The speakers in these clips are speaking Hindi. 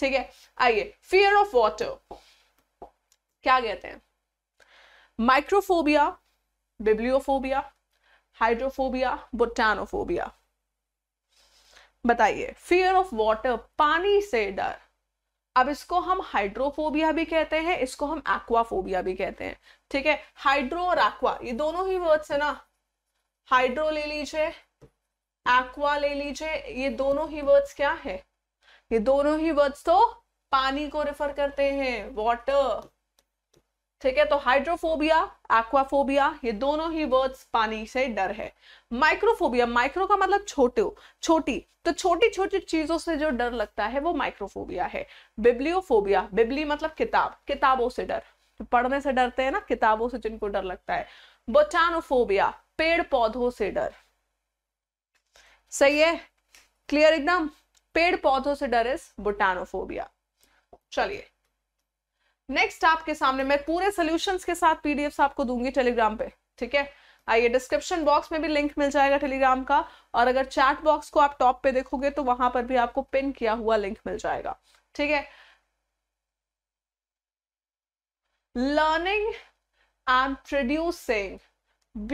ठीक है आइए फियर ऑफ वाटर क्या कहते हैं माइक्रोफोबिया बिब्लियोफोबिया हाइड्रोफोबिया बुटानोफोबिया बताइए फियर ऑफ वाटर पानी से डर अब इसको हम हाइड्रोफोबिया भी कहते हैं इसको हम एक्वाफोबिया भी कहते हैं ठीक है हाइड्रो और एक्वा ये दोनों ही वर्ड्स है ना हाइड्रो ले लीजिए एक्वा ले लीजिए ये दोनों ही वर्ड्स क्या है ये दोनों ही वर्ड्स तो पानी को रेफर करते हैं वॉटर ठीक है तो हाइड्रोफोबिया एक्वाफोबिया ये दोनों ही वर्ड्स पानी से डर है माइक्रोफोबिया माइक्रो का मतलब छोटे छोटी तो छोटी छोटी चीजों से जो डर लगता है वो माइक्रोफोबिया है बिब्लियोफोबिया बिब्ली मतलब किताब किताबों से डर तो पढ़ने से डरते हैं ना किताबों से जिनको डर लगता है बोचानोफोबिया पेड़ पौधों से डर सही है क्लियर एकदम पेड़ पौधों से डर इज बुटानोफोबिया चलिए नेक्स्ट आपके सामने मैं पूरे सोल्यूशन के साथ पीडीएफ आपको दूंगी टेलीग्राम पे ठीक है आइए डिस्क्रिप्शन बॉक्स में भी लिंक मिल जाएगा टेलीग्राम का और अगर चैट बॉक्स को आप टॉप पे देखोगे तो वहां पर भी आपको पिन किया हुआ लिंक मिल जाएगा ठीक है learning and producing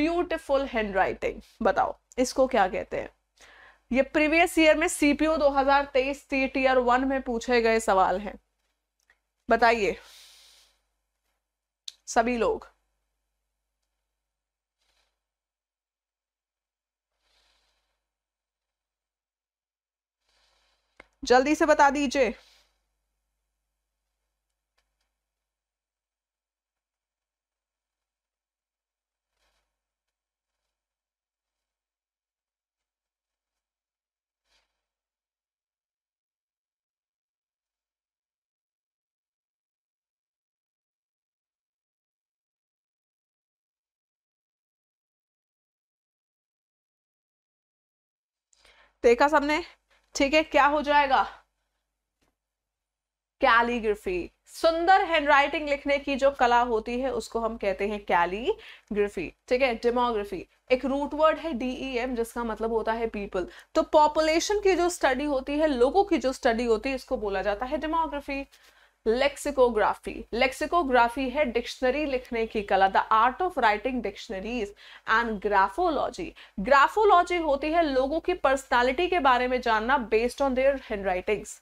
beautiful hand writing बताओ इसको क्या कहते हैं ये प्रीवियस ईयर में सीपीओ 2023 सी टीयर वन में पूछे गए सवाल हैं बताइए सभी लोग जल्दी से बता दीजिए देखा सबने ठीक है क्या हो जाएगा कैलीग्राफी सुंदर हैंडराइटिंग लिखने की जो कला होती है उसको हम कहते हैं कैलीग्राफी ठीक है डेमोग्राफी एक रूट वर्ड है डीईएम e जिसका मतलब होता है पीपल तो पॉपुलेशन की जो स्टडी होती है लोगों की जो स्टडी होती है इसको बोला जाता है डेमोग्राफी लेक्सिकोग्राफी लेक्सिकोग्राफी है डिक्शनरी लिखने की कला the art of writing dictionaries and graphology graphology होती है लोगों की पर्सनालिटी के बारे में जानना based on their handwritings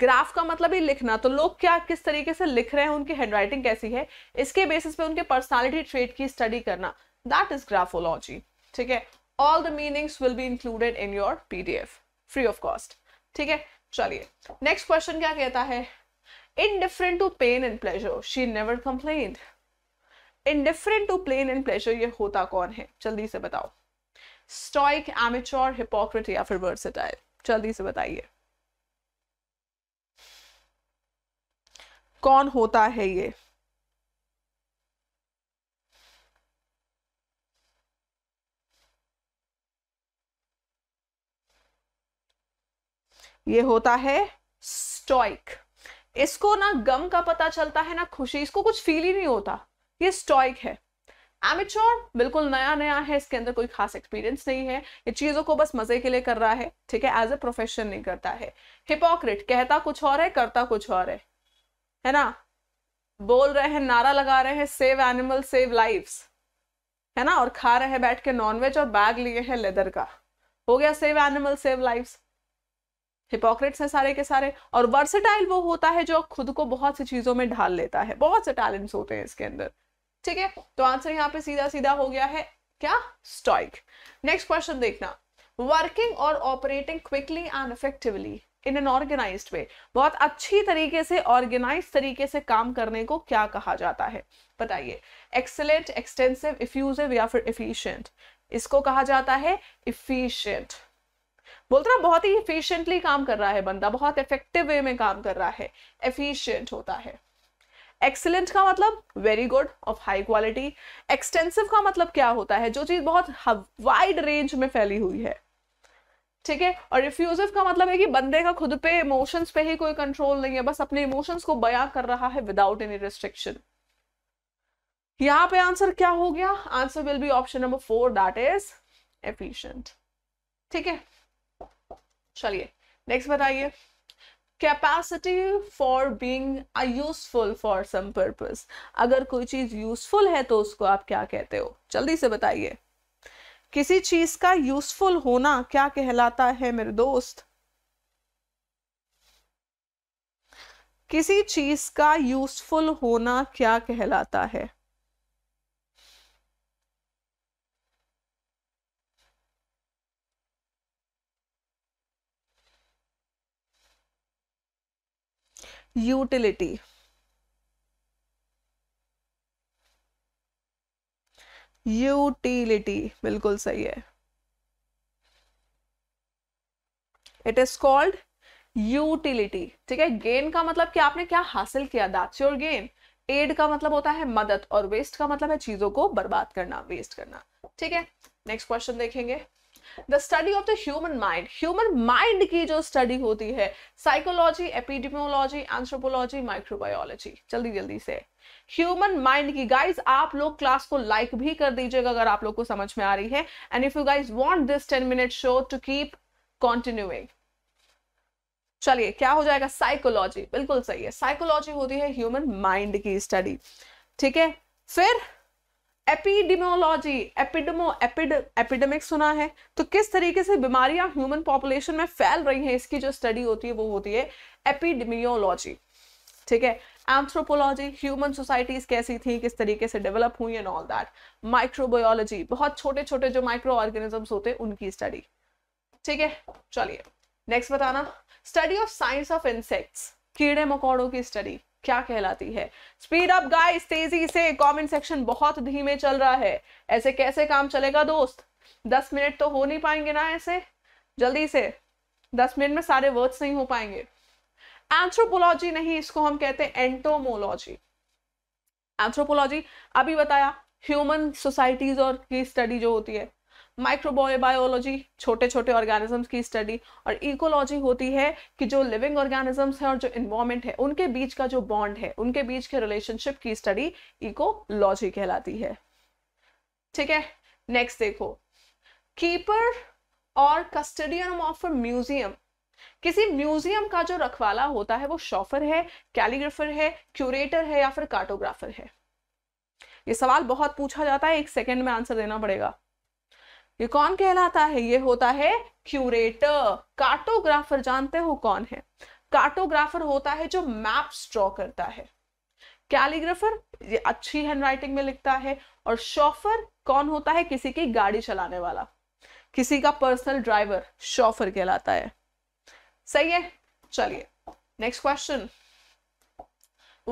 graph का मतलब ही लिखना तो लोग क्या किस तरीके से लिख रहे हैं उनकी हैंडराइटिंग कैसी है इसके बेसिस पे उनके पर्सनालिटी ट्रेट की स्टडी करना दैट इज ग्राफोलॉजी ठीक है all the meanings will be included in your PDF free of cost ठीक है चलिए नेक्स्ट क्वेश्चन क्या कहता है indifferent to pain and pleasure she never complain indifferent to pain and pleasure ये होता कौन है जल्दी से बताओ स्टॉइक एमेचोर हिपोक्रेट या फिर वर्सेटाइल जल्दी से बताइए कौन होता है ये ये होता है स्टॉइक इसको ना गम का पता चलता है ना खुशी इसको कुछ फील ही नहीं होता ये स्टॉइक है एमिच्योर बिल्कुल नया नया है इसके अंदर कोई खास एक्सपीरियंस नहीं है ये चीज़ों को बस मजे के लिए कर रहा है ठीक है एज ए प्रोफेशन नहीं करता है हिपोक्रेट कहता कुछ और है करता कुछ और है है ना बोल रहे हैं नारा लगा रहे हैं सेव एनिमल सेव लाइफ है ना और खा रहे हैं बैठ के नॉनवेज और बैग लिए हैं लेदर का हो गया save animal save lifes hypocrites हैं सारे के सारे और वर्सेटाइल वो होता है जो खुद को बहुत सी चीज़ों में ढाल लेता है बहुत से टैलेंट्स होते हैं इसके अंदर ठीक है तो आंसर यहाँ पे सीधा सीधा हो गया है क्या स्टॉइक नेक्स्ट क्वेश्चन देखना वर्किंग और operating quickly and effectively in an organize way बहुत अच्छी तरीके से ऑर्गेनाइज तरीके से काम करने को क्या कहा जाता है बताइए एक्सेलेंट एक्सटेंसिव इफ्यूजिव या फिर इफिशियंट इसको कहा जाता है इफिशियंट बोलते ना बहुत ही इफिशियंटली काम कर रहा है बंदा बहुत इफेक्टिव वे में काम कर रहा है एफिशियंट होता है एक्सेलेंट का मतलब very good of high quality extensive का मतलब क्या होता है जो चीज बहुत वाइड रेंज में फैली हुई है ठीक है और रिफ्यूजिव का मतलब है कि बंदे का खुद पे इमोशंस पे ही कोई कंट्रोल नहीं है बस अपने इमोशंस को बयां कर रहा है विदाउट एनी रिस्ट्रिक्शन यहां पे आंसर क्या हो गया answer will be option number four that is efficient ठीक है चलिए नेक्स्ट बताइए capacity for being useful for some purpose अगर कोई चीज़ यूजफुल है तो उसको आप क्या कहते हो जल्दी से बताइए किसी चीज का यूजफुल होना क्या कहलाता है मेरे दोस्त किसी चीज का यूजफुल होना क्या कहलाता है यूटिलिटी यूटिलिटी बिल्कुल सही है इट इज कॉल्ड यूटिलिटी ठीक है गेन का मतलब कि आपने क्या हासिल किया दैट्स योर गेन एड का मतलब होता है मदद और वेस्ट का मतलब है चीजों को बर्बाद करना वेस्ट करना ठीक है नेक्स्ट क्वेश्चन देखेंगे the study of the human mind human mind की जो स्टडी होती है साइकोलॉजी एपिडेमोलॉजी एंथ्रोपोलॉजी माइक्रोबायोलॉजी जल्दी जल्दी से ह्यूमन माइंड की गाइस आप लोग क्लास को लाइक भी कर दीजिएगा अगर आप लोग को समझ में आ रही है and if you guys want this ten minute show to keep continuing चलिए क्या हो जाएगा साइकोलॉजी बिल्कुल सही है साइकोलॉजी होती है ह्यूमन माइंड की स्टडी ठीक है फिर एपिडेमोलॉजी एपिडमो एपिड एपिडेमिक सुना है तो किस तरीके से बीमारियां ह्यूमन पॉपुलेशन में फैल रही हैं इसकी जो स्टडी होती है वो होती है एपिडेमियोलॉजी ठीक है एंथ्रोपोलॉजी ह्यूमन सोसाइटीज कैसी थी किस तरीके से डेवलप हुई एंड ऑल दैट माइक्रोबायोलॉजी बहुत छोटे छोटे जो माइक्रो ऑर्गेनिजम्स होते हैं उनकी स्टडी ठीक है चलिए नेक्स्ट बताना study of science of insects कीड़े मकौड़ों की स्टडी क्या कहलाती है स्पीड अप गाइस तेजी से कमेंट सेक्शन बहुत धीमे चल रहा है ऐसे कैसे काम चलेगा दोस्त दस मिनट तो हो नहीं पाएंगे ना ऐसे जल्दी से दस मिनट में सारे वर्ड्स नहीं हो पाएंगे एंथ्रोपोलॉजी नहीं इसको हम कहते हैं एंटोमोलॉजी एंथ्रोपोलॉजी अभी बताया ह्यूमन सोसाइटीज और की स्टडी जो होती है माइक्रोबायोलॉजी छोटे छोटे ऑर्गेनिजम्स की स्टडी और इकोलॉजी होती है कि जो लिविंग ऑर्गेनिजम्स हैं और जो इन्वायरमेंट है उनके बीच का जो बॉन्ड है उनके बीच के रिलेशनशिप की स्टडी इकोलॉजी कहलाती है ठीक है नेक्स्ट देखो कीपर और कस्टडियन ऑफ म्यूजियम किसी म्यूजियम का जो रखवाला होता है वो शॉफर है कैलीग्राफर है क्यूरेटर है या फिर कार्टोग्राफर है ये सवाल बहुत पूछा जाता है एक सेकंड में आंसर देना पड़ेगा ये कौन कहलाता है ये होता है क्यूरेटर कार्टोग्राफर जानते हो कौन है कार्टोग्राफर होता है जो मैप्स ड्रॉ करता है कैलीग्राफर ये अच्छी हैंडराइटिंग में लिखता है और शॉफर कौन होता है किसी की गाड़ी चलाने वाला किसी का पर्सनल ड्राइवर शॉफर कहलाता है सही है चलिए next question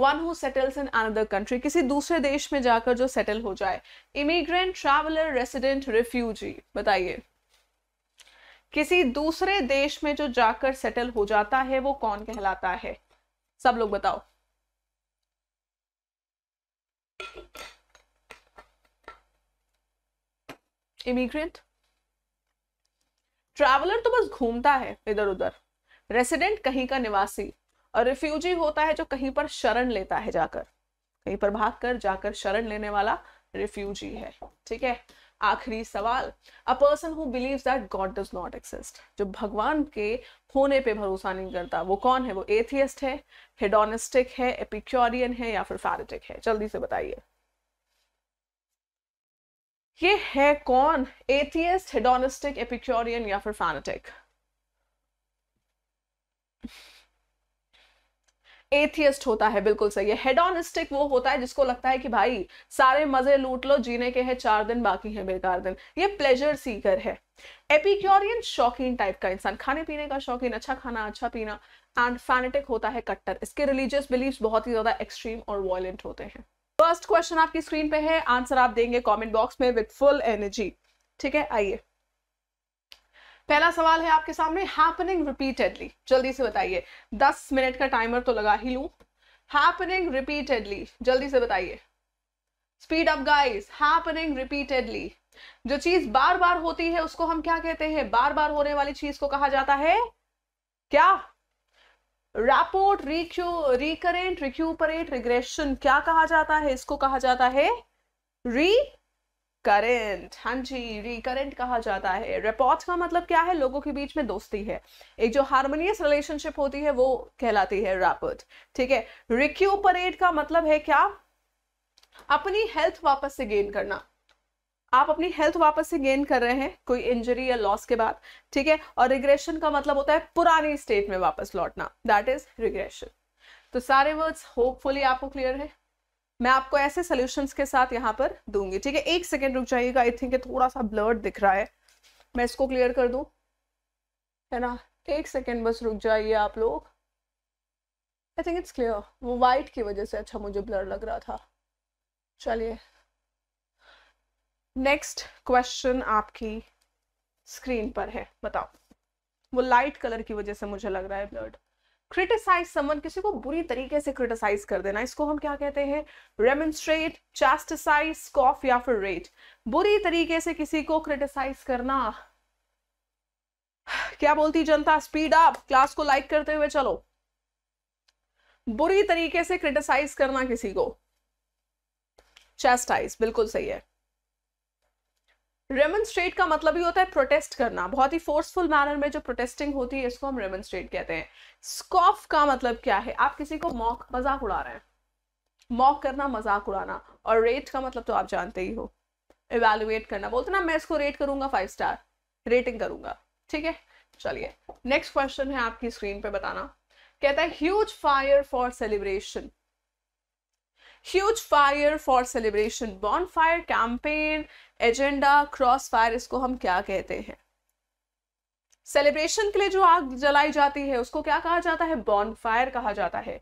one who settles in another country किसी दूसरे देश में जाकर जो सेटल हो जाए इमिग्रेंट ट्रैवलर रेसिडेंट रिफ्यूजी बताइए किसी दूसरे देश में जो जाकर सेटल हो जाता है वो कौन कहलाता है सब लोग बताओ इमिग्रेंट ट्रैवलर तो बस घूमता है इधर उधर रेसिडेंट कहीं का निवासी रिफ्यूजी होता है जो कहीं पर शरण लेता है जाकर कहीं पर भागकर जाकर शरण लेने वाला रिफ्यूजी है ठीक है आखिरी सवाल a person who believe that God does not exist जो भगवान के होने पे भरोसा नहीं करता वो कौन है वो एथियस्ट है हेडोनिस्टिक है एपिक्योरियन है या फिर फैरेटिक है जल्दी से बताइए ये है कौन एथियस्ट हेडोनिस्टिक एपिक्योरियन या फिर फैनेटिक एथियस्ट होता है बिल्कुल सही है हेडोनिस्टिक वो होता है जिसको लगता है कि भाई सारे मजे लूट लो जीने के हैं चार दिन बाकी हैं बेकार दिन ये प्लेजर सीकर है एपिक्योरियन शौकीन टाइप का इंसान खाने पीने का शौकीन अच्छा खाना अच्छा पीना एंड फैनेटिक होता है कट्टर इसके रिलीजियस बिलीफ बहुत ही ज्यादा एक्सट्रीम और वॉयेंट होते हैं फर्स्ट क्वेश्चन आपकी स्क्रीन पे है आंसर आप देंगे कॉमेंट बॉक्स में विथ फुल एनर्जी ठीक है आइए पहला सवाल है आपके सामने हैपनिंग रिपीटेडली जल्दी से बताइए दस मिनट का टाइमर तो लगा ही लू हैपनिंग रिपीटेडली जल्दी से बताइए speed up guys happening repeatedly जो चीज बार बार होती है उसको हम क्या कहते हैं बार बार होने वाली चीज को कहा जाता है क्या रैपोर्ट रिक्यू रिकरेंट रिक्यूपरेट रिग्रेशन क्या कहा जाता है इसको कहा जाता है री करंट हाँ जी रिकरेंट कहा जाता है रिपोर्ट का मतलब क्या है लोगों के बीच में दोस्ती है एक जो हारमोनियस रिलेशनशिप होती है वो कहलाती है रैपर्ट ठीक है रिक्यूपरेट का मतलब है क्या अपनी हेल्थ वापस से गेन करना आप अपनी हेल्थ वापस से गेन कर रहे हैं कोई इंजरी या लॉस के बाद ठीक है और रिग्रेशन का मतलब होता है पुरानी स्टेट में वापस लौटना दैट इज रिग्रेशन तो सारे वर्ड्स होपफुली आपको क्लियर है मैं आपको ऐसे सोल्यूशंस के साथ यहाँ पर दूंगी ठीक है एक सेकेंड रुक जाइएगा आई थिंक थोड़ा सा ब्लर्ड दिख रहा है मैं इसको क्लियर कर दू है ना एक सेकेंड बस रुक जाइए आप लोग आई थिंक इट्स क्लियर वो वाइट की वजह से अच्छा मुझे ब्लर लग रहा था चलिए नेक्स्ट क्वेश्चन आपकी स्क्रीन पर है बताओ वो लाइट कलर की वजह से मुझे लग रहा है ब्लड क्रिटिसाइज समन किसी को बुरी तरीके से क्रिटिसाइज कर देना इसको हम क्या कहते हैं रेमोन्स्ट्रेट चास्टिसाइज कॉफ या फिर रेट बुरी तरीके से किसी को क्रिटिसाइज करना क्या बोलती जनता स्पीड अप क्लास को लाइक करते हुए चलो बुरी तरीके से क्रिटिसाइज करना किसी को चेस्टाइज बिल्कुल सही है रेमोन्स्ट्रेट का मतलब ही होता है प्रोटेस्ट करना बहुत ही फोर्सफुल मैनर में जो प्रोटेस्टिंग होती है इसको हम रेमोन्स्ट्रेट कहते हैं स्कॉफ का मतलब क्या है आप किसी को मॉक मजाक उड़ा रहे हैं मॉक करना मजाक उड़ाना और रेट का मतलब तो आप जानते ही हो इवेलुएट करना बोलते ना मैं इसको रेट करूंगा फाइव स्टार रेटिंग करूंगा ठीक है चलिए नेक्स्ट क्वेश्चन है आपकी स्क्रीन पे बताना कहता है huge fire for celebration huge fire for celebration bonfire campaign agenda crossfire इसको हम क्या कहते हैं सेलिब्रेशन के लिए जो आग जलाई जाती है उसको क्या कहा जाता है बॉन्ड फायर कहा जाता है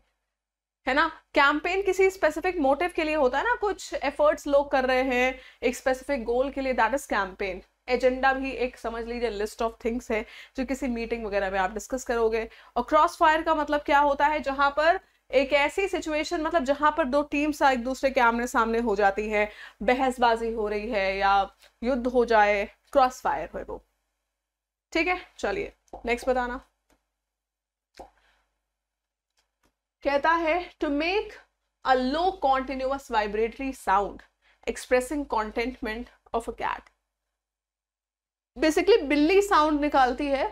है ना कैंपेन किसी स्पेसिफिक मोटिव के लिए होता है ना कुछ एफर्ट्स लोग कर रहे हैं एक स्पेसिफिक गोल के लिए दैट इज कैंपेन एजेंडा भी एक समझ लीजिए लिस्ट ऑफ थिंग्स है जो किसी मीटिंग वगैरह में आप डिस्कस करोगे और क्रॉस फायर का मतलब क्या होता है जहां पर एक ऐसी सिचुएशन मतलब जहां पर दो टीम्स एक दूसरे के आमने सामने हो जाती हैं बहसबाजी हो रही है या युद्ध हो जाए क्रॉस फायर हो वो ठीक है चलिए नेक्स्ट बताना कहता है to make a low continuous vibratory sound expressing contentment of a cat basically बिल्ली साउंड निकालती है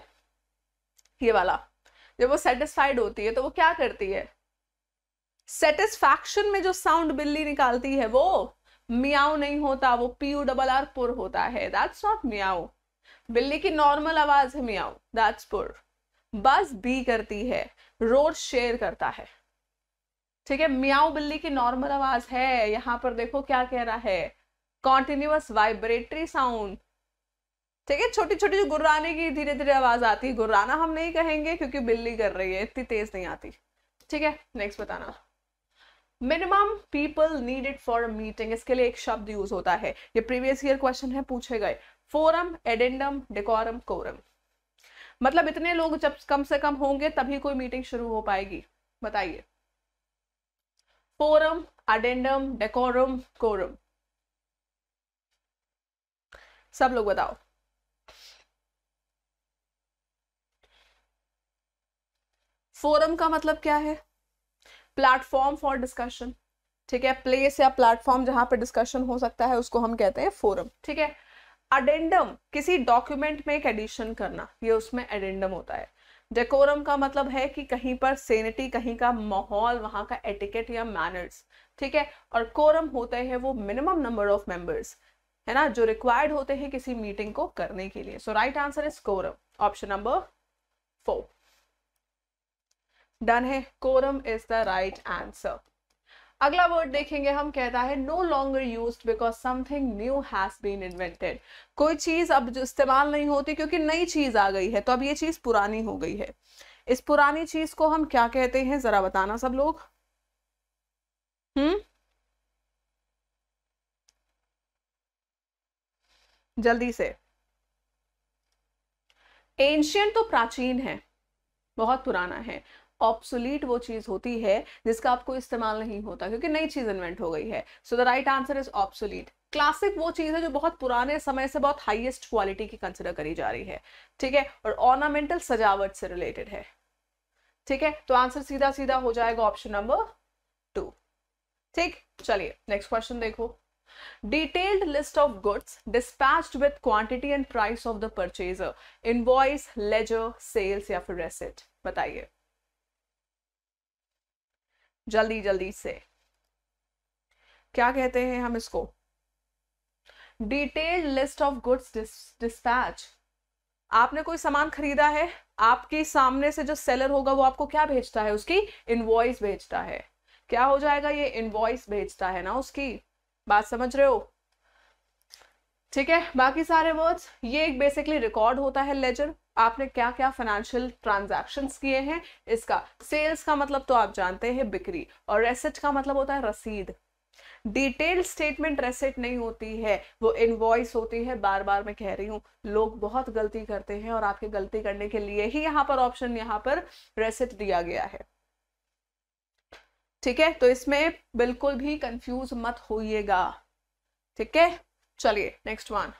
ये वाला जब वो सेटिस्फाइड होती है तो वो क्या करती है सेटिस्फैक्शन में जो साउंड बिल्ली निकालती है वो मियाओ नहीं होता वो पीयू डबल आर पुर होता है दैट्स नॉट मियाओ बिल्ली की नॉर्मल आवाज है मियाओ दैट्स पुर बस बी करती है रोड शेयर करता है ठीक है मियाओ बिल्ली की नॉर्मल आवाज है यहाँ पर देखो क्या कह रहा है कॉन्टिन्यूस वाइब्रेटरी साउंड ठीक है छोटी छोटी जो गुर्राने की धीरे धीरे आवाज आती है गुर्राना हम नहीं कहेंगे क्योंकि बिल्ली कर रही है इतनी तेज नहीं आती ठीक है नेक्स्ट बताना minimum people needed for a meeting इसके लिए एक शब्द यूज होता है ये प्रीवियस ईयर क्वेश्चन है पूछे गए फोरम एडेंडम डेकोरम कोरम मतलब इतने लोग जब कम से कम होंगे तभी कोई मीटिंग शुरू हो पाएगी बताइए फोरम अडेंडम डेकोरम कोरम सब लोग बताओ फोरम का मतलब क्या है प्लेटफॉर्म फॉर डिस्कशन ठीक है प्लेस या प्लेटफॉर्म जहां पर डिस्कशन हो सकता है उसको हम कहते हैं फोरम ठीक है अडेंडम किसी डॉक्यूमेंट में एक एडिशन करना ये उसमें एडेंडम होता है डेकोरम का मतलब है कि कहीं पर सेनेटी कहीं का माहौल वहां का एटिकेट या मैनर्स ठीक है और कोरम होते हैं वो मिनिमम नंबर ऑफ मेंबर्स है ना जो रिक्वायर्ड होते हैं किसी मीटिंग को करने के लिए so right answer is quorum option number four done है quorum is the right answer अगला वर्ड देखेंगे हम कहता है no longer use because something new has been invented कोई चीज अब जो इस्तेमाल नहीं होती क्योंकि नई चीज आ गई है तो अब ये चीज पुरानी हो गई है इस पुरानी चीज को हम क्या कहते हैं जरा बताना सब लोग हम्म जल्दी से एंशियंट तो प्राचीन है बहुत पुराना है ऑप्सोलीट वो चीज़ होती है जिसका आपको इस्तेमाल नहीं होता क्योंकि नई चीज़ इन्वेंट हो गई है so the right answer is obsolete classic वो चीज़ है जो बहुत पुराने समय से बहुत हाईएस्ट क्वालिटी की कंसिडर करी जा रही है ठीक है और ऑर्नामेंटल सजावट से रिलेटेड है ठीक है तो आंसर सीधा सीधा हो जाएगा ऑप्शन नंबर टू ठीक चलिए नेक्स्ट क्वेश्चन देखो detailed list of goods dispatch with quantity and price of the purchaser invoice ledger sales या फिर रेसिट बताइए जल्दी जल्दी से क्या कहते हैं हम इसको detailed list of goods dispatch आपने कोई सामान खरीदा है आपके सामने से जो सेलर होगा वो आपको क्या भेजता है उसकी इनवॉइस भेजता है क्या हो जाएगा ये इनवॉइस भेजता है ना उसकी बात समझ रहे हो ठीक है बाकी सारे वर्ड्स ये एक बेसिकली रिकॉर्ड होता है लेजर आपने क्या क्या फाइनेंशियल ट्रांजैक्शंस किए हैं इसका सेल्स का मतलब तो आप जानते हैं बिक्री और एसेट का मतलब होता है रसीद डिटेल स्टेटमेंट रेसेट नहीं होती है वो इनवॉइस होती है बार बार मैं कह रही हूँ लोग बहुत गलती करते हैं और आपके गलती करने के लिए ही यहाँ पर ऑप्शन यहाँ पर रेसेट दिया गया है ठीक है तो इसमें बिल्कुल भी कंफ्यूज मत होइएगा ठीक है चलिए नेक्स्ट वन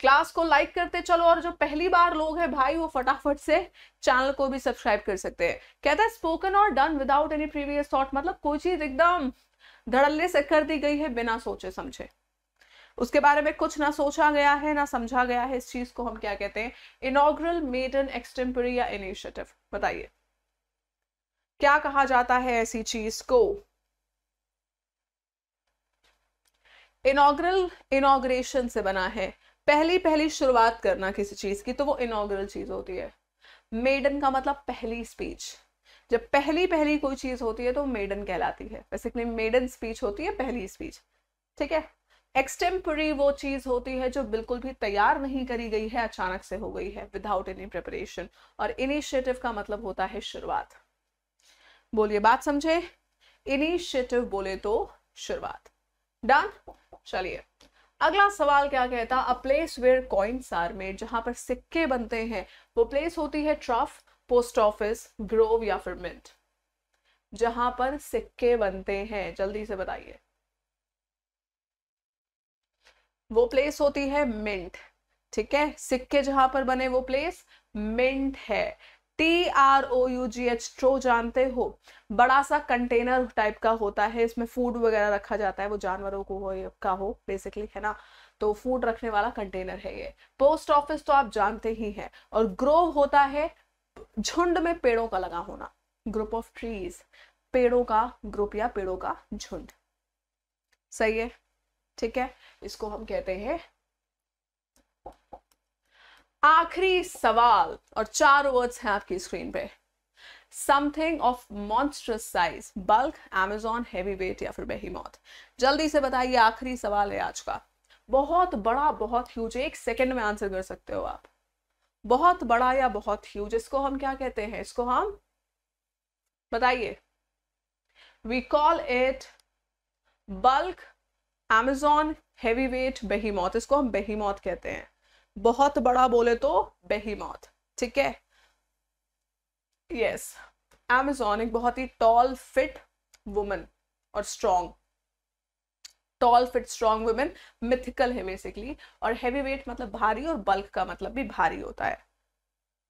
क्लास को लाइक करते चलो और जो पहली बार लोग हैं भाई वो फटाफट से चैनल को भी सब्सक्राइब कर सकते हैं कहते हैं स्पोकन और done without any previous thought मतलब कोई चीज एकदम धड़ल्ले से कर दी गई है बिना सोचे समझे उसके बारे में कुछ ना सोचा गया है ना समझा गया है इस चीज को हम क्या कहते हैं इनोग्रल मेडन एक्सटेम्परी या इनिशिएटिव बताइए क्या कहा जाता है ऐसी चीज को इनाग्रल इनाग्रेशन से बना है पहली पहली शुरुआत करना किसी चीज़ की तो वो इनाग्रल चीज़ होती है मेडन का मतलब पहली स्पीच जब पहली पहली कोई चीज़ होती है तो मेडन कहलाती है बेसिकली मेडन स्पीच होती है पहली स्पीच ठीक है एक्सटेम्परी वो चीज होती है जो बिल्कुल भी तैयार नहीं करी गई है अचानक से हो गई है विदाउट एनी प्रिपरेशन और इनिशिएटिव का मतलब होता है शुरुआत बोलिए बात समझे इनिशिएटिव बोले तो शुरुआत डन चलिए अगला सवाल क्या कहता a place where coins are made जहां पर सिक्के बनते हैं वो प्लेस होती है ट्रफ पोस्ट ऑफिस ग्रोव या फिर मिंट जहां पर सिक्के बनते हैं जल्दी से बताइए वो प्लेस होती है मिंट ठीक है सिक्के जहां पर बने वो प्लेस मिंट है T R O U G H trough जानते हो बड़ा सा कंटेनर टाइप का होता है इसमें फूड वगैरह रखा जाता है वो जानवरों को हो का हो बेसिकली है ना तो फूड रखने वाला कंटेनर है ये पोस्ट ऑफिस तो आप जानते ही हैं और ग्रोव होता है झुंड में पेड़ों का लगा होना ग्रुप ऑफ ट्रीज पेड़ों का ग्रुप या पेड़ों का झुंड सही है ठीक है इसको हम कहते हैं आखिरी सवाल और चार वर्ड्स हैं आपकी स्क्रीन पे something of monstrous size bulk Amazon heavy weight या फिर बेही मौत जल्दी से बताइए आखिरी सवाल है आज का बहुत बड़ा बहुत ह्यूज एक सेकेंड में आंसर कर सकते हो आप बहुत बड़ा या बहुत ह्यूज इसको हम क्या कहते हैं इसको हम बताइए we call it bulk Amazon heavy weight मौत इसको हम बेही मौत कहते हैं बहुत बड़ा बोले तो मौत ठीक है यस एमेजॉन एक बहुत ही टॉल फिट वुमन और strong tall fit strong women mythical है बेसिकली और हैवी वेट मतलब भारी और बल्क का मतलब भी भारी होता है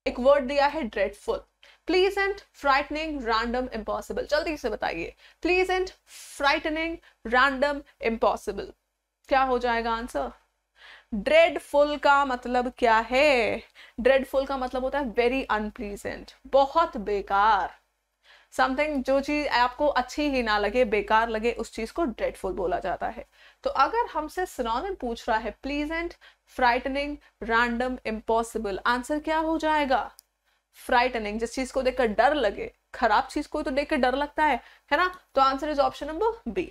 एक वर्ड दिया है dreadful please and frightening random impossible जल्दी से बताइए please and frightening random impossible क्या हो जाएगा आंसर ड्रेडफुल का मतलब क्या है ड्रेडफुल का मतलब होता है वेरी अनप्लीजेंट बहुत बेकार समथिंग जो चीज आपको अच्छी ही ना लगे बेकार लगे उस चीज को ड्रेडफुल बोला जाता है तो अगर हमसे सिनोनिम पूछ रहा है pleasant frightening random impossible answer क्या हो जाएगा फ्राइटनिंग जिस चीज को देखकर डर लगे खराब चीज को तो देखकर डर लगता है है ना तो answer is option number B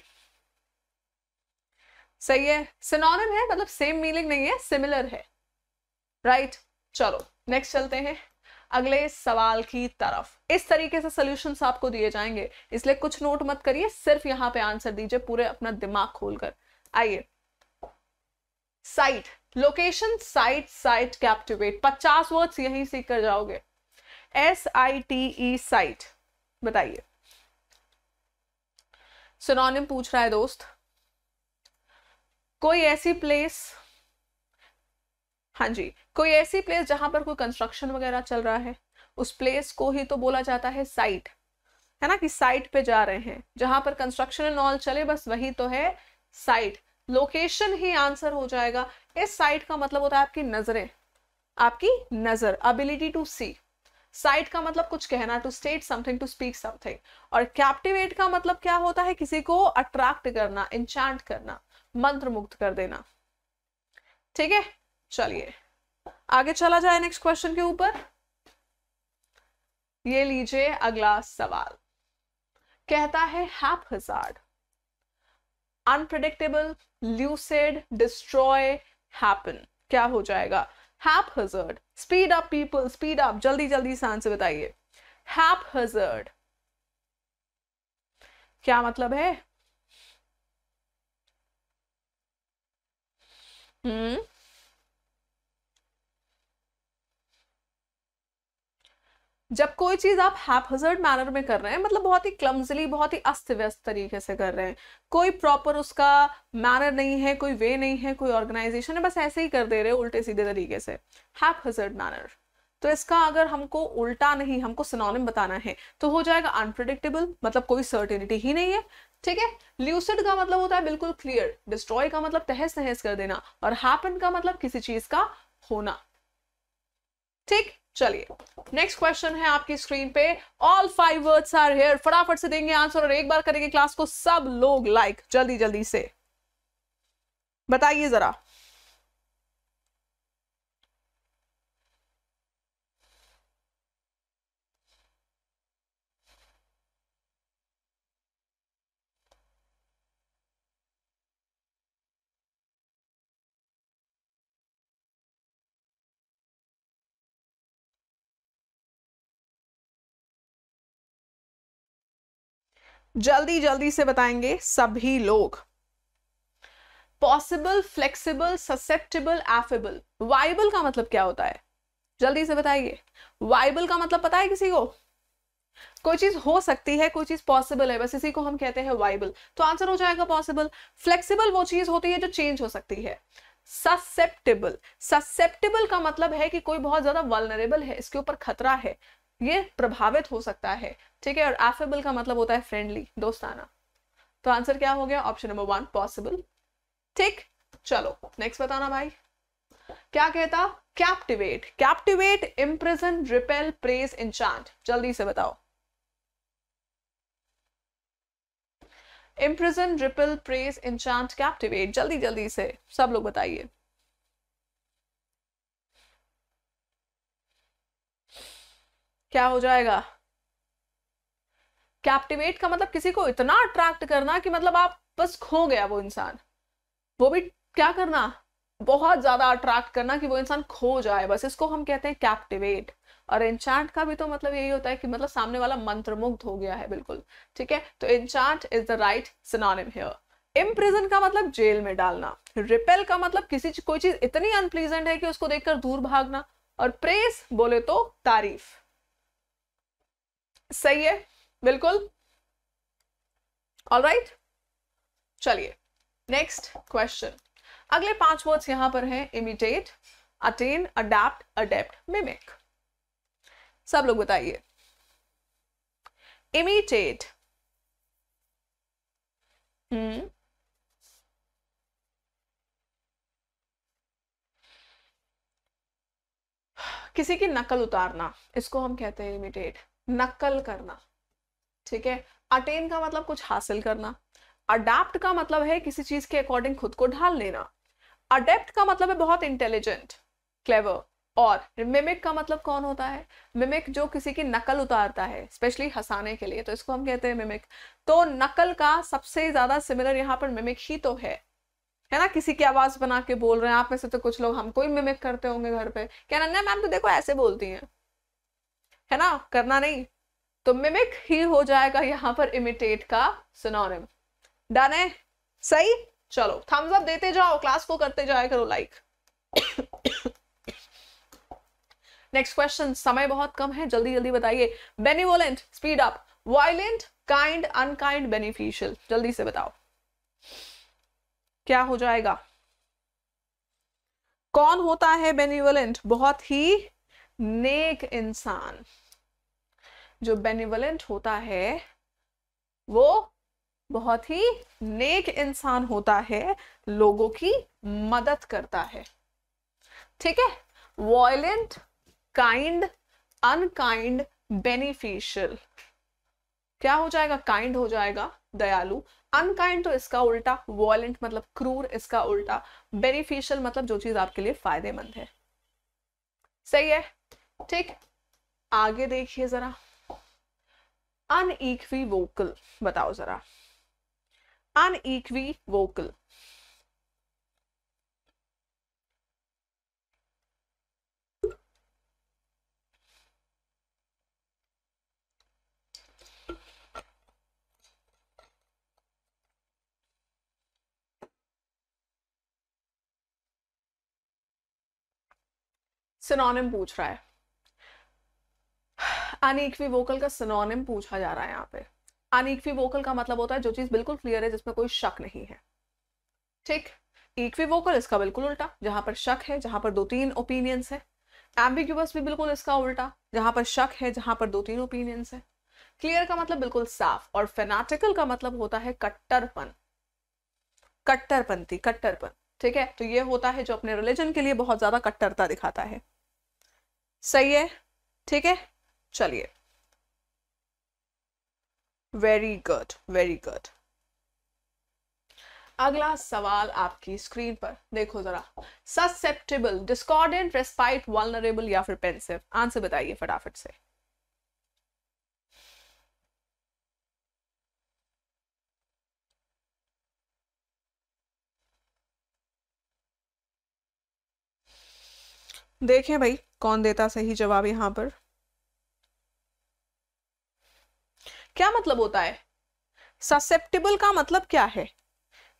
सही है सिनोनिम है मतलब सेम मीनिंग नहीं है सिमिलर है राइट right? चलो नेक्स्ट चलते हैं अगले सवाल की तरफ इस तरीके से सॉल्यूशंस आपको दिए जाएंगे इसलिए कुछ नोट मत करिए सिर्फ यहां पे आंसर दीजिए पूरे अपना दिमाग खोलकर आइए site location site site captivate पचास वर्ड्स यही सीख कर जाओगे S I T E site बताइए सुनोनिम पूछ रहा है दोस्त कोई ऐसी प्लेस हाँ जी कोई ऐसी प्लेस जहां पर कोई कंस्ट्रक्शन वगैरह चल रहा है उस प्लेस को ही तो बोला जाता है साइट है ना कि साइट पे जा रहे हैं जहां पर कंस्ट्रक्शन एंड ऑल चले बस वही तो है साइट लोकेशन ही आंसर हो जाएगा इस साइट का मतलब होता है आपकी नजरें आपकी नजर अबिलिटी टू सी साइट का मतलब कुछ कहना to state something to speak something और कैप्टिवेट का मतलब क्या होता है किसी को अट्रैक्ट करना इंचांट करना मंत्र मुक्त कर देना ठीक है चलिए आगे चला जाए नेक्स्ट क्वेश्चन के ऊपर ये लीजिए अगला सवाल कहता है haphazard unpredictable lucid destroy happen क्या हो जाएगा haphazard speed up people speed up जल्दी जल्दी इस आंसर बताइए हैप हजर्ड क्या मतलब है हम्म जब कोई चीज आप हैपहजर्ड मैनर में कर रहे हैं मतलब बहुत ही क्लम्जली बहुत ही अस्त व्यस्त तरीके से कर रहे हैं कोई प्रॉपर उसका मैनर नहीं है कोई वे नहीं है कोई ऑर्गेनाइजेशन है बस ऐसे ही कर दे रहे हैं उल्टे सीधे तरीके से हैपहजर्ड मैनर तो इसका अगर हमको उल्टा नहीं हमको सिनोनिम बताना है तो हो जाएगा अनप्रडिक्टेबल मतलब कोई सर्टेनिटी ही नहीं है ठीक है ल्यूसिड का मतलब होता है बिल्कुल क्लियर डिस्ट्रॉय का मतलब तहस नहस कर देना और हैपन का मतलब किसी चीज का होना ठीक चलिए नेक्स्ट क्वेश्चन है आपकी स्क्रीन पे all five words are here फटाफट से देंगे आंसर और एक बार करेंगे क्लास को सब लोग लाइक जल्दी जल्दी से बताइए जरा जल्दी जल्दी से बताएंगे सभी लोग possible flexible susceptible affable viable का मतलब क्या होता है जल्दी से बताइए वाइबल का मतलब पता है किसी को कोई चीज हो सकती है कोई चीज पॉसिबल है बस इसी को हम कहते हैं वाइबल तो आंसर हो जाएगा पॉसिबल फ्लेक्सिबल वो चीज होती है जो चेंज हो सकती है ससेप्टेबल ससेप्टेबल का मतलब है कि कोई बहुत ज्यादा वलनरेबल है इसके ऊपर खतरा है ये प्रभावित हो सकता है ठीक है और एफेबल का मतलब होता है फ्रेंडली दोस्ताना तो आंसर क्या हो गया ऑप्शन नंबर वन पॉसिबल ठीक चलो नेक्स्ट बताना भाई क्या कहता captivate captivate impression repel praise enchant जल्दी से बताओ impression repel praise enchant captivate जल्दी जल्दी से सब लोग बताइए क्या हो जाएगा कैप्टिवेट का मतलब किसी को इतना अट्रैक्ट करना कि मतलब आप बस खो गया वो इंसान वो भी क्या करना बहुत ज्यादा अट्रैक्ट करना कि वो इंसान खो जाए बस इसको हम कहते हैं कैप्टिवेट और इंचांट का भी तो मतलब यही होता है कि मतलब सामने वाला मंत्र मुग्ध हो गया है बिल्कुल ठीक है तो enchant is the right synonym here imprison का मतलब जेल में डालना रिपेल का मतलब किसी कोई चीज इतनी अनप्लीजेंट है कि उसको देखकर दूर भागना और प्रेस बोले तो तारीफ सही है बिल्कुल ऑल राइट चलिए नेक्स्ट क्वेश्चन अगले पांच वर्ड्स यहां पर हैं imitate attain adept adept mimic सब लोग बताइए इमिटेट हम्म hmm. किसी की नकल उतारना इसको हम कहते हैं इमिटेट नकल करना ठीक है अटेन का मतलब कुछ हासिल करना अडेप्ट का मतलब है किसी चीज के अकॉर्डिंग खुद को ढाल लेना अडेप्ट का मतलब है बहुत इंटेलिजेंट क्लेवर और मिमिक का मतलब कौन होता है मिमिक जो किसी की नकल उतारता है स्पेशली हंसाने के लिए तो इसको हम कहते हैं मिमिक तो नकल का सबसे ज्यादा सिमिलर यहाँ पर मिमिक ही तो है है ना किसी की आवाज बना के बोल रहे हैं आप में से तो कुछ लोग हमको ही मिमिक करते होंगे घर पे कहना ना मैम तो देखो ऐसे बोलती हैं है ना करना नहीं तो मिमिक ही हो जाएगा यहाँ पर इमिटेट का सिनोनिम डन है सही चलो थम्स अप देते जाओ क्लास को करते जाया करो लाइक नेक्स्ट क्वेश्चन समय बहुत कम है जल्दी जल्दी बताइए benevolent speed up violent kind unkind beneficial जल्दी से बताओ क्या हो जाएगा कौन होता है बेनिवोलेंट बहुत ही नेक इंसान जो बेनिवलेंट होता है वो बहुत ही नेक इंसान होता है लोगों की मदद करता है ठीक है वॉयलेंट काइंड अनकाइंड बेनिफिशियल क्या हो जाएगा काइंड हो जाएगा दयालु अनकाइंड तो इसका उल्टा वॉयलेंट मतलब क्रूर इसका उल्टा बेनिफिशियल मतलब जो चीज आपके लिए फायदेमंद है सही है ठीक आगे देखिए जरा अनईक्वी वोकल बताओ जरा अनईक्वी वोकल सिनोनिम पूछ रहा है अनिक्वी वोकल का सिनोनिम पूछा जा रहा है यहाँ पे अनिक्वी वोकल का मतलब होता है जो चीज़ बिल्कुल क्लियर है जिसमें कोई शक नहीं है ठीक इक्वी वोकल इसका बिल्कुल उल्टा जहां पर शक है जहां पर दो तीन ओपिनियंस है एम्बिग्यूस भी बिल्कुल इसका उल्टा जहां पर शक है जहां पर दो तीन ओपिनियंस है क्लियर का मतलब बिल्कुल साफ और फेनाटिकल का मतलब होता है कट्टरपन कट्टरपंथी कट्टरपन ठीक है तो ये होता है जो अपने रिलीजन के लिए बहुत ज्यादा कट्टरता दिखाता है सही है ठीक है चलिए वेरी गुड वेरी गुड अगला सवाल आपकी स्क्रीन पर देखो जरा ससेप्टेबल डिस्कॉर्डेंट रेस्पाइट वॉलरेबल या फिर पेंसिव आंसर बताइए फटाफट से देखें भाई कौन देता सही जवाब यहां पर क्या मतलब होता है ससेप्टेबल का मतलब क्या है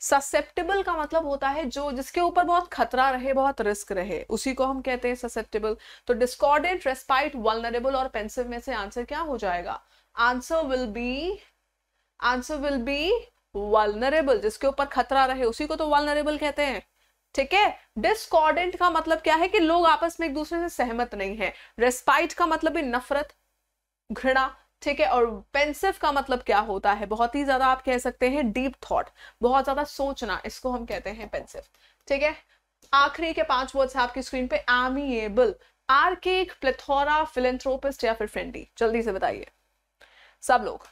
ससेप्टेबल का मतलब होता है जो जिसके ऊपर बहुत खतरा रहे बहुत रिस्क रहे उसी को हम कहते हैं ससेप्टेबल तो डिस्कॉर्डेंट रेस्पाइट वलनरेबल और पेंसिव में से आंसर क्या हो जाएगा answer will be answer will be vulnerable जिसके ऊपर खतरा रहे उसी को तो वलनरेबल कहते हैं ठीक है डिस्कॉर्डेंट का मतलब क्या है कि लोग आपस में एक दूसरे से सहमत नहीं है रेस्पाइट का मतलब है नफरत घृणा ठीक है और पेंसिव का मतलब क्या होता है बहुत ही ज्यादा आप कह सकते हैं डीप थॉट बहुत ज्यादा सोचना इसको हम कहते हैं पेंसिव ठीक है आखिरी के पांच वर्ड्स आपकी स्क्रीन पे एमिएबल आर्किक प्लेथोरा फिलेंथ्रोपिस्ट या फिर फ्रेंडली जल्दी से बताइए सब लोग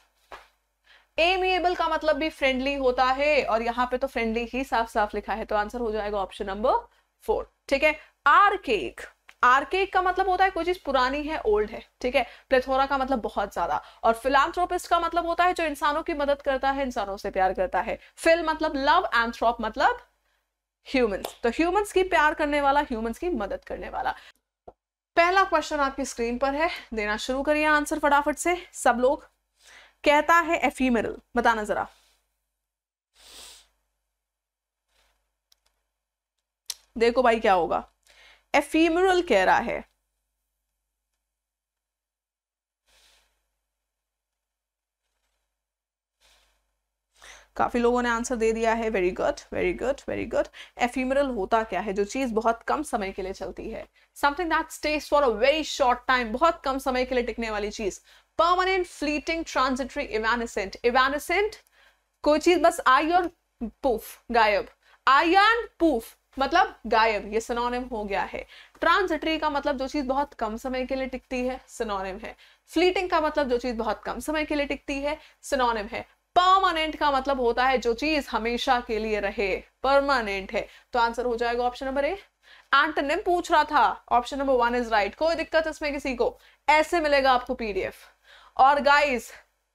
एमिएबल का मतलब भी फ्रेंडली होता है और यहाँ पे तो फ्रेंडली ही साफ साफ लिखा है तो आंसर हो जाएगा ऑप्शन नंबर फोर ठीक है आर केक आर्केक का मतलब होता है कोई चीज पुरानी है ओल्ड है ठीक है प्लेथोरा का मतलब बहुत ज्यादा और फिलानथ्रोपिस्ट का मतलब होता है जो इंसानों की मदद करता है इंसानों से प्यार करता है फिल मतलब लव एंथ्रोप मतलब ह्यूमंस तो ह्यूमंस की प्यार करने वाला ह्यूमंस की मदद करने वाला पहला क्वेश्चन आपकी स्क्रीन पर है देना शुरू करिए आंसर फटाफट से सब लोग कहता है एफीमेरल बताना जरा देखो भाई क्या होगा एफीमरल कह रहा है काफी लोगों ने आंसर दे दिया है very good very good very good ephemeral होता क्या है जो चीज बहुत कम समय के लिए चलती है something that stays for a very short time बहुत कम समय के लिए टिकने वाली चीज permanent fleeting transitory evanescent evanescent कोई चीज बस आई और पुफ गायब आई एंड पुफ मतलब गायब ये सनोनिम हो गया है ट्रांजिटरी का मतलब जो चीज बहुत कम समय के लिए टिकती है सनोनिम है फ्लीटिंग का मतलब जो चीज बहुत कम समय के लिए टिकती है सनोनिम है परमानेंट का मतलब होता है जो चीज हमेशा के लिए रहे परमानेंट है तो आंसर हो जाएगा ऑप्शन नंबर ए एंटनिम पूछ रहा था option number one is right कोई दिक्कत इसमें किसी को ऐसे मिलेगा आपको पीडीएफ और गाइस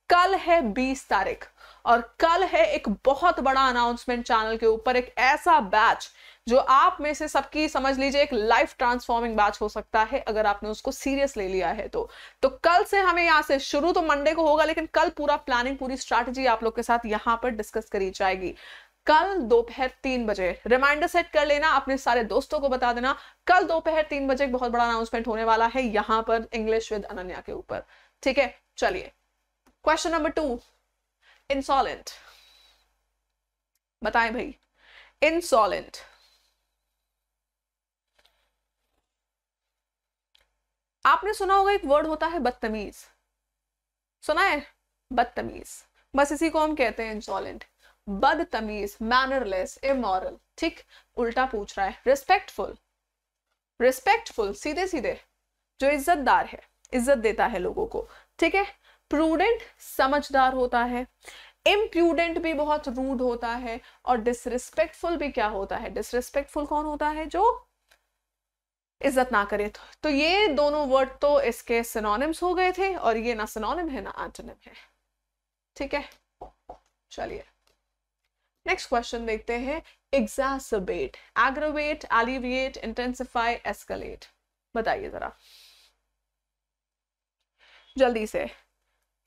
कल है बीस तारीख और कल है एक बहुत बड़ा अनाउंसमेंट चैनल के ऊपर एक ऐसा बैच जो आप में से सबकी समझ लीजिए एक लाइफ ट्रांसफॉर्मिंग बैच हो सकता है अगर आपने उसको सीरियस ले लिया है तो तो कल से हमें यहां से शुरू तो मंडे को होगा लेकिन कल पूरा प्लानिंग पूरी स्ट्रैटेजी आप लोग के साथ यहां पर डिस्कस करी जाएगी कल दोपहर तीन बजे रिमाइंडर सेट कर लेना अपने सारे दोस्तों को बता देना कल दोपहर तीन बजे एक बहुत बड़ा अनाउंसमेंट होने वाला है यहां पर इंग्लिश विद अनन्या के ऊपर ठीक है चलिए क्वेश्चन नंबर टू इंसॉलेंट बताएं भाई इंसॉलेंट आपने सुना होगा एक वर्ड होता है बदतमीज सुना है बदतमीज बस इसी को हम कहते हैं इंसॉलेंट बदतमीज मैनरलेस इमोरल ठीक उल्टा पूछ रहा है रिस्पेक्टफुल रिस्पेक्टफुल सीधे सीधे जो इज्जतदार है इज्जत देता है लोगों को ठीक है प्रूडेंट समझदार होता है इम्प्रूडेंट भी बहुत रूड होता है और डिसरिस्पेक्टफुल भी क्या होता है डिसरिस्पेक्टफुल कौन होता है जो इज्जत ना करे तो ये दोनों वर्ड तो इसके सिनोनिम्स हो गए थे और ये ना सिनोनिम है ना एंटोनिम है ठीक है चलिए नेक्स्ट क्वेश्चन देखते हैं exacerbate aggravate alleviate intensify escalate बताइए जरा जल्दी से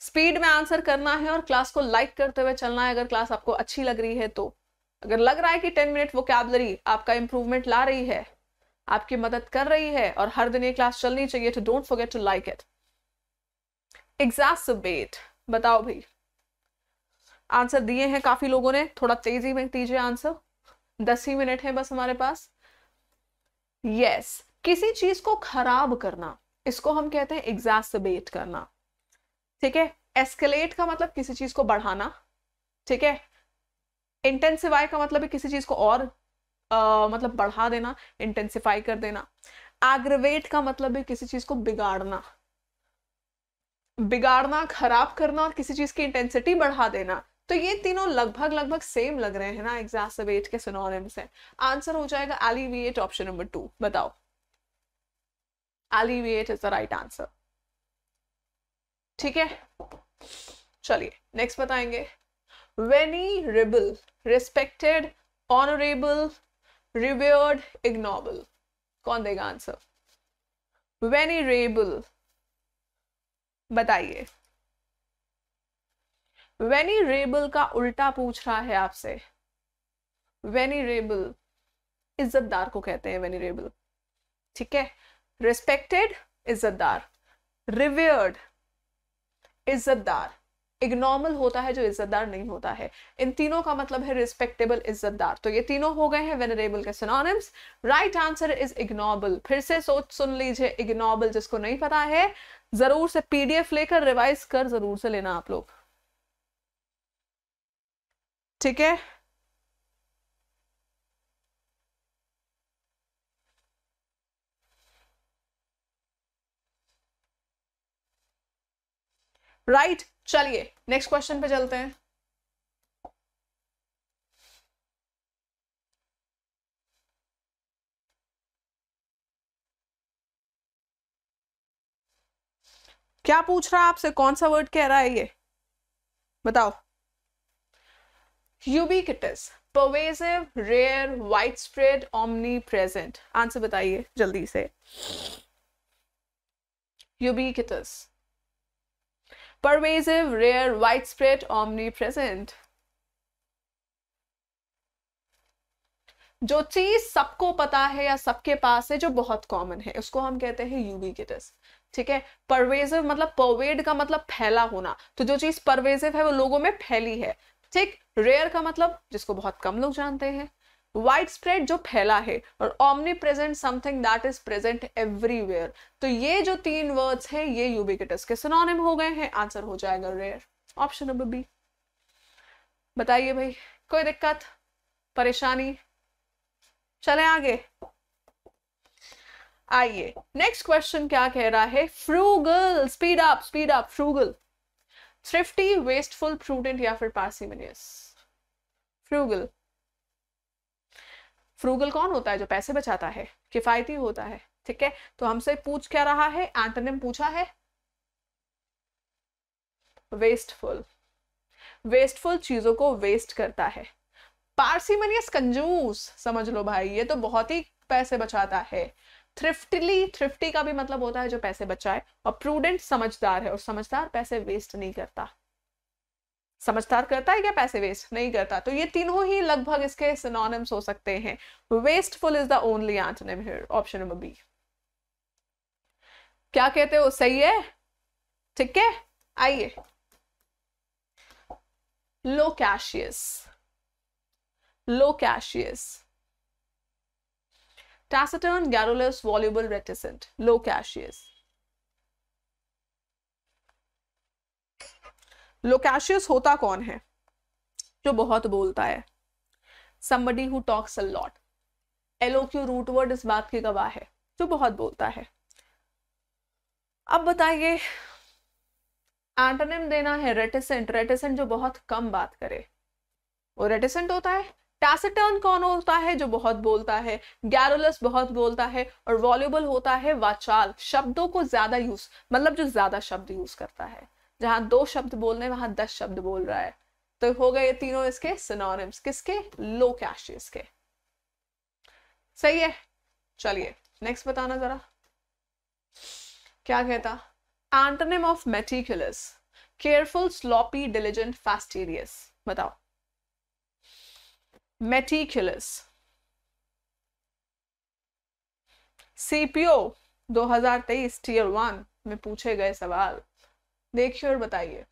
स्पीड में आंसर करना है और क्लास को लाइक करते हुए चलना है अगर क्लास आपको अच्छी लग रही है तो अगर लग रहा है कि टेन मिनट कैबलरी आपका इंप्रूवमेंट ला रही है आपकी मदद कर रही है और हर दिन ये क्लास चलनी चाहिए तो don't forget to like it exhaust बताओ भाई आंसर दिए हैं काफी लोगों ने थोड़ा तेजी में दीजिए आंसर दस ही मिनट है बस हमारे पास यस yes, किसी चीज को खराब करना इसको हम कहते हैं एग्जास्ट करना ठीक है एस्केलेट का मतलब किसी चीज को बढ़ाना ठीक है इंटेंसिफाई का मतलब है किसी चीज को और आ, मतलब बढ़ा देना इंटेंसिफाई कर देना एग्रवेट का मतलब है किसी चीज को बिगाड़ना बिगाड़ना खराब करना और किसी चीज की इंटेंसिटी बढ़ा देना तो ये तीनों लगभग लगभग सेम लग रहे हैं ना एग्जासवेट के सिनोनिम्स से आंसर हो जाएगा एलिविएट ऑप्शन नंबर टू बताओ alleviate is the right answer ठीक है चलिए नेक्स्ट बताएंगे venerable respected honourable revered ignoble कौन देगा आंसर वेनी रेबल बताइए वेनी रेबल का उल्टा पूछ रहा है आपसे वेनी रेबल इज्जतदार को कहते हैं वेनी रेबल ठीक है रिस्पेक्टेड इज्जतदार रिव्यर्ड इज्जतदार एक नॉर्मल होता है जो इज्जतदार नहीं होता है इन तीनों का मतलब है रिस्पेक्टेबल इज्जतदार तो ये तीनों हो गए हैं वेनरेबल के synonyms right answer is ignoble फिर से सोच सुन लीजिए इग्नोबल जिसको नहीं पता है जरूर से पीडीएफ लेकर रिवाइज कर जरूर से लेना आप लोग ठीक है राइट right? चलिए नेक्स्ट क्वेश्चन पे चलते हैं क्या पूछ रहा है आपसे कौन सा वर्ड कह रहा है ये बताओ rare widespread omnipresent answer बताइए जल्दी से यूबिकिटस pervasive, rare, widespread, omnipresent. जो चीज सबको पता है या सबके पास है जो बहुत कॉमन है उसको हम कहते हैं यूबीकेटस ठीक है परवेजिव मतलब परवेड का मतलब फैला होना तो जो चीज परवेजिव है वो लोगों में फैली है ठीक रेयर का मतलब जिसको बहुत कम लोग जानते हैं वाइड स्प्रेड जो फैला है और omnipresent something that is present everywhere तो ये जो तीन वर्ड्स हैं ये यूबिकेटस के सिनोनिम हो गए हैं आंसर हो जाएगा रेयर ऑप्शन नंबर बी बताइए भाई कोई दिक्कत परेशानी चले आगे आइए नेक्स्ट क्वेश्चन क्या कह रहा है frugal speed up speed up frugal thrifty wasteful prudent या फिर पार्सिमिनियस फ्रूगल फ्रूगल कौन होता है जो पैसे बचाता है किफायती होता है ठीक है तो हमसे पूछ क्या रहा है एंटोनिम पूछा है वेस्टफुल वेस्टफुल चीजों को वेस्ट करता है पार्सिमनियस कंजूस समझ लो भाई ये तो बहुत ही पैसे बचाता है थ्रिफ्टली थ्रिफ्टी का भी मतलब होता है जो पैसे बचाए और प्रूडेंट समझदार है और समझदार पैसे वेस्ट नहीं करता समझदार करता है क्या पैसे वेस्ट नहीं करता तो ये तीनों ही लगभग इसके सिनोनिम्स हो सकते हैं wasteful is the only antonym here option number B क्या कहते हो सही है ठीक है आइए loquacious loquacious taciturn garrulous voluble reticent loquacious loquacious होता कौन है जो बहुत बोलता है somebody who talks a lot L O Q root इस बात की गवाह है जो बहुत बोलता है अब बताइए एंटोनिम देना है रेटिसेंट रेटिसेंट जो बहुत कम बात करे वो रेटिसेंट होता है टैसेटर्न कौन होता है जो बहुत बोलता है गैरोलस बहुत बोलता है और वॉल्यूबल होता है वाचाल शब्दों को ज्यादा यूज मतलब जो ज्यादा शब्द यूज करता है जहां दो शब्द बोलने वहां दस शब्द बोल रहा है तो हो गए तीनों इसके सिनोनिम्स किसके लो कैशियस के सही है चलिए नेक्स्ट बताना जरा क्या कहता antonym of meticulous careful sloppy diligent fastidious बताओ मेटिकुलस सीपीओ 2023 टीयर वन में पूछे गए सवाल देखिए और बताइए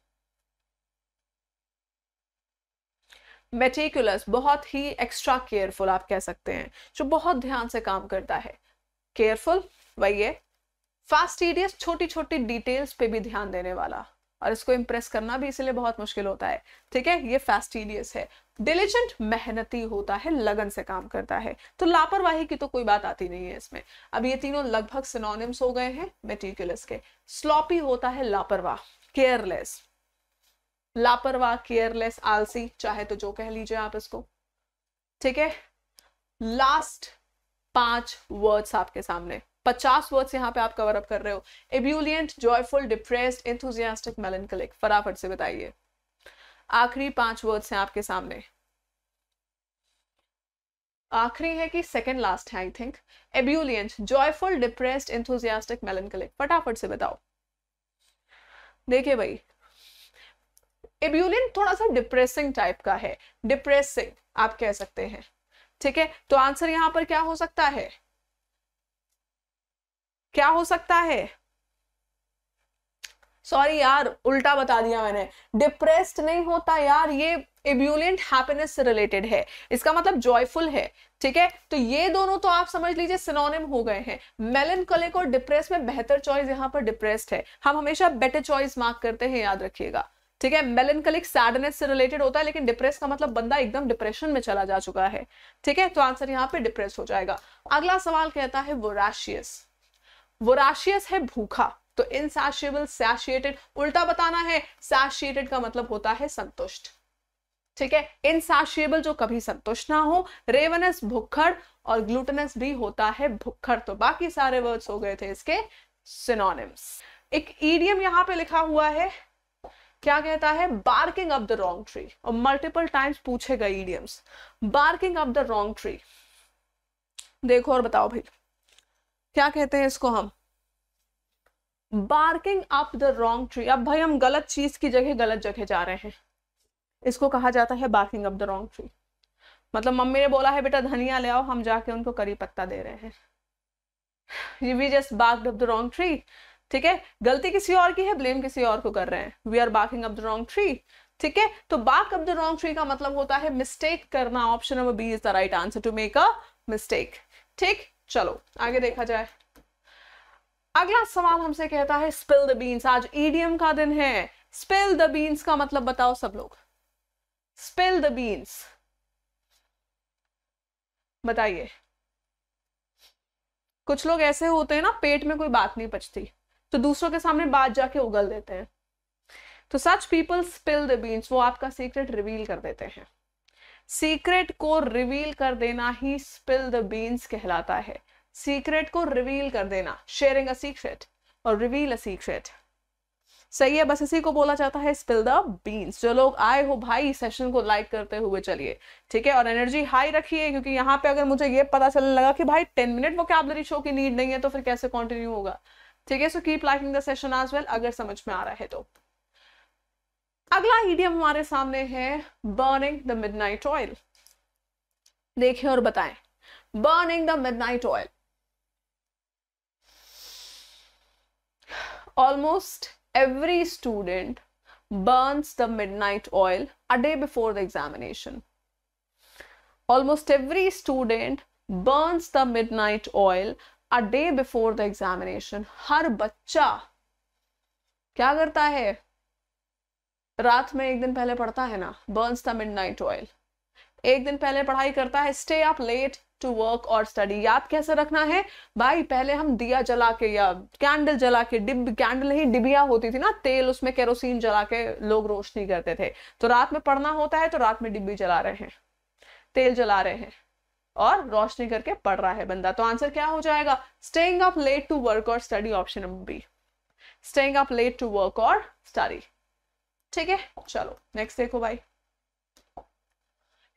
मेटिकुलस बहुत ही एक्स्ट्रा केयरफुल आप कह सकते हैं जो बहुत ध्यान से काम करता है केयरफुल वही है फास्टीडियस छोटी छोटी डिटेल्स पे भी ध्यान देने वाला और इसको इम्प्रेस करना भी इसलिए बहुत मुश्किल होता है ठीक है ये फैस्टीडियस है डिलीजेंट मेहनती होता है लगन से काम करता है तो लापरवाही की तो कोई बात आती नहीं है इसमें अब ये तीनों लगभग सिनोनिम्स हो गए हैं मेटिकुलस के स्लॉपी होता है लापरवाह केयरलेस लापरवाह केयरलेस आलसी चाहे तो जो कह लीजिए आप इसको ठीक है लास्ट पांच वर्ड्स आपके सामने पचास वर्ड्स यहाँ पे आप कवर अप कर रहे हो ebullient joyful depressed enthusiastic melancholic फटाफट से बताइए आखिरी पांच वर्ड्स हैं आपके सामने आखिरी है कि सेकेंड लास्ट है I think ebullient joyful depressed enthusiastic melancholic फटाफट से बताओ देखिए भाई एब्यूलियंट थोड़ा सा डिप्रेसिंग टाइप का है डिप्रेसिंग आप कह सकते हैं ठीक है तो आंसर यहां पर क्या हो सकता है क्या हो सकता है सॉरी यार उल्टा बता दिया मैंने डिप्रेस्ड नहीं होता यार ये एब्यूलेंट हैप्पीनेस से रिलेटेड है इसका मतलब जॉयफुल है ठीक है तो ये दोनों तो आप समझ लीजिए सिनोनिम हो गए हैं मेलनकोलिक और डिप्रेस में बेहतर चॉइस यहाँ पर डिप्रेस्ड है हम हमेशा बेटर चॉइस मार्क करते हैं याद रखिएगा ठीक है मेलन कलिक सैडनेस से रिलेटेड होता है लेकिन डिप्रेस का मतलब बंदा एकदम डिप्रेशन में चला जा चुका है ठीक है तो आंसर यहाँ पे डिप्रेस हो जाएगा अगला सवाल कहता है वो रैशियस वोराशियस है भूखा तो इनसैशियबल सैशिएटेड उल्टा बताना है सैशिएटेड का मतलब होता है संतुष्ट ठीक है इनसैशिएबल जो कभी संतुष्ट ना हो रेवनस भुखड़ और ग्लूटनस भी होता है भुखड़ तो बाकी सारे वर्ड्स हो गए थे इसके सिनोनिम्स एक ईडियम यहां पे लिखा हुआ है क्या कहता है barking up the wrong tree और मल्टीपल टाइम्स पूछे गए idioms barking up the wrong tree देखो और बताओ भाई क्या कहते हैं इसको हम barking up the wrong tree अब भाई हम गलत चीज की जगह गलत जगह जा रहे हैं इसको कहा जाता है barking up the wrong tree मतलब मम्मी ने बोला है बेटा धनिया ले आओ हम जाके उनको करी पत्ता दे रहे हैं we just bark up the wrong tree ठीक है गलती किसी और की है ब्लेम किसी और को कर रहे हैं we are barking up the wrong tree ठीक है तो bark up the wrong tree का मतलब होता है मिस्टेक करना option number B is the right answer to make a mistake ठीक चलो आगे देखा जाए अगला सवाल हमसे कहता है स्पिल द बीन्स आज ईडीएम e का दिन है स्पिल द बीन्स का मतलब बताओ सब लोग स्पिल द बीन्स बताइए कुछ लोग ऐसे होते हैं ना पेट में कोई बात नहीं पचती तो दूसरों के सामने बात जाके उगल देते हैं तो such people spill the beans वो आपका सीक्रेट रिवील कर देते हैं सीक्रेट को रिवील कर देना ही स्पिल द बीन्स कहलाता है सीक्रेट को रिवील कर देना शेयरिंग अ सीक्रेट और रिवील अ सीक्रेट सही है बस इसी को बोला जाता है स्पिल द बीन्स जो लोग आए हो भाई सेशन को लाइक करते हुए चलिए ठीक है और एनर्जी हाई रखिए क्योंकि यहाँ पे अगर मुझे ये पता चलने लगा कि भाई टेन मिनट वोकेबलरी शो की नीड नहीं है तो फिर कैसे कंटिन्यू होगा ठीक है so keep liking the session as well अगर समझ में आ रहा है तो अगला ईडियम हमारे सामने है बर्निंग द मिडनाइट ऑयल देखें और बताएं burning the midnight oil almost every student burns the midnight oil a day before the examination. Almost every student burns the midnight oil a day before the examination. हर बच्चा क्या करता है रात में एक दिन पहले पढ़ता है ना burns the midnight oil एक दिन पहले पढ़ाई करता है stay up late to work और स्टडी याद कैसे रखना है भाई पहले हम दिया जला के या कैंडल जला के डिब कैंडल ही डिबिया होती थी ना तेल उसमें केरोसिन जला के लोग रोशनी करते थे तो रात में पढ़ना होता है तो रात में डिब्बी जला रहे हैं तेल जला रहे हैं और रोशनी करके पढ़ रहा है बंदा तो आंसर क्या हो जाएगा staying up late to work और study option number B staying up late to work और स्टडी ठीक है चलो नेक्स्ट देखो भाई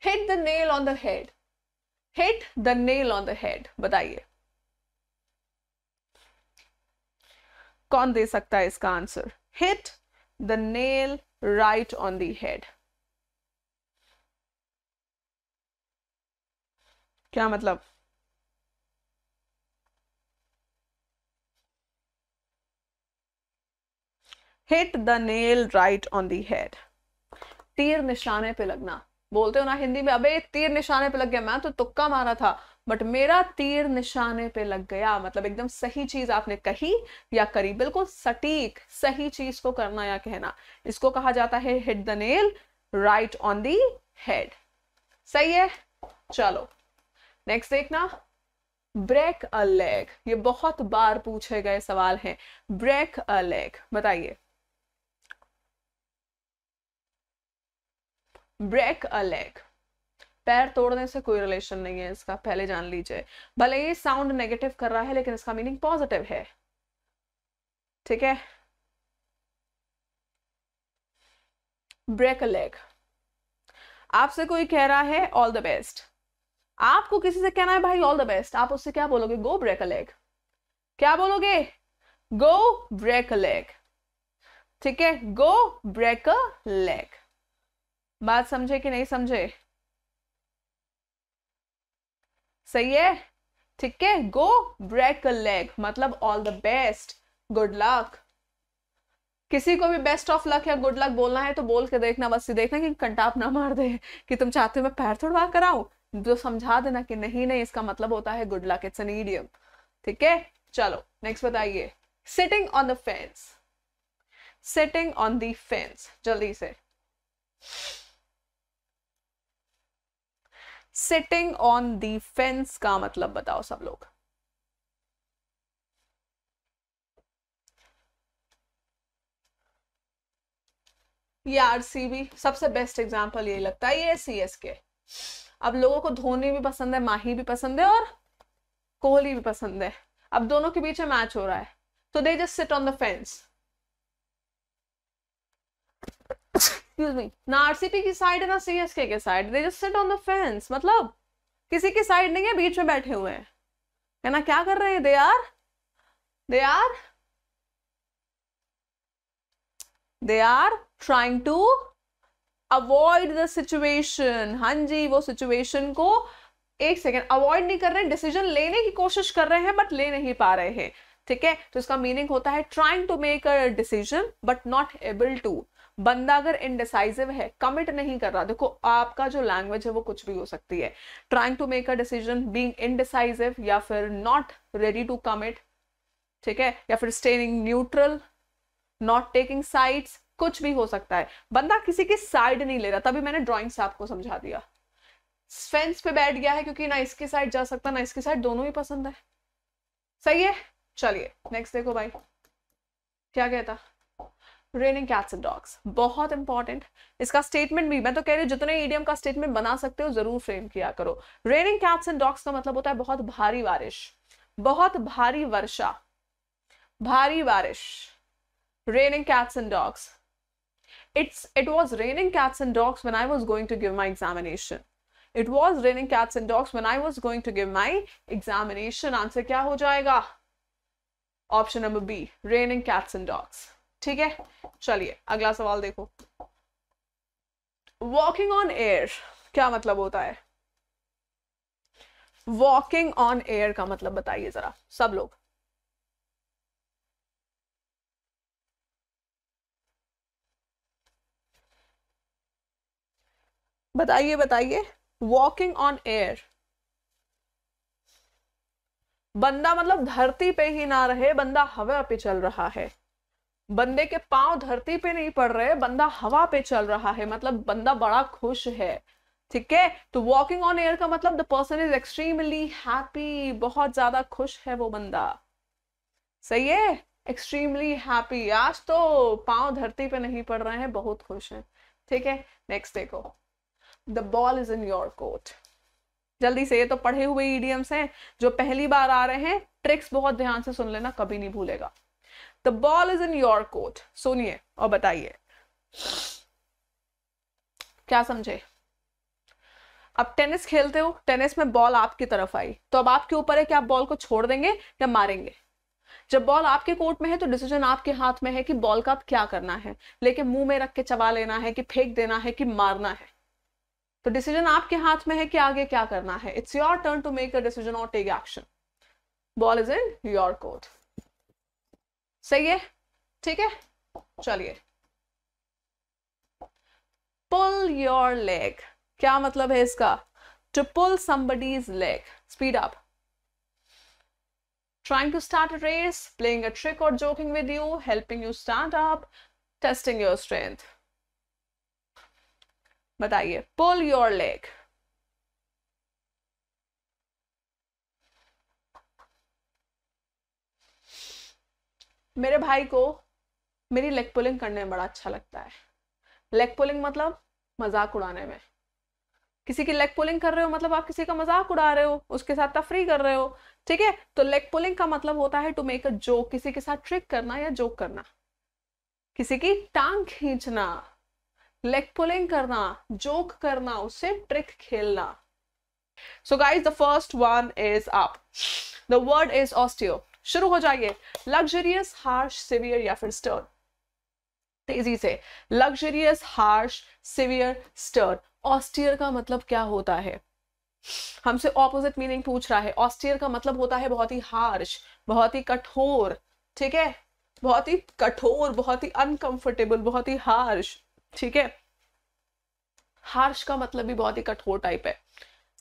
hit the nail on the head hit the nail on the head बताइए कौन दे सकता है इसका answer hit the nail right on the head क्या मतलब hit the nail right on the head तीर निशाने पे लगना बोलते हो ना हिंदी में अबे तीर निशाने पे लग गया मैं तो तुक्का मारा था बट मेरा तीर निशाने पे लग गया मतलब एकदम सही चीज आपने कही या करी बिल्कुल सटीक सही चीज को करना या कहना इसको कहा जाता है hit the nail right on the head सही है चलो नेक्स्ट देखना ब्रेक अ लेग ये बहुत बार पूछे गए सवाल हैं ब्रेक अ लेग बताइए ब्रेक अ लेग पैर तोड़ने से कोई रिलेशन नहीं है इसका पहले जान लीजिए भले ये साउंड नेगेटिव कर रहा है लेकिन इसका मीनिंग पॉजिटिव है ठीक है ब्रेक अ लेग आपसे कोई कह रहा है ऑल द बेस्ट आपको किसी से कहना है भाई ऑल द बेस्ट आप उससे क्या बोलोगे गो ब्रेक अ लेग क्या बोलोगे गो ब्रेक अ लेग ठीक है गो ब्रेक अ लेग बात समझे कि नहीं समझे सही है ठीक है गो ब्रेक अ लेग मतलब all the best good luck किसी को भी बेस्ट ऑफ लक या गुड लक बोलना है तो बोल के देखना बस देखना कि कंटाप ना मार दे कि तुम चाहते हो मैं पैर थोड़वा कराऊ जो समझा देना कि नहीं नहीं इसका मतलब होता है गुड लक इट्स एन ठीक है चलो नेक्स्ट बताइए sitting on the fence sitting on the fence जल्दी से सिटिंग ऑन दी फेंस का मतलब बताओ सब लोग ये e आरसीबी सबसे बेस्ट एग्जांपल यही लगता है ये एस के अब लोगों को धोनी भी पसंद है माही भी पसंद है और कोहली भी पसंद है अब दोनों के बीच में मैच हो रहा है तो they just sit on the fence excuse me ना आरसीपी की साइड है ना सीएसके के side they just sit on the fence मतलब किसी की साइड नहीं है बीच में बैठे हुए हैं है ना क्या कर रहे हैं they are they are they are trying to avoid the situation हाँ जी वो सिचुएशन को एक सेकेंड अवॉइड नहीं कर रहे हैं डिसीजन लेने की कोशिश कर रहे हैं बट ले नहीं पा रहे हैं ठीक है तो इसका मीनिंग होता है trying to make a decision but not able to बंदा अगर इनडिसाइजिव है कमिट नहीं कर रहा देखो आपका जो लैंग्वेज है वो कुछ भी हो सकती है trying to make a decision being indecisive या फिर नॉट रेडी टू कमिट ठीक है या फिर staying neutral not taking sides कुछ भी हो सकता है बंदा किसी की साइड नहीं ले रहा तभी मैंने ड्रॉइंग से आपको समझा दिया फेंस पे बैठ गया है क्योंकि ना इसके साइड जा सकता ना इसके साइड दोनों ही पसंद है सही है चलिए नेक्स्ट देखो भाई क्या कहता रेनिंग कैट्स एंड डॉग्स बहुत इंपॉर्टेंट इसका स्टेटमेंट भी मैं तो कह रही हूँ जितने ईडियम का स्टेटमेंट बना सकते हो जरूर फ्रेम किया करो रेनिंग कैट्स एंड डॉग्स का मतलब होता है बहुत भारी बारिश बहुत भारी वर्षा भारी बारिश raining cats and dogs it's it was raining cats and dogs when I was going to give my examination it was raining cats and dogs when I was going to give my examination answer क्या हो जाएगा option number B raining cats and dogs ठीक है चलिए अगला सवाल देखो वॉकिंग ऑन एयर क्या मतलब होता है वॉकिंग ऑन एयर का मतलब बताइए जरा सब लोग बताइए बताइए वॉकिंग ऑन एयर बंदा मतलब धरती पे ही ना रहे बंदा हवा पे चल रहा है बंदे के पांव धरती पे नहीं पड़ रहे बंदा हवा पे चल रहा है मतलब बंदा बड़ा खुश है ठीक है तो वॉकिंग ऑन एयर का मतलब the person is extremely happy बहुत ज्यादा खुश है वो बंदा सही है एक्सट्रीमली हैप्पी आज तो पांव धरती पे नहीं पड़ रहे हैं बहुत खुश हैं ठीक है नेक्स्ट देखो the ball is in your court जल्दी से ये तो पढ़े हुए ईडियम्स हैं जो पहली बार आ रहे हैं ट्रिक्स बहुत ध्यान से सुन लेना कभी नहीं भूलेगा the ball is in your court सुनिए और बताइए क्या समझे अब टेनिस खेलते हो टेनिस में बॉल आपकी तरफ आई तो अब आपके ऊपर है कि आप बॉल को छोड़ देंगे या मारेंगे जब बॉल आपके कोर्ट में है तो डिसीजन आपके हाथ में है कि बॉल का आप क्या करना है लेकिन मुंह में रख के चबा लेना है कि फेंक देना है कि मारना है तो डिसीजन आपके हाथ में है कि आगे क्या करना है it's your turn to make a decision और take action ball is in your court सही है ठीक है चलिए पुल योर लेग क्या मतलब है इसका to pull somebody's leg speed up trying to start a race playing a trick और joking with you helping you start up testing your strength बताइए पुल योर लेग मेरे भाई को मेरी लेग पुलिंग करने में बड़ा अच्छा लगता है लेग पुलिंग मतलब मजाक उड़ाने में किसी की लेग पुलिंग कर रहे हो मतलब आप किसी का मजाक उड़ा रहे हो उसके साथ तफरी कर रहे हो ठीक है तो लेग पुलिंग का मतलब होता है टू मेक अ जोक किसी के साथ ट्रिक करना या जोक करना किसी की टांग खींचना लेग पुलिंग करना जोक करना उससे ट्रिक खेलना so guys the first one is आप द वर्ड इज ऑस्टियो शुरू हो जाइए लग्जरियस हार्श सिवियर या फिर स्टर्न तेजी से luxurious harsh severe stern austere का मतलब क्या होता है हमसे ऑपोजिट मीनिंग पूछ रहा है ऑस्टियर का मतलब होता है बहुत ही हार्श बहुत ही कठोर ठीक है बहुत ही कठोर बहुत ही अनकंफर्टेबल बहुत ही हार्श ठीक है हार्श का मतलब भी बहुत ही कठोर टाइप है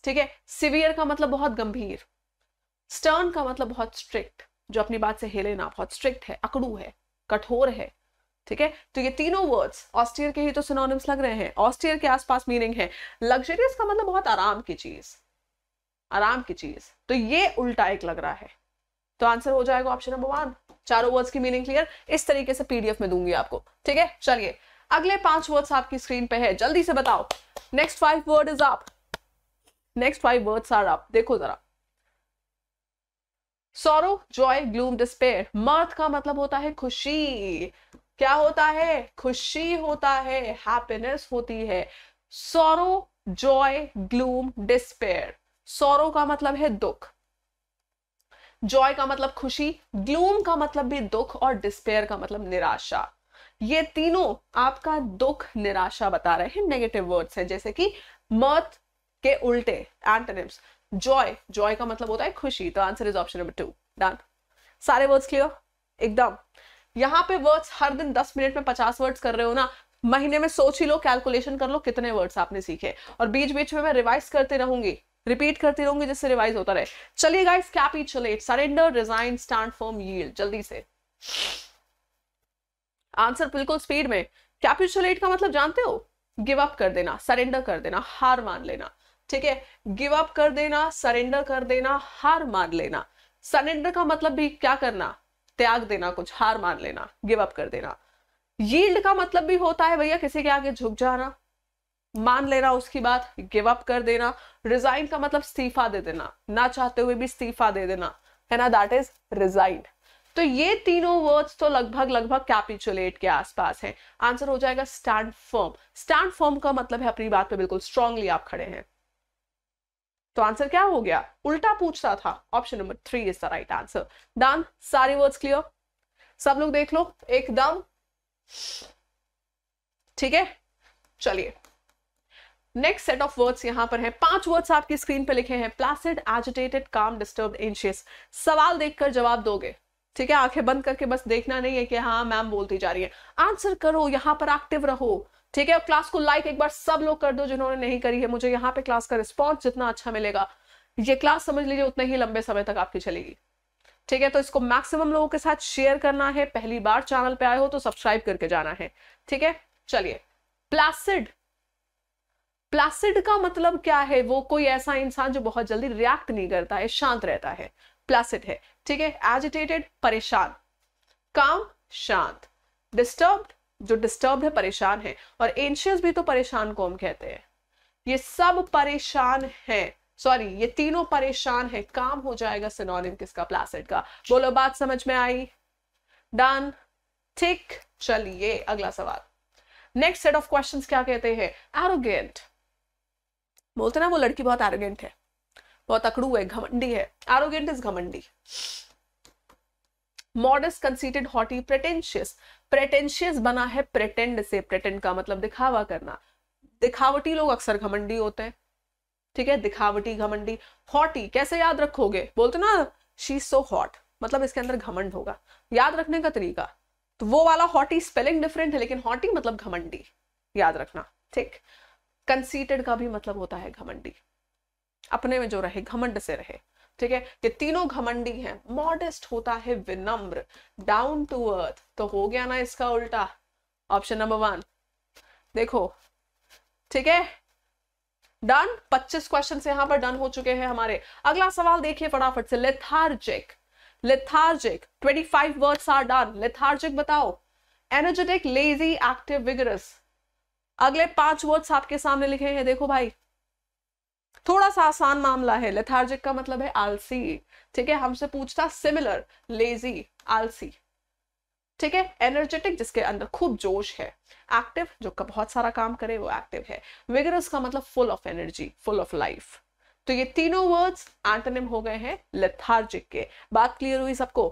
ठीक है सिवियर का मतलब बहुत गंभीर स्टर्न का मतलब बहुत स्ट्रिक्ट जो अपनी बात से हेले ना बहुत स्ट्रिक्ट है अकड़ू है कठोर है ठीक है तो ये तीनों वर्ड्स ऑस्टियर के ही तो सिनोनिम्स लग रहे हैं ऑस्टियर के आसपास मीनिंग है लग्जरियस का मतलब बहुत आराम की चीज आराम की चीज तो ये उल्टा एक लग रहा है तो आंसर हो जाएगा ऑप्शन नंबर वन चारों वर्ड्स की मीनिंग क्लियर इस तरीके से पीडीएफ में दूंगी आपको ठीक है चलिए अगले पांच वर्ड्स आपकी स्क्रीन पे है जल्दी से बताओ नेक्स्ट फाइव वर्ड इज आप नेक्स्ट फाइव वर्ड्स आर आप देखो जरा सोरो जॉय ग्लूम डिस्पेयर मर्थ का मतलब होता है खुशी क्या होता है खुशी होता है हैप्पीनेस होती है सोरो जॉय ग्लूम डिस्पेयर सोरो का मतलब है दुख जॉय का मतलब खुशी ग्लूम का मतलब भी दुख और डिस्पेयर का मतलब निराशा ये तीनों आपका दुख निराशा बता रहे हैं नेगेटिव वर्ड्स हैं जैसे कि मर्थ के उल्टे एंटनिम्स जॉय जॉय का मतलब होता है खुशी तो answer is option number two done सारे वर्ड्स क्लियर एकदम यहाँ पे वर्ड्स हर दिन दस मिनट में पचास वर्ड्स कर रहे हो ना महीने में सोच ही लो कैलकुलेशन कर लो कितने वर्ड्स आपने सीखे और बीच बीच में मैं रिवाइज करती रहूंगी रिपीट करती रहूंगी जिससे रिवाइज होता रहे चलिए guys capitulate surrender resign stand firm yield जल्दी से आंसर बिल्कुल स्पीड में कैपिचुलेट का मतलब जानते हो गिव अप कर देना सरेंडर कर देना हार मान लेना ठीक है गिव अप कर देना सरेंडर कर देना हार मान लेना सरेंडर का मतलब भी क्या करना त्याग देना कुछ हार मान लेना गिव अप कर देना यील्ड का मतलब भी होता है भैया किसी के आगे झुक जाना मान लेना उसकी बात गिव अप कर देना रिजाइन का मतलब इस्तीफा दे देना ना चाहते हुए भी इस्तीफा दे देना है ना दैट इज रिजाइन तो ये तीनों वर्ड्स तो लगभग लगभग कैपिचुलेट के आसपास हैं आंसर हो जाएगा स्टैंड फर्म स्टैंड फर्म का मतलब है अपनी बात पे बिल्कुल स्ट्रांगली आप खड़े हैं तो आंसर क्या हो गया उल्टा पूछता था option number three is the right answer done सारे वर्ड्स क्लियर सब लोग देख लो एकदम ठीक है चलिए नेक्स्ट सेट ऑफ वर्ड्स यहां पर है पांच वर्ड्स आपकी स्क्रीन पे लिखे हैं placid agitated calm disturb anxious सवाल देखकर जवाब दोगे ठीक है आंखें बंद करके बस देखना नहीं है कि हाँ मैम बोलती जा रही है आंसर करो यहां पर एक्टिव रहो ठीक है क्लास को लाइक एक बार सब लोग कर दो जिन्होंने नहीं करी है मुझे यहाँ पे क्लास का रिस्पॉन्स जितना अच्छा मिलेगा ये क्लास समझ लीजिए उतने ही लंबे समय तक आपकी चलेगी ठीक है तो इसको मैक्सिमम लोगों के साथ शेयर करना है पहली बार चैनल पे आए हो तो सब्सक्राइब करके जाना है ठीक है चलिए प्लासिड प्लासिड का मतलब क्या है वो कोई ऐसा इंसान जो बहुत जल्दी रिएक्ट नहीं करता है शांत रहता है प्लासिड है ठीक है एजिटेटेड परेशान काम शांत डिस्टर्ब जो डिस्टर्ब है परेशान है और एंशियस भी तो परेशान को हम कहते हैं ये सब परेशान है सॉरी ये तीनों परेशान है काम हो जाएगा सिनोनिम किसका प्लासेट का बोलो बात समझ में आई डन ठीक चलिए अगला सवाल नेक्स्ट सेट ऑफ क्वेश्चन क्या कहते हैं एरोगेंट बोलते ना वो लड़की बहुत एरोगेंट है बहुत अकड़ू है घमंडी है एरोगेंट इज घमंडी मॉडर्स कंसीटेड हॉटी प्रेटेंशियस प्रेटेंशियस बना है प्रेटेंड से प्रेटेंड का मतलब दिखावा करना दिखावटी लोग अक्सर घमंडी होते हैं ठीक है दिखावटी घमंडी हॉटी कैसे याद रखोगे बोलते ना शी सो हॉट मतलब इसके अंदर घमंड होगा याद रखने का तरीका तो वो वाला हॉटी स्पेलिंग डिफरेंट है लेकिन हॉटी मतलब घमंडी याद रखना ठीक कंसीटेड का भी मतलब होता है घमंडी अपने में जो रहे घमंड से रहे ठीक है ये तीनों घमंडी हैं मॉडेस्ट होता है विनम्र डाउन टू अर्थ तो हो गया ना इसका उल्टा ऑप्शन नंबर वन देखो ठीक है डन 25 क्वेश्चन यहां पर डन हो चुके हैं हमारे अगला सवाल देखिए फटाफट से lethargic lethargic 25 words are done lethargic बताओ एनर्जेटिक लेजी एक्टिव विगरस अगले पांच वर्ड्स आपके सामने लिखे हैं देखो भाई थोड़ा सा आसान मामला है लेथार्जिक का मतलब है आलसी ठीक है हमसे पूछता सिमिलर लेजी आलसी ठीक है एनर्जेटिक जिसके अंदर खूब जोश है एक्टिव जो का बहुत सारा काम करे वो एक्टिव है विगरस का मतलब full of energy full of life तो ये तीनों वर्ड्स एंटोनिम हो गए हैं लेथार्जिक के बात क्लियर हुई सबको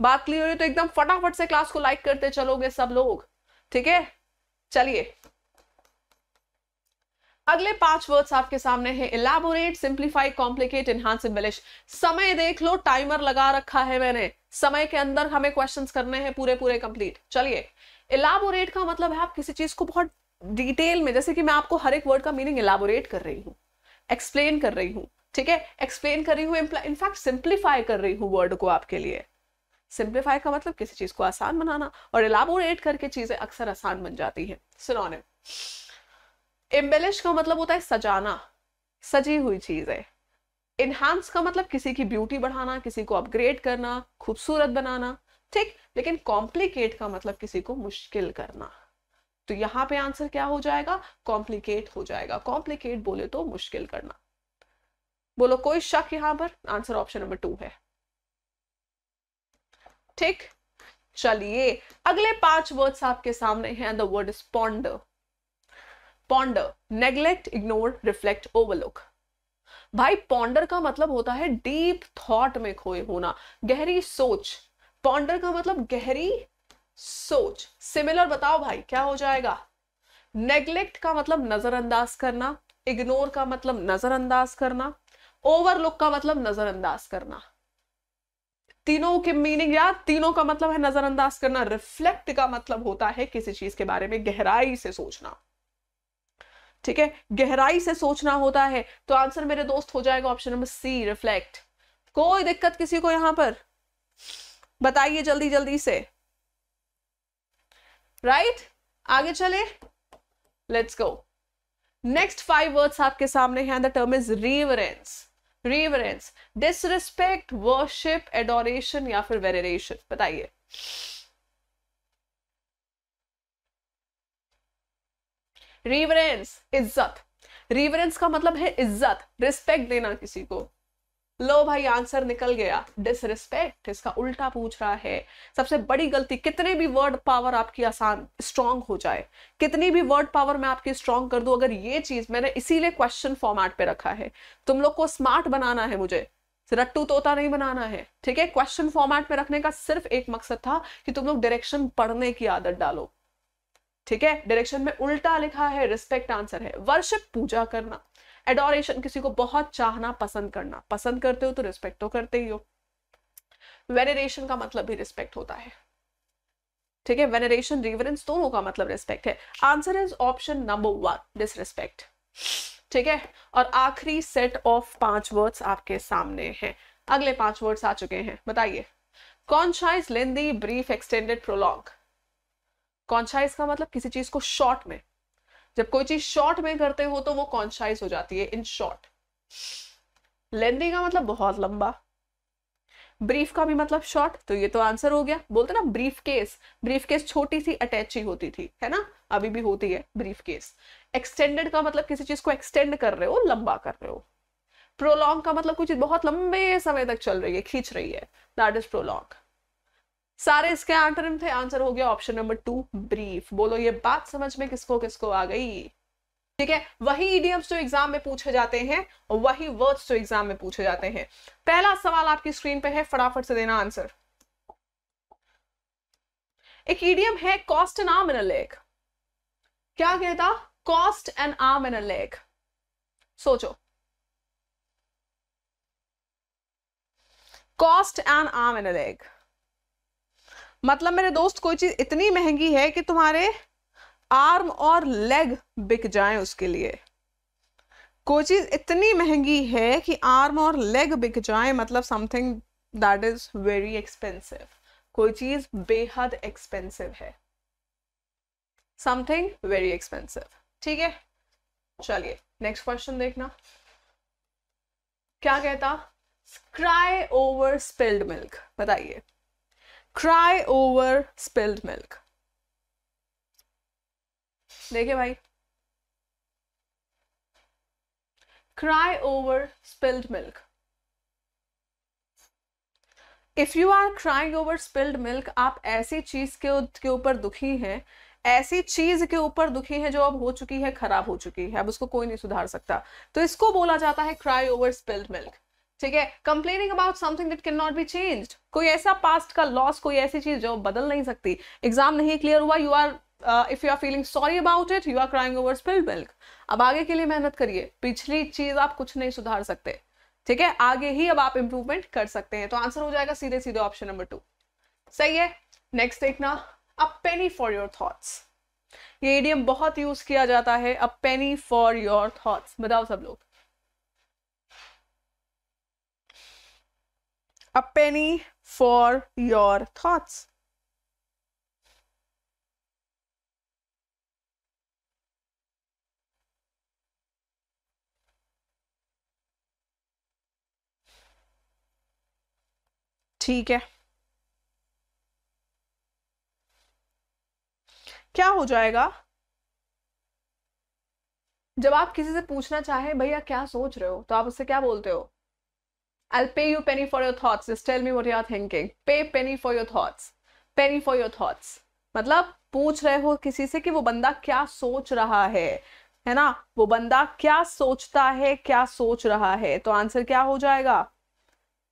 बात क्लियर हुई तो एकदम फटाफट से क्लास को लाइक करते चलोगे सब लोग ठीक है चलिए अगले पांच वर्ड्स आपके सामने हैं elaborate simplify complicate enhance embellish समय देख लो टाइमर लगा रखा है मैंने समय के अंदर हमें क्वेश्चन करने हैं पूरे पूरे कंप्लीट चलिए इलाबोरेट का मतलब है आप किसी चीज को बहुत डिटेल में जैसे कि मैं आपको हर एक वर्ड का मीनिंग इलाबोरेट कर रही हूँ एक्सप्लेन कर रही हूँ ठीक है एक्सप्लेन कर रही हूँ इनफैक्ट सिंप्लीफाई कर रही हूँ वर्ड को आपके लिए सिंप्लीफाई का मतलब किसी चीज को आसान बनाना और इलाबोरेट करके चीजें अक्सर आसान बन जाती है सिनोनिम एम्बेलिश का मतलब होता है सजाना सजी हुई चीज है इनहांस का मतलब किसी की ब्यूटी बढ़ाना किसी को अपग्रेड करना खूबसूरत बनाना ठीक लेकिन कॉम्प्लिकेट का मतलब किसी को मुश्किल करना तो यहां पे आंसर क्या हो जाएगा कॉम्प्लिकेट हो जाएगा कॉम्प्लिकेट बोले तो मुश्किल करना बोलो कोई शक यहां पर आंसर ऑप्शन नंबर टू है ठीक चलिए अगले पांच वर्ड्स आपके सामने हैं द वर्ड स्पॉन्ड ponder neglect ignore reflect overlook भाई पॉन्डर का मतलब होता है डीप थॉट में खोए होना गहरी सोच पॉन्डर का मतलब गहरी सोच सिमिलर बताओ भाई क्या हो जाएगा नेग्लेक्ट का मतलब नजरअंदाज करना इग्नोर का मतलब नजरअंदाज करना ओवरलुक का मतलब नजरअंदाज करना तीनों के मीनिंग याद तीनों का मतलब है नजरअंदाज करना रिफ्लेक्ट का मतलब होता है किसी चीज के बारे में गहराई से सोचना ठीक है गहराई से सोचना होता है तो आंसर मेरे दोस्त हो जाएगा ऑप्शन नंबर सी रिफ्लेक्ट कोई दिक्कत किसी को यहां पर बताइए जल्दी जल्दी से राइट right? आगे चले let's go next five words आपके सामने हैं the term is reverence reverence disrespect worship adoration या फिर वेरेशन बताइए रिवरेंस इज्जत रिवरेंस का मतलब है इज्जत रिस्पेक्ट देना किसी को लो भाई आंसर निकल गया डिसरिस्पेक्ट इसका उल्टा पूछ रहा है सबसे बड़ी गलती कितने भी वर्ड पावर आपकी आसान स्ट्रांग हो जाए कितनी भी वर्ड पावर मैं आपकी स्ट्रांग कर दूं अगर ये चीज मैंने इसीलिए क्वेश्चन फॉर्मेट पे रखा है तुम लोग को स्मार्ट बनाना है मुझे रट्टू तोता नहीं बनाना है ठीक है क्वेश्चन फॉर्मेट पे रखने का सिर्फ एक मकसद था कि तुम लोग डायरेक्शन पढ़ने की आदत डालो ठीक है डायरेक्शन में उल्टा लिखा है रिस्पेक्ट आंसर है वर्शिप पूजा करना एडोरेशन किसी को बहुत चाहना पसंद करना पसंद करते हो तो रिस्पेक्ट तो करते ही हो वेनरेशन का मतलब भी रिस्पेक्ट होता है ठीक है वेनरेशन रिवरेंस दोनों का मतलब रिस्पेक्ट है answer is option number one disrespect ठीक है और आखिरी सेट ऑफ पांच वर्ड्स आपके सामने हैं अगले पांच वर्ड्स आ चुके हैं बताइए concise lengthy brief extended prolong concise का मतलब किसी चीज को शॉर्ट में जब कोई चीज शॉर्ट में करते हो तो वो कॉन्शाइज हो जाती है इन शॉर्ट लेंदी का मतलब बहुत लंबा ब्रीफ का भी मतलब शॉर्ट तो ये तो आंसर हो गया बोलते ना ब्रीफ केस ब्रीफ केस छोटी सी अटैची होती थी है ना अभी भी होती है ब्रीफ केस एक्सटेंडेड का मतलब किसी चीज को एक्सटेंड कर रहे हो लंबा कर रहे हो प्रोलॉन्ग का मतलब कुछ बहुत लंबे समय तक चल रही है खींच रही है दैट इज प्रोलॉन्ग सारे इसके एंटोनिम थे आंसर हो गया ऑप्शन नंबर टू ब्रीफ बोलो ये बात समझ में किसको किसको आ गई ठीक है वही इडियम्स जो एग्जाम में पूछे जाते हैं वही वर्ड्स जो एग्जाम में पूछे जाते हैं पहला सवाल आपकी स्क्रीन पे है फटाफट से देना आंसर एक ईडियम है cost an arm an leg क्या कहता cost and arm an leg सोचो cost and arm an leg मतलब मेरे दोस्त कोई चीज इतनी महंगी है कि तुम्हारे आर्म और लेग बिक जाए उसके लिए कोई चीज इतनी महंगी है कि आर्म और लेग बिक जाए मतलब something that is very expensive कोई चीज बेहद एक्सपेंसिव है समथिंग वेरी एक्सपेंसिव ठीक है चलिए नेक्स्ट क्वेश्चन देखना क्या कहता स्क्राई ओवर स्पिल्ड मिल्क बताइए cry over spilled milk देखिए भाई cry over spilled milk if you are crying over spilled milk आप ऐसी चीज के के ऊपर दुखी हैं ऐसी चीज के ऊपर दुखी है जो अब हो चुकी है खराब हो चुकी है अब उसको कोई नहीं सुधार सकता तो इसको बोला जाता है क्राई ओवर स्पिल्ड मिल्क ठीक है complaining about something that can not be change कोई ऐसा पास्ट का लॉस कोई ऐसी चीज जो बदल नहीं सकती एग्जाम नहीं क्लियर हुआ you are if you are feeling sorry about it you are crying over spill milk अब आगे के लिए मेहनत करिए पिछली चीज आप कुछ नहीं सुधार सकते ठीक है आगे ही अब आप इंप्रूवमेंट कर सकते हैं तो आंसर हो जाएगा सीधे सीधे ऑप्शन नंबर टू सही है नेक्स्ट देखना a penny for your thoughts ये एडियम बहुत यूज किया जाता है a penny for your thoughts बताओ सब लोग a penny for your thoughts. ठीक है क्या हो जाएगा जब आप किसी से पूछना चाहे भैया क्या सोच रहे हो तो आप उससे क्या बोलते हो I'll pay you penny for your thoughts. Just tell me what you are thinking. Pay penny for your thoughts. Penny for your thoughts. मतलब पूछ रहे हो किसी से कि वो बंदा क्या सोच रहा है है ना वो बंदा क्या सोचता है क्या सोच रहा है तो आंसर क्या हो जाएगा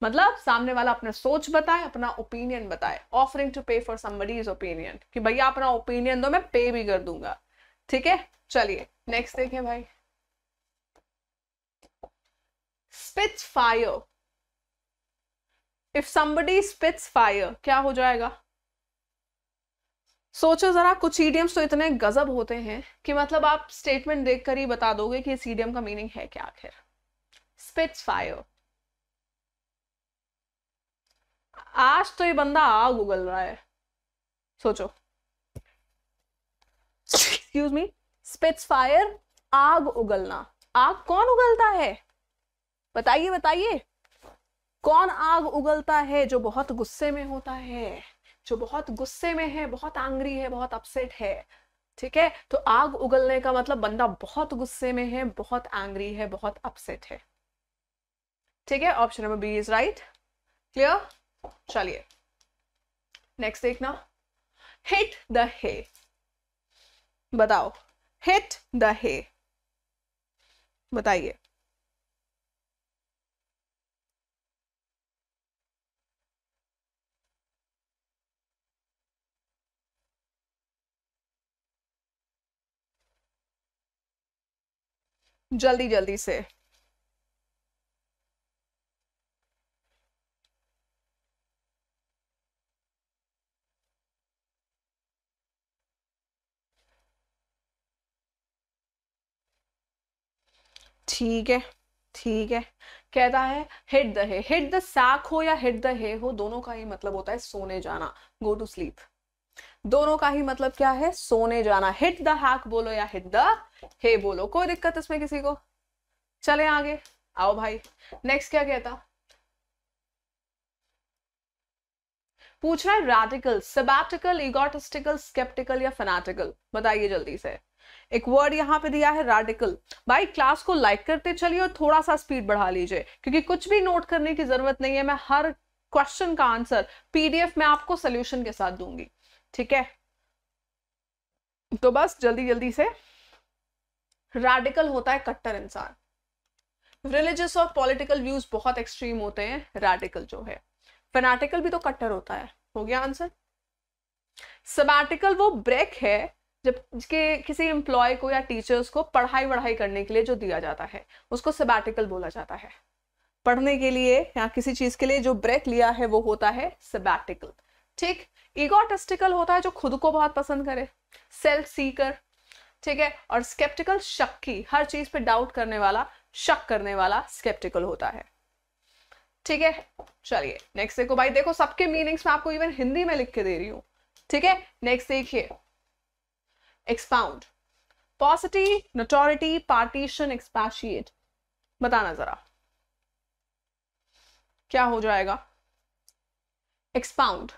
मतलब सामने वाला अपना सोच बताए अपना ओपिनियन बताए offering to pay for somebody opinion कि भैया अपना ओपिनियन दो मैं पे भी कर दूंगा ठीक है चलिए नेक्स्ट देखें भाई spit fire if somebody spits fire क्या हो जाएगा सोचो जरा कुछ ईडियम्स तो इतने गजब होते हैं कि मतलब आप स्टेटमेंट देखकर ही बता दोगे कि इस ईडियम का मीनिंग है क्या आखिर स्पिट्स फायर आज तो ये बंदा आग उगल रहा है सोचो एक्सक्यूज मी स्पिट्स फायर आग उगलना आग कौन उगलता है बताइए बताइए कौन आग उगलता है जो बहुत गुस्से में होता है जो बहुत गुस्से में है बहुत आंग्री है बहुत अपसेट है ठीक है तो आग उगलने का मतलब बंदा बहुत गुस्से में है बहुत आंग्री है बहुत अपसेट है ठीक है option number B is right clear चलिए नेक्स्ट देखना हिट द हे बताओ हिट द हे बताइए जल्दी जल्दी से ठीक है ठीक है कहता है hit the hay hit the sack हो या हिट द हे हो दोनों का ही मतलब होता है सोने जाना गो टू स्लीप दोनों का ही मतलब क्या है सोने जाना हिट द हैक बोलो या हिट द हे बोलो कोई दिक्कत इसमें किसी को चले आगे आओ भाई नेक्स्ट क्या कहता पूछ रहा है रेडिकल सबैप्टिकल इगोटिस्टिकल स्केप्टिकल या फनाटिकल बताइए जल्दी से एक वर्ड यहाँ पे दिया है रेडिकल भाई क्लास को लाइक करते चलिए और थोड़ा सा स्पीड बढ़ा लीजिए क्योंकि कुछ भी नोट करने की जरूरत नहीं है मैं हर क्वेश्चन का आंसर पीडीएफ में आपको सोल्यूशन के साथ दूंगी ठीक है तो बस जल्दी जल्दी से रेडिकल होता है कट्टर इंसान रिलीजियस और पॉलिटिकल व्यूज बहुत एक्सट्रीम होते हैं रेडिकल जो है फेनाटिकल भी तो कट्टर होता है हो गया आंसर सबैटिकल वो ब्रेक है जब के किसी एम्प्लॉय को या टीचर्स को पढ़ाई वढ़ाई करने के लिए जो दिया जाता है उसको सबैटिकल बोला जाता है पढ़ने के लिए या किसी चीज के लिए जो ब्रेक लिया है वो होता है सबैटिकल ठीक ईगोटिस्टिकल होता है जो खुद को बहुत पसंद करे सेल्फ सीकर ठीक है और स्केप्टिकल शक की हर चीज पे डाउट करने वाला शक करने वाला स्केप्टिकल होता है ठीक है चलिए नेक्स्ट देखो भाई देखो सबके मीनिंग्स में आपको इवन हिंदी में लिख के दे रही हूं ठीक है नेक्स्ट देखिए expound positive notoriety partition expatiate बताना जरा क्या हो जाएगा एक्सपाउंड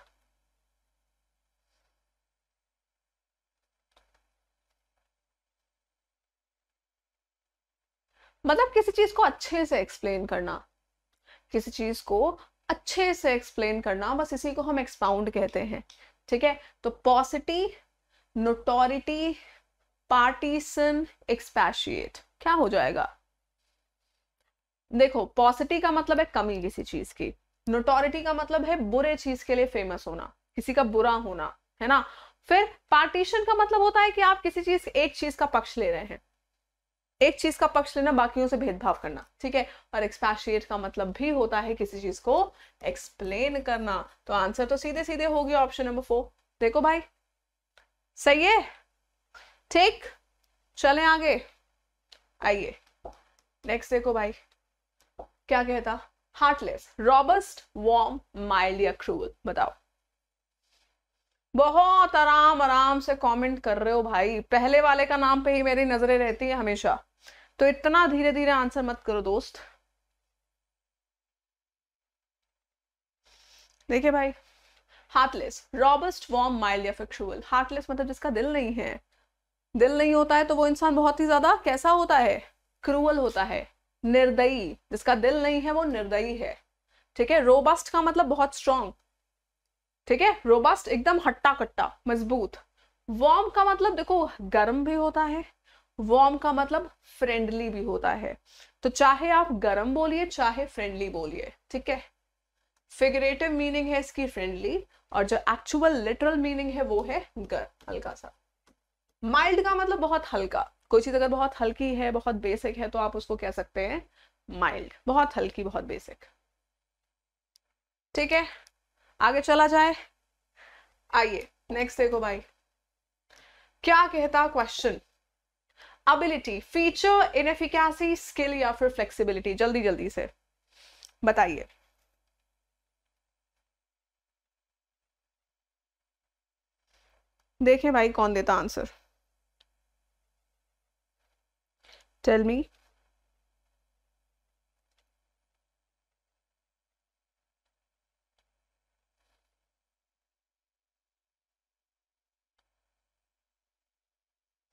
मतलब किसी चीज को अच्छे से एक्सप्लेन करना किसी चीज को अच्छे से एक्सप्लेन करना बस इसी को हम एक्सपाउंड कहते हैं ठीक है तो पॉसिटी नोटोरिटी पार्टीसन एक्सपैशिएट क्या हो जाएगा देखो पॉसिटी का मतलब है कमी किसी चीज की नोटोरिटी का मतलब है बुरे चीज के लिए फेमस होना किसी का बुरा होना है ना फिर पार्टीशन का मतलब होता है कि आप किसी चीज एक चीज का पक्ष ले रहे हैं एक चीज का पक्ष लेना बाकियों से भेदभाव करना ठीक है और एक्सपैशिएट का मतलब भी होता है किसी चीज को एक्सप्लेन करना तो आंसर तो सीधे सीधे होगी ऑप्शन नंबर फोर देखो भाई सही है ठीक चले आगे आइए नेक्स्ट देखो भाई क्या कहता हार्टलेस रॉबस्ट वॉर्म माइल्ड या क्रूल बताओ बहुत आराम आराम से कमेंट कर रहे हो भाई पहले वाले का नाम पे ही मेरी नजरें रहती है हमेशा तो इतना धीरे धीरे आंसर मत करो दोस्त देखिए भाई हार्टलेस रॉबस्ट वॉर्म माइल्ड या फिक्शुअल हार्टलेस मतलब जिसका दिल नहीं है दिल नहीं होता है तो वो इंसान बहुत ही ज्यादा कैसा होता है क्रूअल होता है निर्दयी जिसका दिल नहीं है वो निर्दयी है ठीक है रोबस्ट का मतलब बहुत स्ट्रांग ठीक है रोबस्ट एकदम हट्टा कट्टा मजबूत वॉर्म का मतलब देखो गर्म भी होता है वॉर्म का मतलब फ्रेंडली भी होता है तो चाहे आप गर्म बोलिए चाहे फ्रेंडली बोलिए ठीक है फिगरेटिव मीनिंग है इसकी फ्रेंडली और जो एक्चुअल लिटरल मीनिंग है वो है गर्म हल्का सा माइल्ड का मतलब बहुत हल्का कोई चीज अगर बहुत हल्की है बहुत बेसिक है तो आप उसको कह सकते हैं माइल्ड बहुत हल्की बहुत बेसिक ठीक है आगे चला जाए आइए नेक्स्ट देखो भाई क्या कहता question ability feature inefficacy skill या फिर फ्लेक्सिबिलिटी जल्दी जल्दी से बताइए देखें भाई कौन देता answer tell me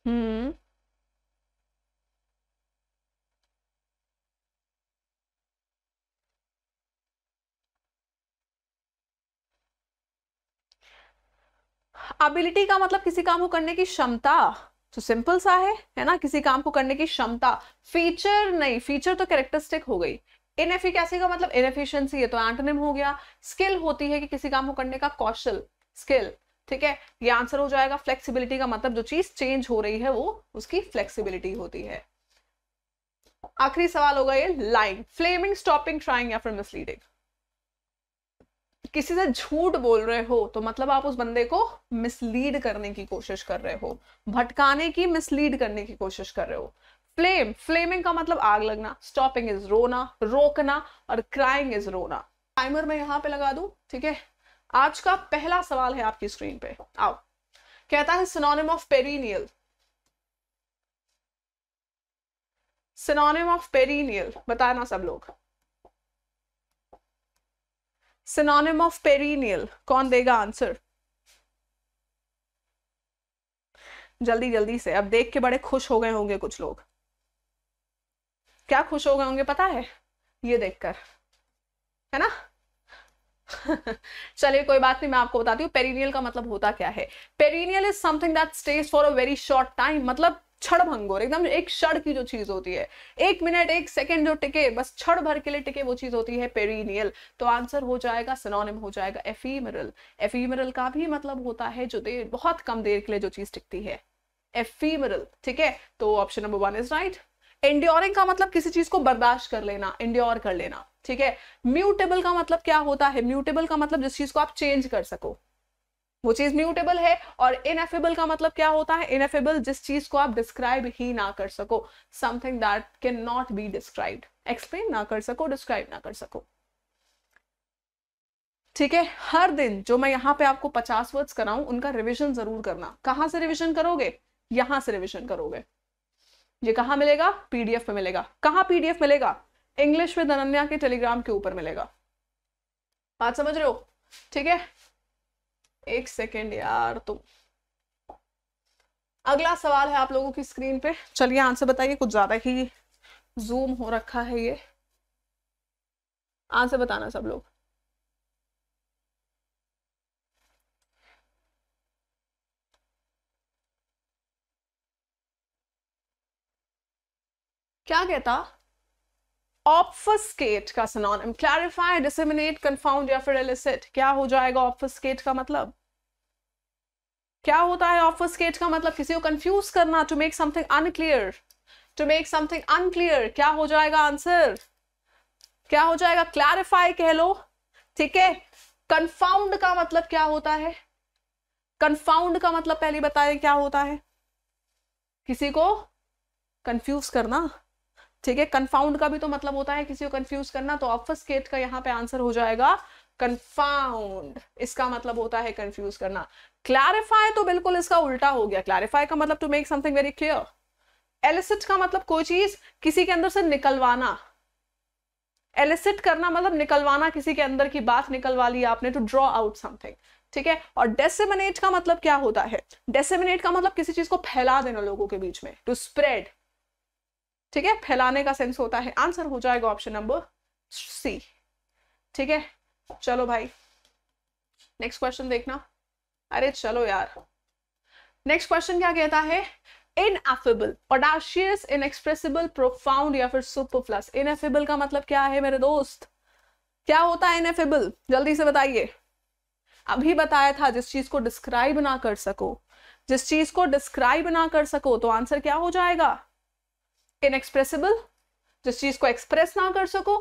hmm mm-hmm. Ability का मतलब किसी काम को करने की क्षमता तो सिंपल सा है है ना किसी काम को करने की क्षमता फीचर नहीं फीचर तो कैरेक्टरिस्टिक हो गई इनएफिकेसी का मतलब इनएफिशिएंसी है तो एंटोनिम हो गया स्किल होती है कि किसी काम को करने का कौशल स्किल ठीक है ये आंसर हो जाएगा फ्लेक्सिबिलिटी का मतलब जो चीज चेंज हो रही है वो उसकी फ्लेक्सिबिलिटी होती है आखिरी सवाल होगा ये लाइंग फ्लेमिंग स्टॉपिंग ट्राइंग या फिर मिसलीडिंग किसी से झूठ बोल रहे हो तो मतलब आप उस बंदे को मिसलीड करने की कोशिश कर रहे हो भटकाने की मिसलीड करने की कोशिश कर रहे हो फ्लेम फ्लेमिंग का मतलब आग लगना स्टॉपिंग इज रोना रोकना और क्राइंग इज रोना टाइमर मैं यहां पे लगा दू ठीक है आज का पहला सवाल है आपकी स्क्रीन पे आओ कहता है synonym of perennial synonym of perennial बताना सब लोग सिनोनिम ऑफ पेरीनियल कौन देगा आंसर जल्दी जल्दी से अब देख के बड़े खुश हो गए होंगे कुछ लोग क्या खुश हो गए होंगे पता है ये देखकर है ना चलिए कोई बात नहीं मैं आपको बताती हूँ पेरिनियल का मतलब होता क्या है perennial is something that stays for a very short time मतलब भंगोर एकदम एक क्षण की जो चीज होती है एक मिनट एक सेकंड जो टिके बस क्षण भर के लिए टिके वो चीज होती है पेरिनियल तो आंसर हो जाएगा सिनोनिम हो जाएगा एफीमरल एफीमरल का भी मतलब होता है जो देर बहुत कम देर के लिए जो चीज टिकती है एफीमरल ठीक है तो option number one is right enduring का मतलब किसी चीज को बर्दाश्त कर लेना एंड्योर कर लेना ठीक है म्यूटेबल का मतलब क्या होता है म्यूटेबल का मतलब जिस चीज को आप चेंज कर सको वो चीज म्यूटेबल है और इनएफेबल का मतलब क्या होता है इनएफेबल जिस चीज को आप डिस्क्राइब ही ना कर सको something that can not be describe explain ना कर सको डिस्क्राइब ना कर सको ठीक है हर दिन जो मैं यहाँ पे आपको 50 वर्ड्स कराऊं उनका रिवीजन जरूर करना कहाँ से रिवीजन करोगे यहां से रिवीजन करोगे ये कहा मिलेगा पीडीएफ में मिलेगा कहाँ पीडीएफ मिलेगा इंग्लिश विद अनन्या के टेलीग्राम के ऊपर मिलेगा बात समझ रहे हो ठीक है एक सेकेंड यार तुम अगला सवाल है आप लोगों की स्क्रीन पे चलिए आंसर बताइए कुछ ज्यादा ही जूम हो रखा है ये आंसर बताना सब लोग क्या कहता ऑप्फस्केट का सनोनिम क्लैरिफाई डिसिमिनेट कंफाउंड या फिर एलिसिट क्या हो जाएगा ऑप्फस्केट का मतलब क्या होता है ऑप्फस्केट का मतलब किसी को कंफ्यूज करना to make something unclear to make something unclear क्या हो जाएगा आंसर क्या हो जाएगा क्लैरिफाई कह लो ठीक है कंफाउंड का मतलब क्या होता है कंफाउंड का मतलब पहले बताए क्या होता है किसी को कंफ्यूज करना ठीक है कन्फाउंड का भी तो मतलब होता है किसी को कंफ्यूज करना तो ऑफस्केट का यहाँ पे आंसर हो जाएगा कन्फाउंड इसका मतलब होता है कंफ्यूज करना क्लैरिफाई तो बिल्कुल इसका उल्टा हो गया क्लैरिफाई का मतलब to make something very clear elicit का मतलब कोई चीज किसी के अंदर से निकलवाना एलिसिट करना मतलब निकलवाना किसी के अंदर की बात निकलवा ली आपने टू ड्रॉ आउट समथिंग ठीक है और डेसिमिनेट का मतलब क्या होता है डेसिमिनेट का मतलब किसी चीज को फैला देना लोगों के बीच में टू स्प्रेड ठीक है फैलाने का सेंस होता है आंसर हो जाएगा ऑप्शन नंबर सी ठीक है चलो भाई नेक्स्ट क्वेश्चन देखना अरे चलो यार नेक्स्ट क्वेश्चन क्या कहता है इनएफेबल ऑडाशियस इनएक्सप्रेसिबल प्रोफाउंड या फिर सुपर इन इनएफेबल का मतलब क्या है मेरे दोस्त क्या होता है इनएफेबल जल्दी से बताइए अभी बताया था जिस चीज को डिस्क्राइब ना कर सको जिस चीज को डिस्क्राइब ना कर सको तो आंसर क्या हो जाएगा इनएक्सप्रेसिबल जिस चीज को एक्सप्रेस ना कर सको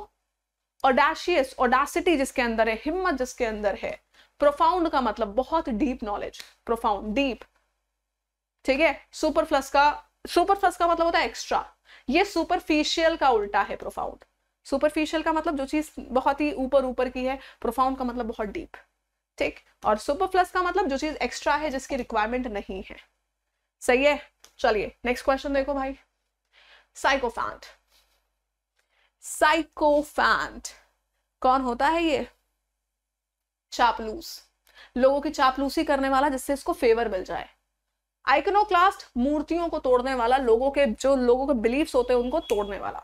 ऑडाशियस ऑडासिटी जिसके अंदर है हिम्मत जिसके अंदर है प्रोफाउंड का मतलब बहुत डीप नॉलेज प्रोफाउंड डीप ठीक है सुपर फ्लस का सुपर फ्लस का मतलब होता है एक्स्ट्रा ये सुपरफिशियल का उल्टा है प्रोफाउंड सुपरफिशियल का मतलब जो चीज बहुत ही ऊपर ऊपर की है प्रोफाउंड का मतलब बहुत डीप ठीक और सुपर का मतलब जो चीज एक्स्ट्रा है जिसकी रिक्वायरमेंट नहीं है सही है चलिए नेक्स्ट क्वेश्चन देखो भाई साइकोफैंट साइकोफैंट कौन होता है ये चापलूस लोगों की चापलूसी करने वाला जिससे इसको फेवर मिल जाए आइकनोक्लास्ट मूर्तियों को तोड़ने वाला लोगों के जो लोगों के बिलीव्स होते हैं उनको तोड़ने वाला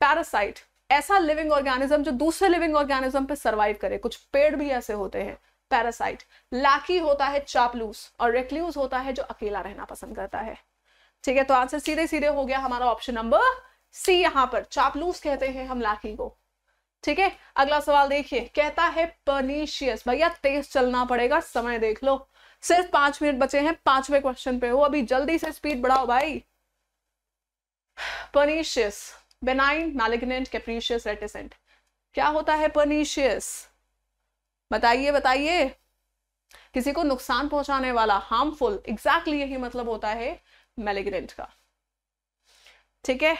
पैरासाइट ऐसा लिविंग ऑर्गेनिज्म जो दूसरे लिविंग ऑर्गेनिज्म पे सरवाइव करे कुछ पेड़ भी ऐसे होते हैं पैरासाइट लाकी होता है चापलूस और रेक्ल्यूज होता है जो अकेला रहना पसंद करता है ठीक है तो आंसर सीधे सीधे हो गया हमारा ऑप्शन नंबर सी यहां पर चापलूस कहते हैं हम लाठी को ठीक है अगला सवाल देखिए कहता है पर्नीशियस भैया तेज चलना पड़ेगा समय देख लो सिर्फ पांच मिनट बचे हैं पांचवें क्वेश्चन पे हो अभी जल्दी से स्पीड बढ़ाओ भाई pernicious benign malignant capricious reticent क्या होता है पर्नीशियस बताइए बताइए किसी को नुकसान पहुंचाने वाला हार्मफुल एग्जैक्टली exactly यही मतलब होता है मेलेग्रेंट का ठीक है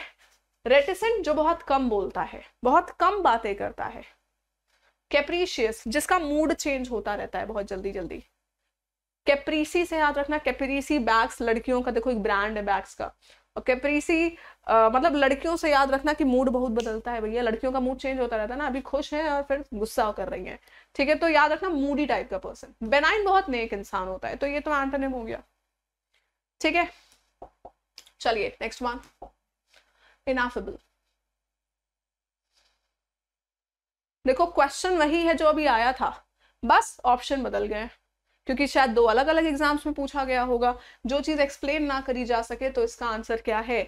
रेटिसेंट जो बहुत कम बोलता है बहुत कम बातें करता है कैप्रीशियस जिसका मूड चेंज होता रहता है बहुत जल्दी जल्दी कैप्रीसी से याद रखना कैप्रीसी बैग्स लड़कियों का देखो एक ब्रांड है बैग्स का और कैप्रीसी मतलब लड़कियों से याद रखना कि मूड बहुत बदलता है भैया लड़कियों का मूड चेंज होता रहता है ना अभी खुश है और फिर गुस्सा कर रही है ठीक है तो याद रखना मूडी टाइप का पर्सन बेनाइन बहुत नेक इंसान होता है तो ये तो एंटनिम हो गया ठीक है चलिए नेक्स्ट वन इनाफेबल देखो क्वेश्चन वही है जो अभी आया था बस ऑप्शन बदल गए क्योंकि शायद दो अलग अलग एग्जाम्स में पूछा गया होगा जो चीज एक्सप्लेन ना करी जा सके तो इसका आंसर क्या है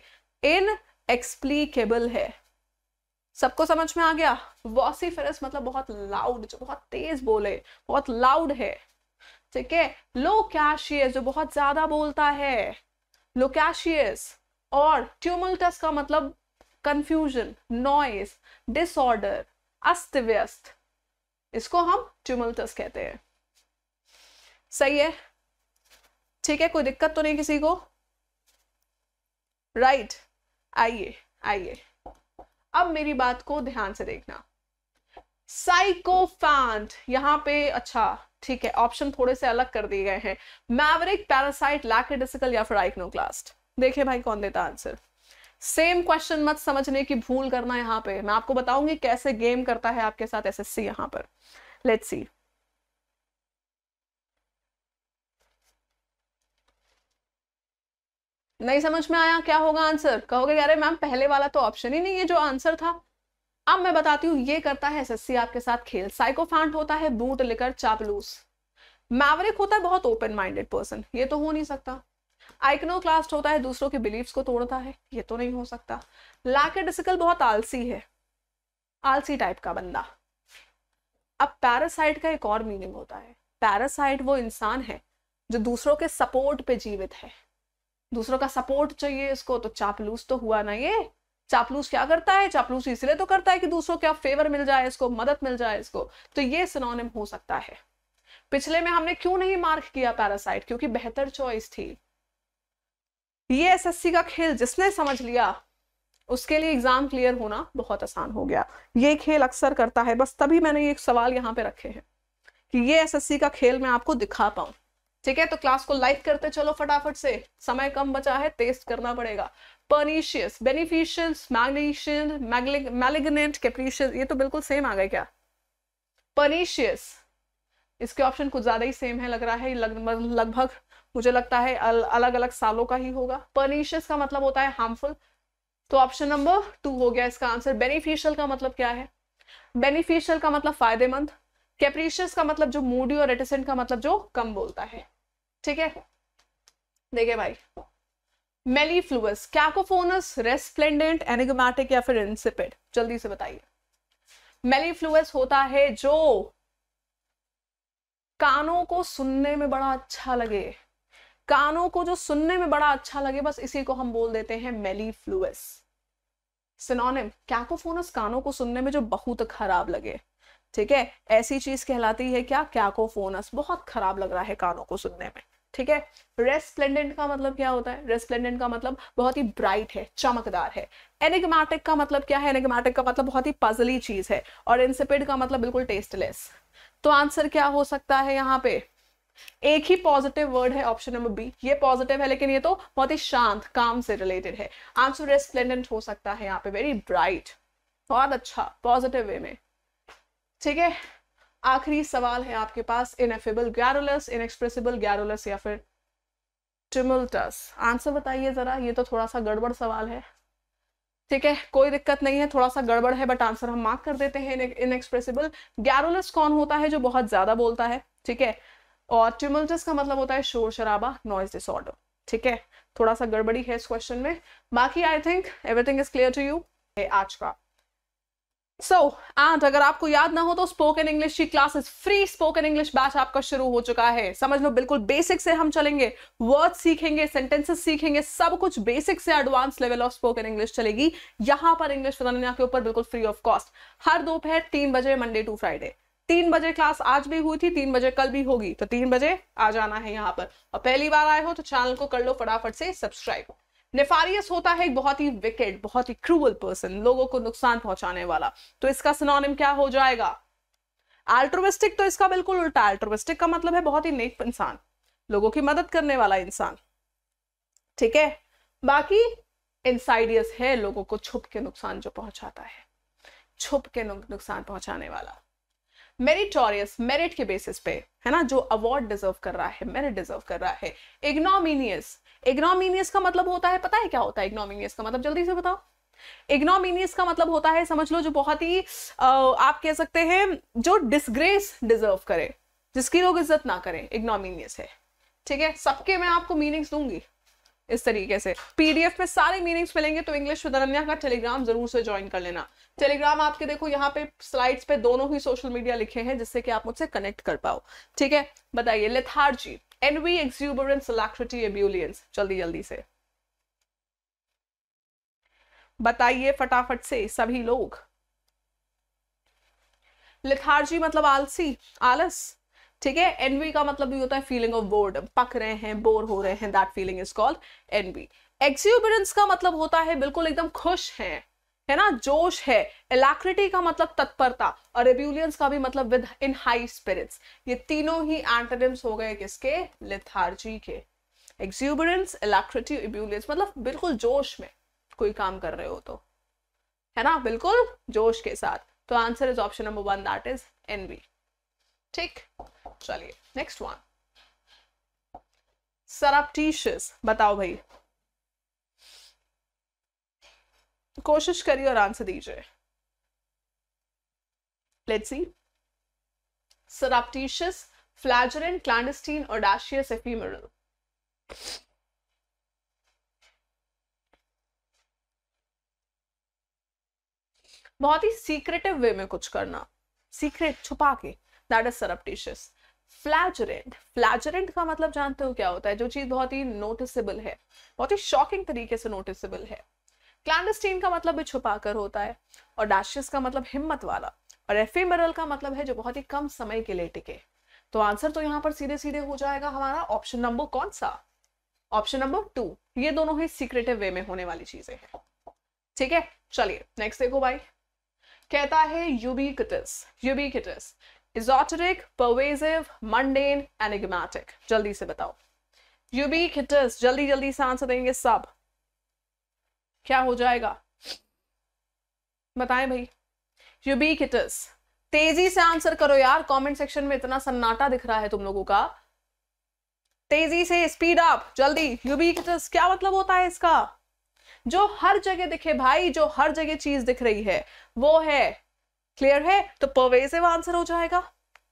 इन एक्सप्लीकेबल है सबको समझ में आ गया वॉसीफेरस मतलब बहुत लाउड जो बहुत तेज बोले बहुत लाउड है ठीक है लो कैशियर जो बहुत ज्यादा बोलता है लोकैशियस और ट्यूमल्टस का मतलब कंफ्यूजन नॉइस डिसऑर्डर अस्त व्यस्त इसको हम ट्यूमल्टस कहते हैं सही है ठीक है कोई दिक्कत तो नहीं किसी को राइट आइए आइए अब मेरी बात को ध्यान से देखना साइकोफैंट यहां पे अच्छा ठीक है ऑप्शन थोड़े से अलग कर दिए गए हैं मैवरिक पैरासाइट लैकेडिसिकल या फिर आइक्नोक्लास्ट देखे भाई कौन देता आंसर सेम क्वेश्चन मत समझने की भूल करना यहाँ पे मैं आपको बताऊंगी कैसे गेम करता है आपके साथ सी यहाँ पर लेट सी नहीं समझ में आया क्या होगा आंसर कहोगे अरे मैम पहले वाला तो ऑप्शन ही नहीं है जो आंसर था अब मैं बताती हूँ ये करता है एसएससी आपके साथ खेल साइकोफांट होता है बूट लेकर चापलूस मैवरिक होता है बहुत ओपन माइंडेड पर्सन ये तो हो नहीं सकता आइकनोक्लास्ट होता है दूसरों के बिलीव्स को तोड़ता है ये तो नहीं हो सकता लैकेडिसिकल बहुत आलसी है आलसी टाइप का बंदा अब पैरासाइट का एक और मीनिंग होता है पैरासाइट वो इंसान है जो दूसरों के सपोर्ट पे जीवित है दूसरों का सपोर्ट चाहिए इसको तो चापलूस तो हुआ ना ये चापलूस क्या करता है चापलूस इसलिए तो करता है कि दूसरों क्या फेवर मिल जाए इसको मदद मिल जाए इसको तो ये सिनोनिम हो सकता है पिछले में हमने क्यों नहीं मार्क किया पैरासाइट क्योंकि बेहतर चॉइस थी ये एसएससी का खेल जिसने समझ लिया उसके लिए एग्जाम क्लियर होना बहुत आसान हो गया ये खेल अक्सर करता है बस तभी मैंने ये सवाल यहाँ पे रखे हैं कि ये एसएससी का खेल मैं आपको दिखा पाऊं ठीक है तो क्लास को लाइक करते चलो फटाफट से समय कम बचा है टेस्ट करना पड़ेगा पर्नीशियस बेनिफिशियल मैग्नीशियल मैलिग्नेट कैप्रीशियस ये तो बिल्कुल सेम आ गए क्या पर्नीशियस इसके ऑप्शन कुछ ज्यादा ही सेम है लग रहा है मतलब लगभग मुझे लगता है अल, अलग अलग सालों का ही होगा पर्नीशियस का मतलब होता है हार्मफुल तो ऑप्शन नंबर टू हो गया इसका आंसर बेनिफिशियल का मतलब क्या है बेनिफिशियल का मतलब फायदेमंद कैप्रीशियस का मतलब जो मूडी और रेटिसेंट का मतलब जो कम बोलता है ठीक है देखिए भाई फ्लूस कैकोफोनस रेस्प्लेंडेंट एनिगोमैटिक या फिर इंसिपेड जल्दी से बताइए फ्लूस होता है जो कानों को सुनने में बड़ा अच्छा लगे कानों को जो सुनने में बड़ा अच्छा लगे बस इसी को हम बोल देते हैं फ्लूस सिनोनिम कैकोफोनस कानों को सुनने में जो बहुत खराब लगे ठीक है ऐसी चीज कहलाती है क्या कैकोफोनस बहुत खराब लग रहा है कानों को सुनने में ठीक है रेस्प्लेंडेंट का मतलब क्या होता है रेस्प्लेंडेंट का मतलब बहुत ही ब्राइट है चमकदार है एनिगमेटिक का मतलब क्या है एनिगमेटिक का मतलब बहुत ही पजली चीज है और इंसिपिड का मतलब बिल्कुल टेस्टलेस तो आंसर क्या हो सकता है यहाँ पे एक ही पॉजिटिव वर्ड है ऑप्शन नंबर बी ये पॉजिटिव है लेकिन ये तो बहुत ही शांत काम से रिलेटेड है आंसर रेस्प्लेंडेंट हो सकता है यहाँ पे वेरी ब्राइट बहुत अच्छा पॉजिटिव वे में ठीक है आखिरी सवाल है आपके पास इनएफेबल गैरोलस इनएक्सप्रेसिबल गैरुलस या फिर टिमुलटस आंसर बताइए ज़रा ये तो थोड़ा सा गड़बड़ सवाल है ठीक है कोई दिक्कत नहीं है थोड़ा सा गड़बड़ है बट आंसर हम मार्क कर देते हैं इनएक्सप्रेसिबल गैरोलस कौन होता है जो बहुत ज़्यादा बोलता है ठीक है और ट्यूमल्टस का मतलब होता है शोर शराबा नॉइज डिसऑर्डर ठीक है थोड़ा सा गड़बड़ी है इस क्वेश्चन में बाकी I think everything is clear to you आज का सो so, आंट अगर आपको याद ना हो तो स्पोकन इंग्लिश की classes free spoken English batch आपका शुरू हो चुका है समझ लो बिल्कुल बेसिक से हम चलेंगे वर्ड सीखेंगे सेंटेंसेस सीखेंगे सब कुछ बेसिक से advance level of spoken English चलेगी यहां पर इंग्लिश फिलोनिया के ऊपर बिल्कुल फ्री ऑफ कॉस्ट हर दोपहर तीन बजे मंडे टू फ्राइडे तीन बजे क्लास आज भी हुई थी तीन बजे कल भी होगी तो तीन बजे आ जाना है यहाँ पर और पहली बार आए हो तो चैनल को कर लो फटाफट से सब्सक्राइब नेफारियस होता है एक बहुत ही विकेट बहुत ही क्रूअल पर्सन लोगों को नुकसान पहुंचाने वाला तो इसका सिनोनिम क्या हो जाएगा एल्ट्रोविस्टिक तो इसका बिल्कुल उल्टा एल्ट्रोविस्टिक का मतलब है बहुत ही नेक इंसान लोगों की मदद करने वाला इंसान ठीक है बाकी इंसाइडियस है लोगों को छुप के नुकसान जो पहुंचाता है छुप के नुकसान पहुंचाने वाला मेरिटोरियस मेरिट के बेसिस पे है ना जो अवार्ड डिजर्व कर रहा है मेरिट डिजर्व कर रहा है इग्नोमिनियस इग्नोमिनियस का मतलब होता है पता है क्या होता है इग्नोमिनियस का मतलब जल्दी से बताओ इग्नोमिनियस का मतलब होता है समझ लो जो बहुत ही आप कह सकते हैं जो डिसग्रेस डिजर्व करे जिसकी लोग इज्जत ना करें इग्नोमिनियस है ठीक है सबके मैं आपको मीनिंग्स दूंगी इस तरीके से पीडीएफ में सारे मीनिंग्स मिलेंगे तो इंग्लिश विद अनन्या का टेलीग्राम जरूर से ज्वाइन कर लेना टेलीग्राम आपके देखो यहाँ पे स्लाइड्स पे दोनों ही सोशल मीडिया लिखे हैं जिससे कि आप मुझसे कनेक्ट कर पाओ ठीक है बताइए लेथार्जी एनवी एक्स्यूबरेंस लैक्रिटी एब्यूलियंस जल्दी जल्दी से बताइए फटाफट से सभी लोग लिथार्जी मतलब आलसी आलस ठीक है एनवी का मतलब भी होता है फीलिंग ऑफ बोर्ड पक रहे हैं बोर हो रहे हैं that feeling is called envy exuberance का मतलब होता है बिल्कुल एकदम खुश हैं है ना जोश है एलाक्रिटी का मतलब तत्परता और रेब्यूलियंस का भी मतलब विद इन हाई स्पिरिट्स ये तीनों ही एंटोनिम्स हो गए किसके लिथार्जी के एक्स्यूबरेंस एलाक्रिटी एब्यूलियंस मतलब बिल्कुल जोश में कोई काम कर रहे हो तो है ना बिल्कुल जोश के साथ तो answer is option number one that is envy ठीक चलिए नेक्स्ट वन सरप्टीशियस बताओ भाई कोशिश करिए और आंसर दीजिए लेट्स सी सराप्टीशियस फ्लैजरेंट क्लैंडस्टीन और डैशियस एफीमरल बहुत ही सीक्रेटिव वे में कुछ करना सीक्रेट छुपा के दैट इज सरप्टिशियस फ्लैजरेंट फ्लैजरेंट का मतलब जानते हो क्या होता है जो चीज बहुत ही नोटिसेबल है बहुत ही शॉकिंग तरीके से नोटिसेबल है क्लैंडस्टीन का मतलब भी छुपा कर होता है और डैशेस का मतलब हिम्मत वाला और एफेमरल का मतलब है जो बहुत ही कम समय के लिए टिके तो आंसर तो यहाँ पर सीधे सीधे हो जाएगा हमारा ऑप्शन नंबर कौन सा ऑप्शन नंबर टू ये दोनों ही सीक्रेटिव वे में होने वाली चीजें हैं ठीक है चलिए नेक्स्ट देखो भाई कहता है ubiquitous ubiquitous esoteric pervasive mundane enigmatic जल्दी से बताओ यूबीकिटस जल्दी जल्दी से आंसर देंगे सब क्या हो जाएगा बताएं भाई यूबीक तेजी से आंसर करो यार कमेंट सेक्शन में इतना सन्नाटा दिख रहा है तुम लोगों का तेजी से स्पीड अप जल्दी यूबीकिटस क्या मतलब होता है इसका जो हर जगह दिखे भाई जो हर जगह चीज दिख रही है वो है क्लियर है तो परवेजिव आंसर हो जाएगा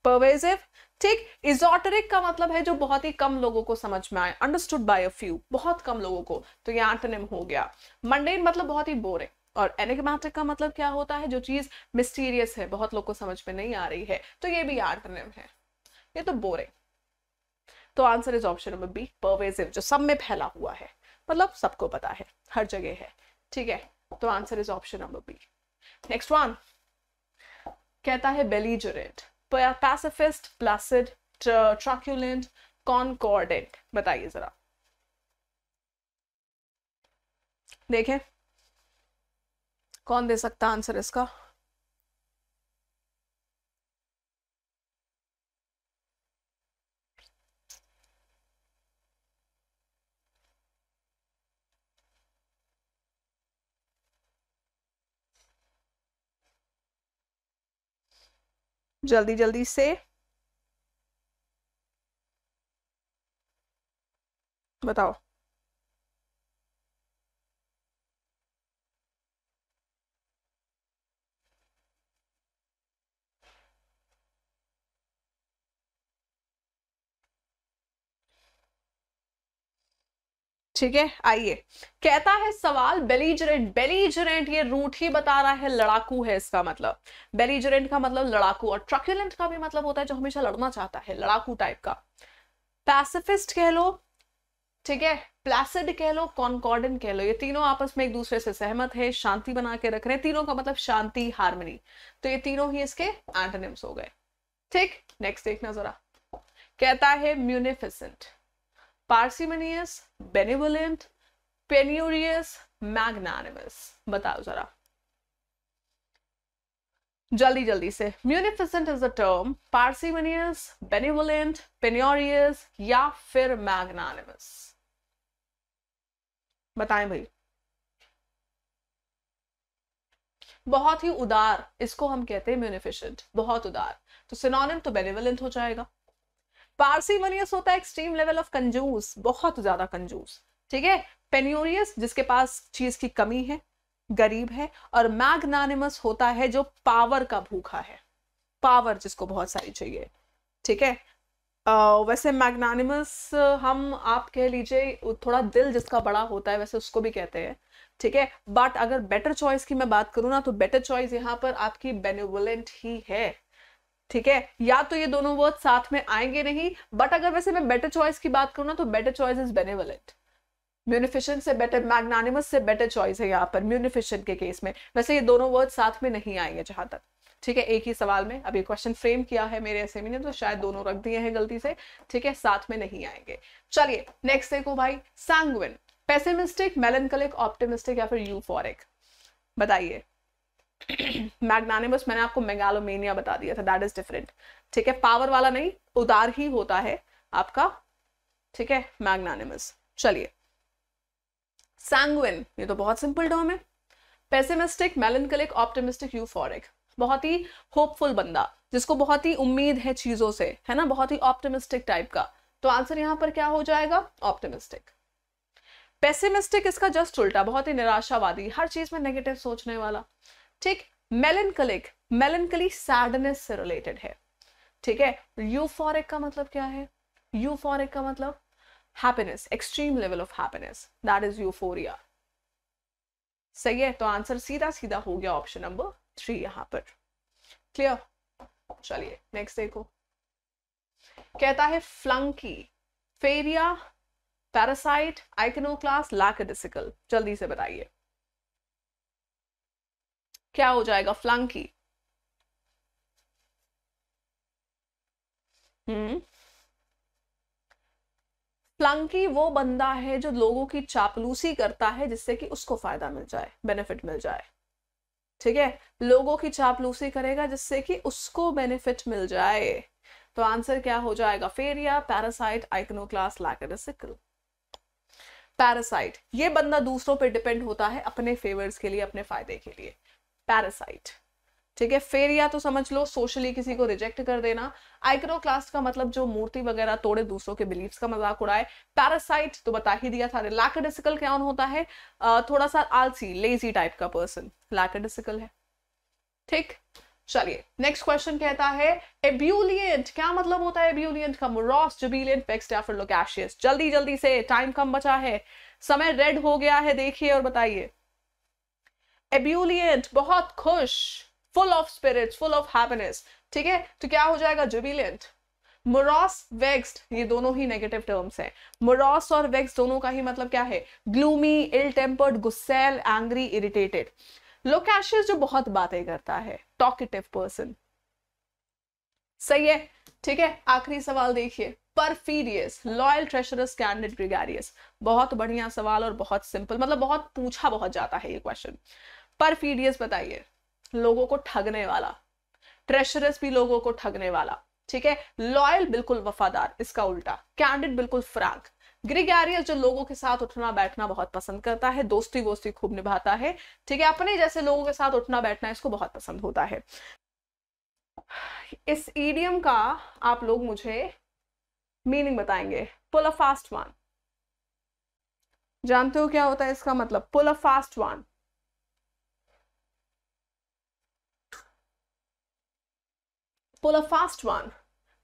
परवेजिव ठीक इजोटरिक का मतलब है जो बहुत ही कम लोगों को समझ में आए अंडरस्टूड बाय अ फ्यू बहुत कम लोगों को तो ये एंटोनिम हो गया मंडेन मतलब बहुत ही बोरिंग और एनिग्मेटिक का मतलब क्या होता है जो चीज मिस्टीरियस है बहुत लोग को समझ में नहीं आ रही है तो ये भी एंटोनिम है ये तो बोरिंग तो answer is option number B pervasive जो सब में फैला हुआ है मतलब सबको पता है हर जगह है ठीक है तो answer is option number B next one कहता है बेलीजरेट पैसिफिस्ट प्लासिड ट्रक्यूलेंट कॉनकॉर्डेंट बताइए जरा देखें कौन दे सकता आंसर इसका जल्दी जल्दी से बताओ ठीक है आइए कहता है सवाल बेलीजरेंट बेलीजरेंट ये रूट ही बता रहा है लड़ाकू है इसका मतलब बेलीजरेंट का मतलब लड़ाकू और ट्रक्यूलेंट का भी मतलब होता है जो हमेशा लड़ना चाहता है लड़ाकू टाइप का पैसिफिस्ट कह लो ठीक है प्लासिड कह लो कॉनकॉर्डन कह लो ये तीनों आपस में एक दूसरे से सहमत है शांति बना के रख रहे हैं तीनों का मतलब शांति हारमोनी तो ये तीनों ही इसके एंटोनिम्स हो गए ठीक नेक्स्ट देखना जरा कहता है munificent parsimonious benevolent penurious magnanimous बताओ जरा जल्दी जल्दी से munificent is the term parsimonious benevolent penurious या फिर मैग्नानिमस बताएं भाई बहुत ही उदार इसको हम कहते हैं म्यूनिफिशेंट बहुत उदार तो सिनोनिम तो बेनिवलेंट हो जाएगा पार्सीमनियस होता है एक्सट्रीम लेवल ऑफ कंजूस बहुत ज्यादा कंजूस ठीक है पेन्यूरियस जिसके पास चीज की कमी है गरीब है और मैग्नानिमस होता है जो पावर का भूखा है पावर जिसको बहुत सारी चाहिए ठीक है Uh, वैसे मैग्नानिमस हम आप कह लीजिए थोड़ा दिल जिसका बड़ा होता है वैसे उसको भी कहते हैं ठीक है बट अगर बेटर चॉइस की मैं बात करूँ ना तो बेटर चॉइस यहाँ पर आपकी बेनिवलेंट ही है ठीक है या तो ये दोनों वर्ड साथ में आएंगे नहीं बट अगर वैसे मैं बेटर चॉइस की बात करूँ ना तो better choice is benevolent munificent से बेटर मैग्नानिमस से बेटर चॉइस है यहाँ पर म्यूनिफिशन के केस में वैसे ये दोनों वर्ड साथ में नहीं आएंगे जहां तक ठीक है एक ही सवाल में अभी क्वेश्चन फ्रेम किया है मेरे ऐसे ने तो शायद दोनों रख दिए हैं गलती से ठीक है साथ में नहीं आएंगे चलिए नेक्स्ट देखो भाई सैंगविन पेसिमिस्टिक मेलनकलिक ऑप्टिमिस्टिक या फिर यूफोरिक बताइए मैग्नानिमस मैंने आपको मेगालोमेनिया बता दिया था दैट इज डिफरेंट ठीक है पावर वाला नहीं उदार ही होता है आपका ठीक है मैग्नानिमस चलिए सैंगविन ये तो बहुत सिंपल टर्म है पेसिमिस्टिक मेलनकलिक ऑप्टिमिस्टिक यूफोरिक बहुत ही होपफुल बंदा जिसको बहुत ही उम्मीद है चीजों से है ना बहुत ही ऑप्टिमिस्टिक टाइप का तो आंसर यहां पर क्या हो जाएगा ऑप्टिमिस्टिक पेसिमिस्टिक इसका जस्ट उल्टा बहुत ही निराशावादी हर चीज में नेगेटिव सोचने वाला ठीक मेलनकलिक मेलनकली सैडनेस से रिलेटेड है ठीक है यूफॉरिक का मतलब क्या है यूफोरिक का मतलब happiness extreme level of happiness that is euphoria सही है तो आंसर सीधा सीधा हो गया ऑप्शन नंबर थ्री यहां पर क्लियर चलिए नेक्स्ट देखो कहता है फ्लंकी फेरिया पैरासाइट आइकनोक्लास लैकेडिसिकल जल्दी से बताइए क्या हो जाएगा फ्लंकी फ्लंकी वो बंदा है जो लोगों की चापलूसी करता है जिससे कि उसको फायदा मिल जाए बेनिफिट मिल जाए ठीक है लोगों की चापलूसी करेगा जिससे कि उसको बेनिफिट मिल जाए तो आंसर क्या हो जाएगा फेरिया पैरासाइट आइकनोक्लास लैकेडिसिकल पैरासाइट ये बंदा दूसरों पे डिपेंड होता है अपने फेवर्स के लिए अपने फायदे के लिए पैरासाइट ठीक है फिर या तो समझ लो सोशली किसी को रिजेक्ट कर देना आइक्रोक्लास्ट का मतलब जो मूर्ति वगैरह तोड़े दूसरों के बिलीव्स का मजाक उड़ाए पैरासाइट तो बता ही दिया था लैकडिसिकल क्या होता है थोड़ा सा आलसी लेजी टाइप का पर्सन लैकडिसिकल है ठीक चलिए नेक्स्ट क्वेश्चन कहता है एब्यूलियंट क्या मतलब होता है एब्यूलियंट का मोरॉस जुबिलियंट पेक्स्ट या फिर लोकैशियस जल्दी जल्दी से टाइम कम बचा है समय रेड हो गया है देखिए और बताइए एब्यूलियंट बहुत खुश full of spirit full of happiness ठीक है तो क्या हो जाएगा जुबिलियंट मोरॉस वेक्स्ड ये दोनों ही नेगेटिव टर्म्स हैं मोरॉस और वेक्स दोनों का ही मतलब क्या है ग्लूमी इल टेम्पर्ड गुस्सेल एंग्री इरिटेटेड लोकैशियस जो बहुत बातें करता है टॉकेटिव पर्सन सही है ठीक है आखिरी सवाल देखिए परफीरियस लॉयल ट्रेशरस कैंडिडेट ग्रिगारियस बहुत बढ़िया सवाल और बहुत सिंपल मतलब बहुत पूछा बहुत जाता है ये क्वेश्चन परफीडियस बताइए लोगों को ठगने वाला ट्रेशरस भी लोगों को ठगने वाला ठीक है लॉयल बिल्कुल वफादार इसका उल्टा कैंडिड बिल्कुल फ्रैंक ग्रिगेरियस जो लोगों के साथ उठना बैठना बहुत पसंद करता है दोस्ती वोस्ती खूब निभाता है ठीक है अपने जैसे लोगों के साथ उठना बैठना इसको बहुत पसंद होता है इस ईडियम का आप लोग मुझे मीनिंग बताएंगे पुल अ फास्ट वन जानते हो क्या होता है इसका मतलब pull a fast one pull a fast one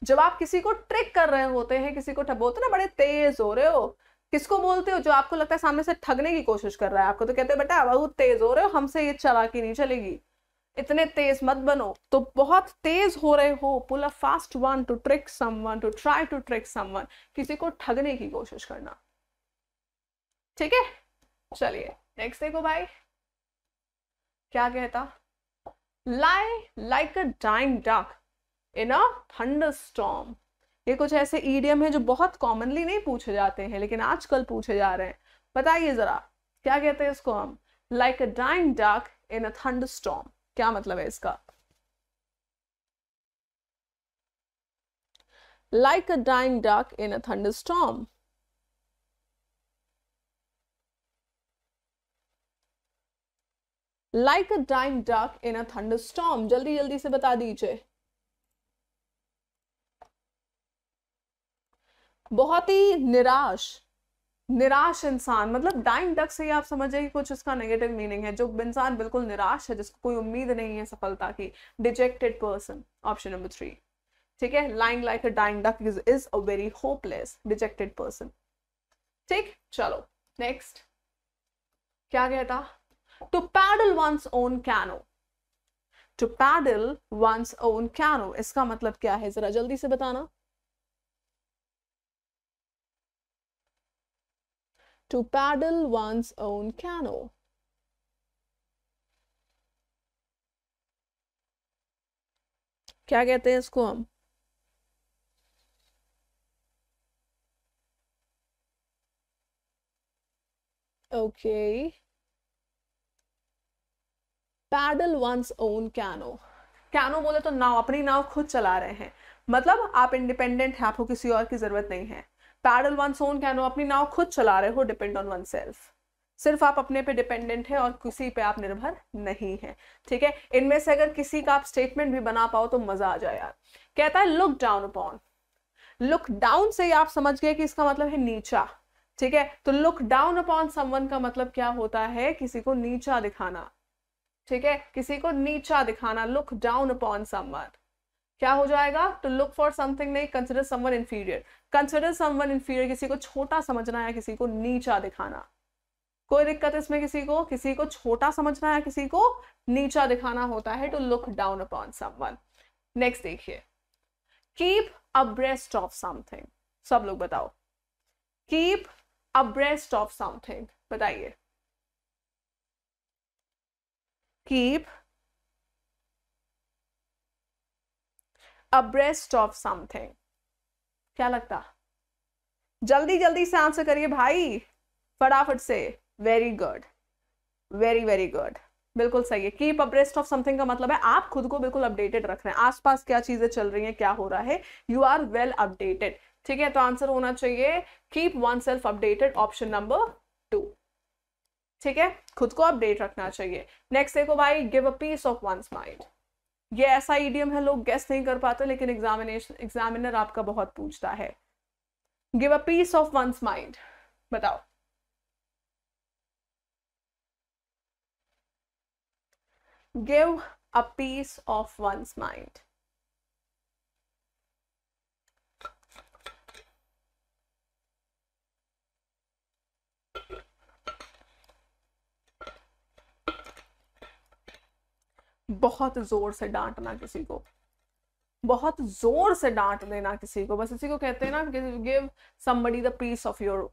जब आप किसी को ट्रिक कर रहे होते हैं किसी को बोलते तो ना बड़े तेज हो रहे हो किसको बोलते हो जो आपको लगता है सामने से ठगने की कोशिश कर रहा है आपको तो कहते हैं बेटा बहुत तेज हो रहे हो हमसे ये चलाकी नहीं चलेगी इतने तेज मत बनो तो बहुत तेज हो रहे हो pull a fast one to trick someone to try to trick someone किसी को ठगने की कोशिश करना ठीक है चलिए नेक्स्ट देखो भाई क्या कहता lie like a dying duck in a storm ये कुछ ऐसे ईडियम है जो बहुत कॉमनली नहीं पूछे जाते हैं लेकिन आजकल पूछे जा रहे हैं बताइए जरा क्या कहते हैं इसको हम like a dying duck in a storm क्या मतलब है इसका like duck in a in a thunderstorm. Like a dying duck in a thunderstorm. जल्दी जल्दी से बता दीजिए बहुत ही निराश निराश इंसान मतलब डाइंग डक से ही आप समझ जाइए कुछ उसका नेगेटिव मीनिंग है जो इंसान बिल्कुल निराश है जिसको कोई उम्मीद नहीं है सफलता की dejected person option number three ठीक है lying like a dying duck is is a very hopeless dejected person ठीक चलो नेक्स्ट क्या गया था to paddle one's own canoe to paddle one's own canoe इसका मतलब क्या है जरा जल्दी से बताना to paddle one's own canoe. क्या कहते हैं इसको हम okay paddle one's own canoe canoe बोले तो नाव अपनी नाव खुद चला रहे हैं मतलब आप इंडिपेंडेंट हैं आपको किसी और की ज़रूरत नहीं है पैडल वन सोन कैनो अपनी नाव खुद चला रहे हो डिपेंड ऑन वन सेल्फ सिर्फ आप अपने पे डिपेंडेंट है और किसी पे आप निर्भर नहीं है ठीक है इनमें से अगर किसी का आप स्टेटमेंट भी बना पाओ तो मजा आ जाए यार कहता है look down upon look down से आप समझ गए कि इसका मतलब है नीचा ठीक है तो लुक डाउन अपॉन समवन का मतलब क्या होता है किसी को नीचा दिखाना ठीक है किसी को नीचा दिखाना लुक डाउन अपॉन समवन क्या हो जाएगा टू लुक फॉर समथिंग नहीं consider someone inferior consider someone inferior किसी को छोटा समझना या किसी को नीचा दिखाना कोई दिक्कत इसमें किसी को किसी को छोटा समझना या किसी को नीचा दिखाना होता है to look down upon someone next देखिए कीप अब्रेस्ट ऑफ समथिंग सब लोग बताओ कीप अब्रेस्ट ऑफ समथिंग बताइए कीप अब्रेस्ट ऑफ समथिंग क्या लगता जल्दी जल्दी से आंसर करिए भाई फटाफट से very good very very good बिल्कुल सही है कीप अप्रेस्ट ऑफ समथिंग का मतलब है आप खुद को बिल्कुल अपडेटेड रख रहे हैं आसपास क्या चीजें चल रही हैं क्या हो रहा है यू आर वेल अपडेटेड ठीक है तो आंसर होना चाहिए keep one self updated option number two ठीक है खुद को अपडेट रखना चाहिए नेक्स्ट देखो भाई give a piece of one mind ये ऐसा ईडियम है लोग गेस नहीं कर पाते लेकिन एग्जामिनेशन एग्जामिनर आपका बहुत पूछता है give a piece of one's mind बताओ give a piece of one's mind बहुत जोर से डांटना किसी को बहुत जोर से डांट देना किसी को बस इसी को कहते हैं ना give somebody the piece of your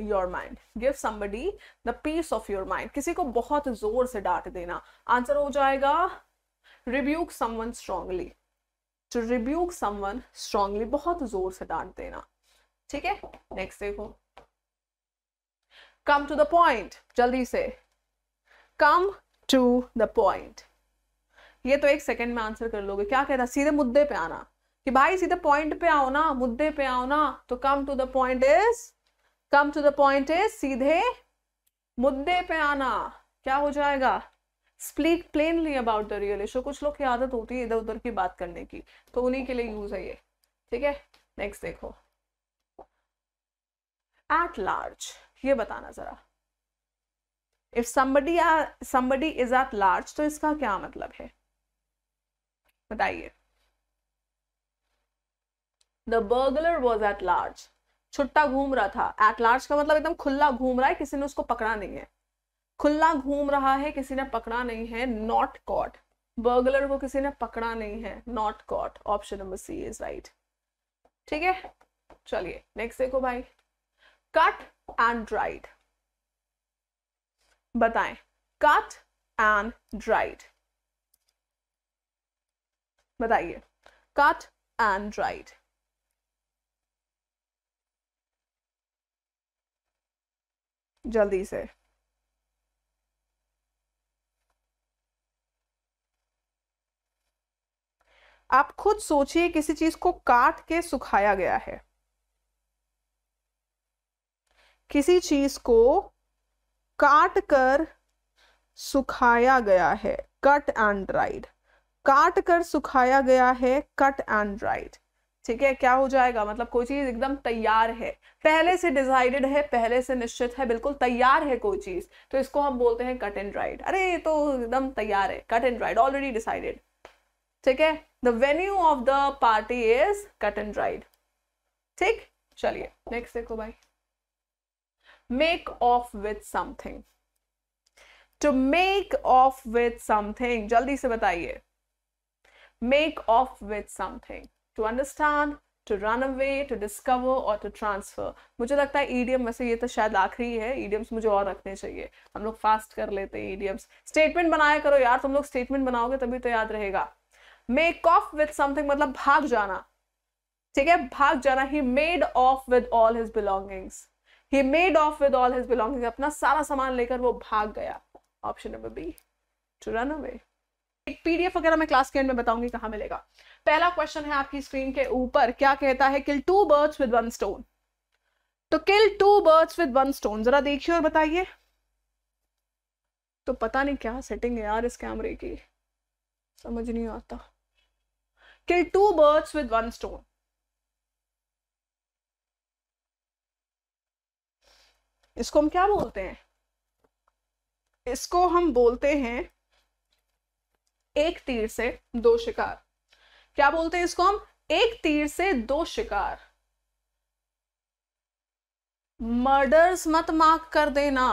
your mind give somebody the piece of your mind किसी को बहुत जोर से डांट देना आंसर हो जाएगा rebuke someone strongly to rebuke someone strongly बहुत जोर से डांट देना ठीक है नेक्स्ट देखो कम टू द पॉइंट जल्दी से कम टू द पॉइंट ये तो एक सेकंड में आंसर कर लोगे क्या कहना सीधे मुद्दे पे आना कि भाई सीधे पॉइंट पे आओ ना मुद्दे पे आओ ना तो come to the point is come to the point is सीधे मुद्दे पे आना क्या हो जाएगा speak plainly about the real issue कुछ लोग की आदत होती है इधर उधर की बात करने की तो उन्हीं के लिए यूज है ये ठीक है नेक्स्ट देखो एट लार्ज ये बताना जरा if somebody somebody is at large तो इसका क्या मतलब है बताइए the burglar was at large छुट्टा घूम रहा था एट लार्ज का मतलब एकदम खुला घूम रहा है किसी ने उसको पकड़ा नहीं है खुला घूम रहा है किसी ने पकड़ा नहीं है नॉट कॉट बर्गलर को किसी ने पकड़ा नहीं है not caught option number C is right ठीक है चलिए नेक्स्ट देखो भाई कट एंड ड्राइड बताएं कट एंड ड्राइड बताइए कट एंड ड्राइड जल्दी से आप खुद सोचिए किसी चीज को काट के सुखाया गया है किसी चीज को काट कर सुखाया गया है कट एंड ड्राइड काट कर सुखाया गया है कट एंड ड्राइड ठीक है क्या हो जाएगा मतलब कोई चीज एकदम तैयार है पहले से डिसाइडेड है पहले से निश्चित है बिल्कुल तैयार है कोई चीज तो इसको हम बोलते हैं कट एंड ड्राइड अरे ये तो एकदम तैयार है cut and dried already decided ठीक है the venue of the party is cut and dried ठीक चलिए नेक्स्ट देखो भाई make off with something to make off with something जल्दी से बताइए make off with something to understand to run away to discover और टू ट्रांसफर मुझे लगता है ईडीएम e वैसे ये तो शायद आखिरी है ईडीएम्स e मुझे और रखने चाहिए हम लोग फास्ट कर लेते हैं ईडीएम्स e स्टेटमेंट बनाया करो यार तुम लोग स्टेटमेंट बनाओगे तभी तो याद रहेगा मेक ऑफ विथ समथिंग मतलब भाग जाना ठीक है भाग जाना ही made off with all his belongings ही made off with all his belongings अपना सारा सामान लेकर वो भाग गया option number B to run away एक पीडीएफ वगैरह मैं क्लास के एंड में बताऊंगी कहाँ मिलेगा पहला क्वेश्चन है आपकी स्क्रीन के ऊपर क्या कहता है kill two birds with one stone तो kill two birds with one stone जरा देखिए और बताइए तो पता नहीं क्या सेटिंग है यार इस कैमरे की समझ नहीं आता kill two birds with one stone इसको हम क्या बोलते हैं इसको हम बोलते हैं एक तीर से दो शिकार क्या बोलते हैं इसको हम एक तीर से दो शिकार मर्डर्स मत मार्क कर देना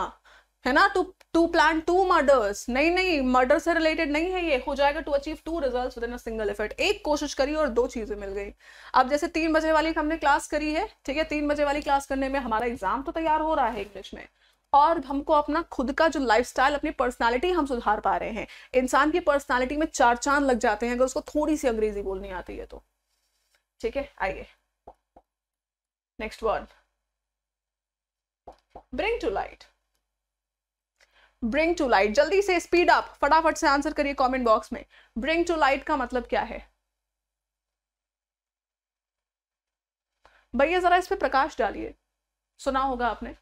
है ना to to plan two murders नहीं नहीं मर्डर से रिलेटेड नहीं है ये हो जाएगा to achieve two results within a single effect एक कोशिश करी और दो चीजें मिल गई अब जैसे तीन बजे वाली हमने क्लास करी है ठीक है तीन बजे वाली क्लास करने में हमारा एग्जाम तो तैयार हो रहा है इंग्लिश में और हमको अपना खुद का जो स्टाइल अपनी पर्सनैलिटी हम सुधार पा रहे हैं इंसान की पर्सनैलिटी में चार चांद लग जाते हैं अगर उसको थोड़ी सी अंग्रेजी बोलनी आती है तो ठीक है आइए next word bring to light bring to light जल्दी से स्पीड अप फटाफट से आंसर करिए कमेंट बॉक्स में ब्रिंग टू लाइट का मतलब क्या है भैया जरा इस पे प्रकाश डालिए सुना होगा आपने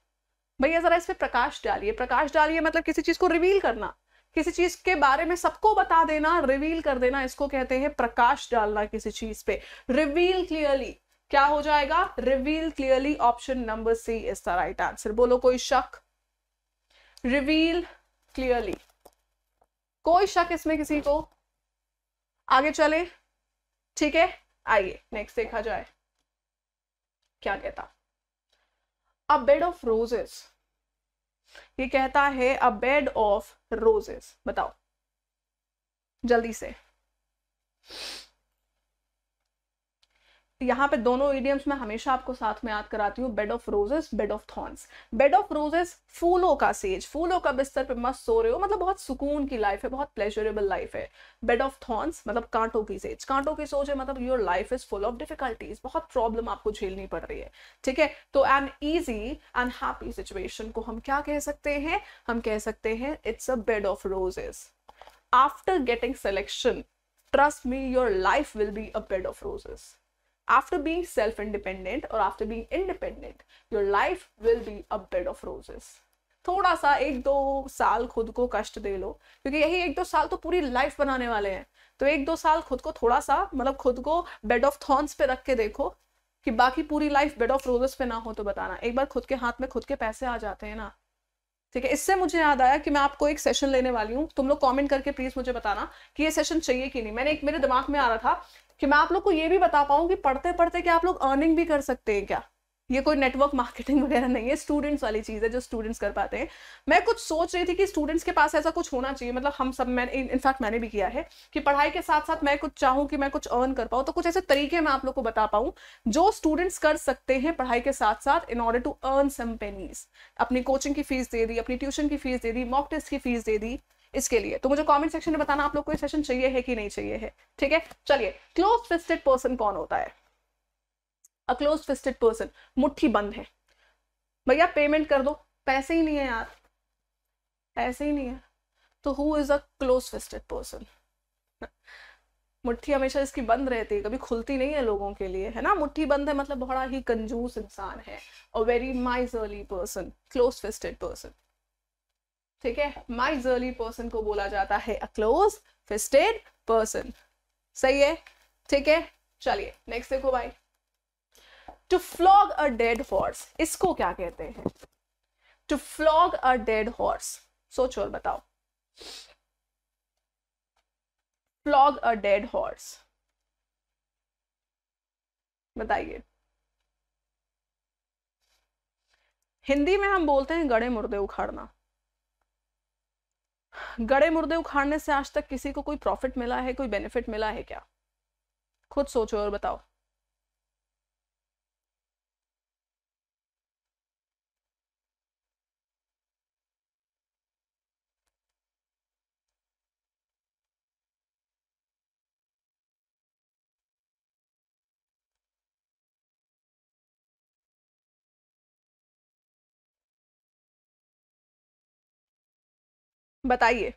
भैया जरा इस पर प्रकाश डालिए प्रकाश डालिए मतलब किसी चीज को रिवील करना किसी चीज के बारे में सबको बता देना रिवील कर देना इसको कहते हैं प्रकाश डालना किसी चीज पे रिवील क्लियरली क्या हो जाएगा reveal clearly option number C is the right answer बोलो कोई शक रिवील क्लियरली कोई शक इसमें किसी को आगे चले ठीक है आइए नेक्स्ट देखा जाए क्या कहता अ बेड ऑफ रोजेस ये कहता है अ बेड ऑफ रोजेस बताओ जल्दी से यहाँ पे दोनों इडियम्स मैं हमेशा आपको साथ में याद कराती हूँ bed of roses bed of thorns bed of roses फूलों का सेज फूलों का बिस्तर पे मस्त सो रहे हो मतलब बहुत सुकून की लाइफ है बहुत प्लेजरेबल लाइफ है बेड ऑफ थॉर्न्स मतलब कांटों की सेज कांटों की सोच है मतलब your life is full of difficulties बहुत प्रॉब्लम आपको झेलनी पड़ रही है ठीक है तो an easy and happy situation को हम क्या कह सकते हैं हम कह सकते हैं it's a bed of roses after getting selection trust me your life will be a bed of roses after being self independent or after being independent your life will be a bed of roses थोड़ा सा एक दो साल खुद को कष्ट दे लो क्योंकि यही एक दो साल तो पूरी लाइफ बनाने वाले हैं तो एक दो साल खुद को थोड़ा सा मतलब खुद को बेड ऑफ थॉर्न्स पे रख के देखो कि बाकी पूरी लाइफ बेड ऑफ रोजेस पे ना हो तो बताना एक बार खुद के हाथ में खुद के पैसे आ जाते हैं ना ठीक है इससे मुझे याद आया कि मैं आपको एक सेशन लेने वाली हूँ तुम लोग कमेंट करके प्लीज मुझे बताना कि ये सेशन चाहिए कि नहीं मैंने एक मेरे दिमाग में आ रहा था कि मैं आप लोग को ये भी बता पाऊँ कि पढ़ते पढ़ते क्या आप लोग अर्निंग भी कर सकते हैं क्या ये कोई नेटवर्क मार्केटिंग वगैरह नहीं है स्टूडेंट्स वाली चीज़ है जो स्टूडेंट्स कर पाते हैं मैं कुछ सोच रही थी कि स्टूडेंट्स के पास ऐसा कुछ होना चाहिए मतलब हम सब मैंने इनफैक्ट मैंने भी किया है कि पढ़ाई के साथ साथ मैं कुछ चाहूँ कि मैं कुछ अर्न कर पाऊँ तो कुछ ऐसे तरीके मैं आप लोग को बता पाऊँ जो स्टूडेंट्स कर सकते हैं पढ़ाई के साथ साथ in order to earn some pennies अपनी कोचिंग की फीस दे दी अपनी ट्यूशन की फीस दे दी मॉक टेस्ट की फीस दे दी इसके लिए तो मुझे कमेंट सेक्शन में बताना आप लोग को ये सेशन चाहिए है कि नहीं चाहिए है ठीक है चलिए क्लोज फिस्टेड पर्सन कौन होता है अ क्लोज फिस्टेड पर्सन मुट्ठी बंद है भैया पेमेंट कर दो पैसे ही नहीं है यार पैसे ही नहीं है तो who is a close fisted person मुट्ठी हमेशा इसकी बंद रहती है कभी खुलती नहीं है लोगों के लिए है ना मुट्ठी बंद है मतलब बड़ा ही कंजूस इंसान है और very miserly person close fisted person ठीक है माइजर्ली पर्सन को बोला जाता है अ क्लोज फिस्टेड पर्सन सही है ठीक है चलिए नेक्स्ट देखो भाई to flog a dead horse इसको क्या कहते हैं to flog a dead horse सोचो और बताओ फ्लॉग अ डेड हॉर्स बताइए हिंदी में हम बोलते हैं गड़े मुर्दे उखाड़ना गड़े मुर्दे उखाड़ने से आज तक किसी को कोई प्रॉफिट मिला है कोई बेनिफिट मिला है क्या खुद सोचो और बताओ बताइए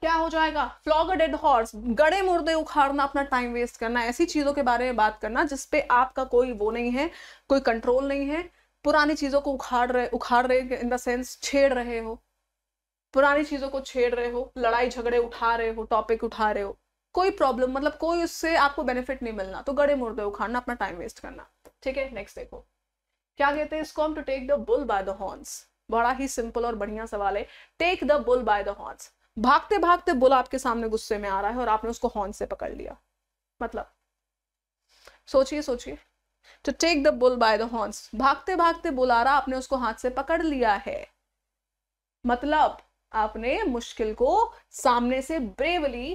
क्या हो जाएगा फ्लॉग डेड हॉर्स गड़े मुर्दे उखाड़ना अपना टाइम वेस्ट करना ऐसी चीज़ों के बारे में बात करना जिसपे आपका कोई वो नहीं है कोई कंट्रोल नहीं है पुरानी चीज़ों को उखाड़ रहे उखाड़ रहे इन द सेंस छेड़ रहे हो पुरानी चीज़ों को छेड़ रहे हो लड़ाई झगड़े उठा रहे हो टॉपिक उठा रहे हो कोई प्रॉब्लम मतलब कोई उससे आपको बेनिफिट नहीं मिलना तो गड़े मुर्दे उखाड़ना अपना टाइम वेस्ट करना ठीक है नेक्स्ट देखो क्या कहते हैं इसको हम to take the bull by the horns बड़ा ही सिंपल और बढ़िया सवाल है take the bull by the horns भागते भागते बुल आपके सामने गुस्से में आ रहा है और आपने उसको हॉर्न से पकड़ लिया मतलब सोचिए सोचिए तो take the bull by the horns भागते भागते बुल आ रहा आपने उसको हाथ से पकड़ लिया है मतलब आपने मुश्किल को सामने से ब्रेवली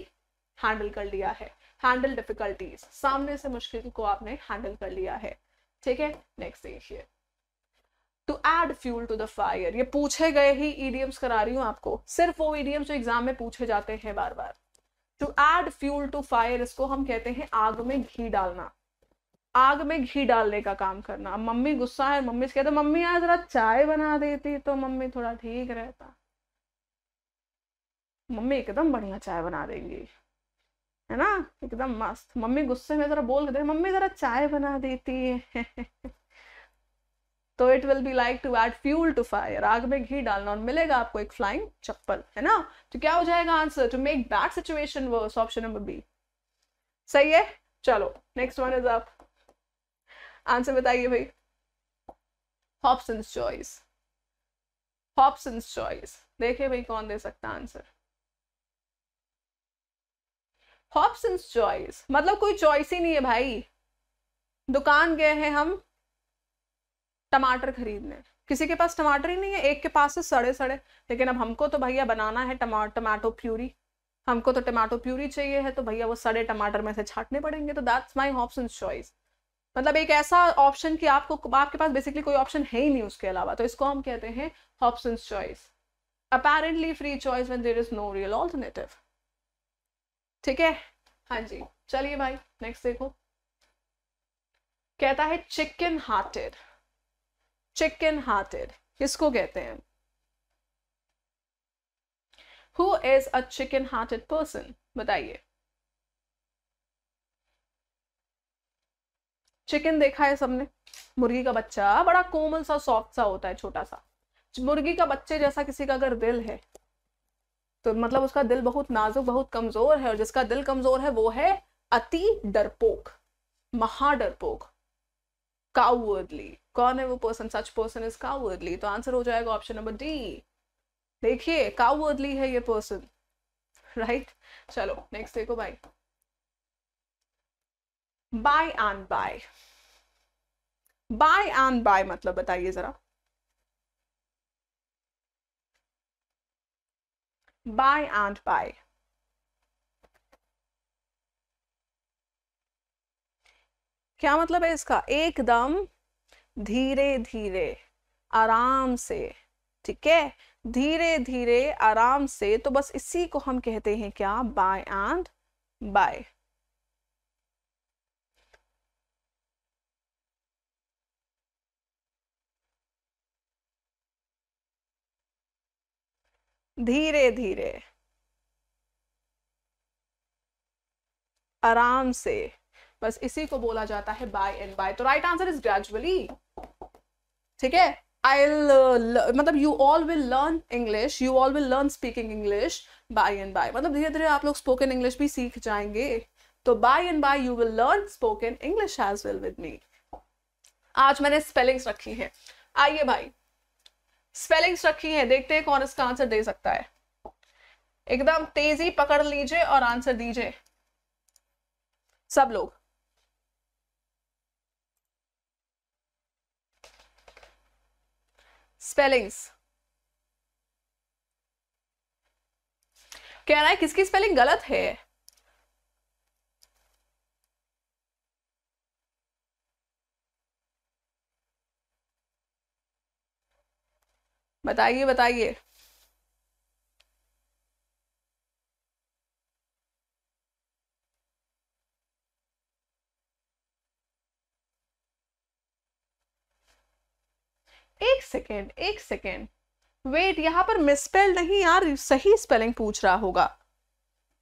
हैंडल कर लिया है हैंडल डिफिकल्टीज सामने से मुश्किल को आपने हैंडल कर लिया है ठीक है नेक्स्ट देखिए to add fuel to the fire ये पूछे गए ही ईडीएम्स करा रही हूँ आपको सिर्फ वो ईडीएम्स जो एग्जाम में पूछे जाते हैं बार बार to add fuel to fire इसको हम कहते हैं आग में घी डालना आग में घी डालने का काम करना मम्मी गुस्सा है मम्मी से कहते मम्मी यार जरा चाय बना देती तो मम्मी थोड़ा ठीक रहता मम्मी एकदम बढ़िया चाय बना देंगी है ना एकदम मस्त मम्मी गुस्से में जरा बोल देते मम्मी जरा चाय बना देती तो it will be like to add fuel to fire आग में घी डालना और मिलेगा आपको एक फ्लाइंग चप्पल है ना तो क्या हो जाएगा answer to make bad situation worse option number B सही है चलो नेक्स्ट वन इज आप आंसर बताइए भाई हॉप्सन्स चॉइस हॉप्सन्स चॉइस देखिए भाई कौन दे सकता आंसर हॉप्सन्स चॉइस मतलब कोई चॉइस ही नहीं है भाई दुकान गए हैं हम टमाटर खरीदने किसी के पास टमाटर ही नहीं है एक के पास है सड़े सड़े लेकिन अब हमको तो भैया बनाना है टमा टमाटो प्यूरी हमको तो टमाटो प्यूरी चाहिए है तो भैया वो सड़े टमाटर में से छाटने पड़ेंगे तो दैट्स माई ऑप्शन चॉइस मतलब एक ऐसा ऑप्शन कि आपको आपके पास बेसिकली कोई ऑप्शन है ही नहीं उसके अलावा तो इसको हम कहते हैं option choice apparently free choice when there is no real alternative ठीक है हाँ जी चलिए भाई नेक्स्ट देखो कहता है चिकन हार्टेड चिकन हार्टेड किसको कहते हैं who is a chicken hearted person बताइए चिकन देखा है सबने मुर्गी का बच्चा बड़ा कोमल सा सॉफ्ट सा होता है छोटा सा मुर्गी का बच्चे जैसा किसी का अगर दिल है तो मतलब उसका दिल बहुत नाजुक बहुत कमजोर है और जिसका दिल कमजोर है वो है अति डरपोक महा डरपोक काउअर्डली कौन है वो person such person is cowardly तो आंसर हो जाएगा ऑप्शन नंबर डी देखिए कावर्डली है ये पर्सन राइट right? चलो नेक्स्ट देखो by by and by by and by मतलब बताइए जरा बाय एंड बाय क्या मतलब है इसका एकदम धीरे धीरे आराम से ठीक है धीरे धीरे आराम से तो बस इसी को हम कहते हैं क्या बाय एंड बाय धीरे धीरे आराम से बस इसी को बोला जाता है बाय एंड बाय तो राइट आंसर इज ग्रेजुअली ठीक है आई uh, मतलब you all will learn English you all will learn speaking English by and by मतलब धीरे धीरे आप लोग स्पोकन इंग्लिश भी सीख जाएंगे तो by and by you will learn spoken English as well with me आज मैंने स्पेलिंग्स रखी हैं आइए भाई स्पेलिंग्स रखी हैं देखते हैं कौन इसका आंसर दे सकता है एकदम तेजी पकड़ लीजिए और आंसर दीजिए सब लोग स्पेलिंग्स कह रहा है किसकी स्पेलिंग गलत है बताइए बताइए एक सेकेंड एक सेकेंड वेट यहाँ पर मिसपेल नहीं यार सही स्पेलिंग पूछ रहा होगा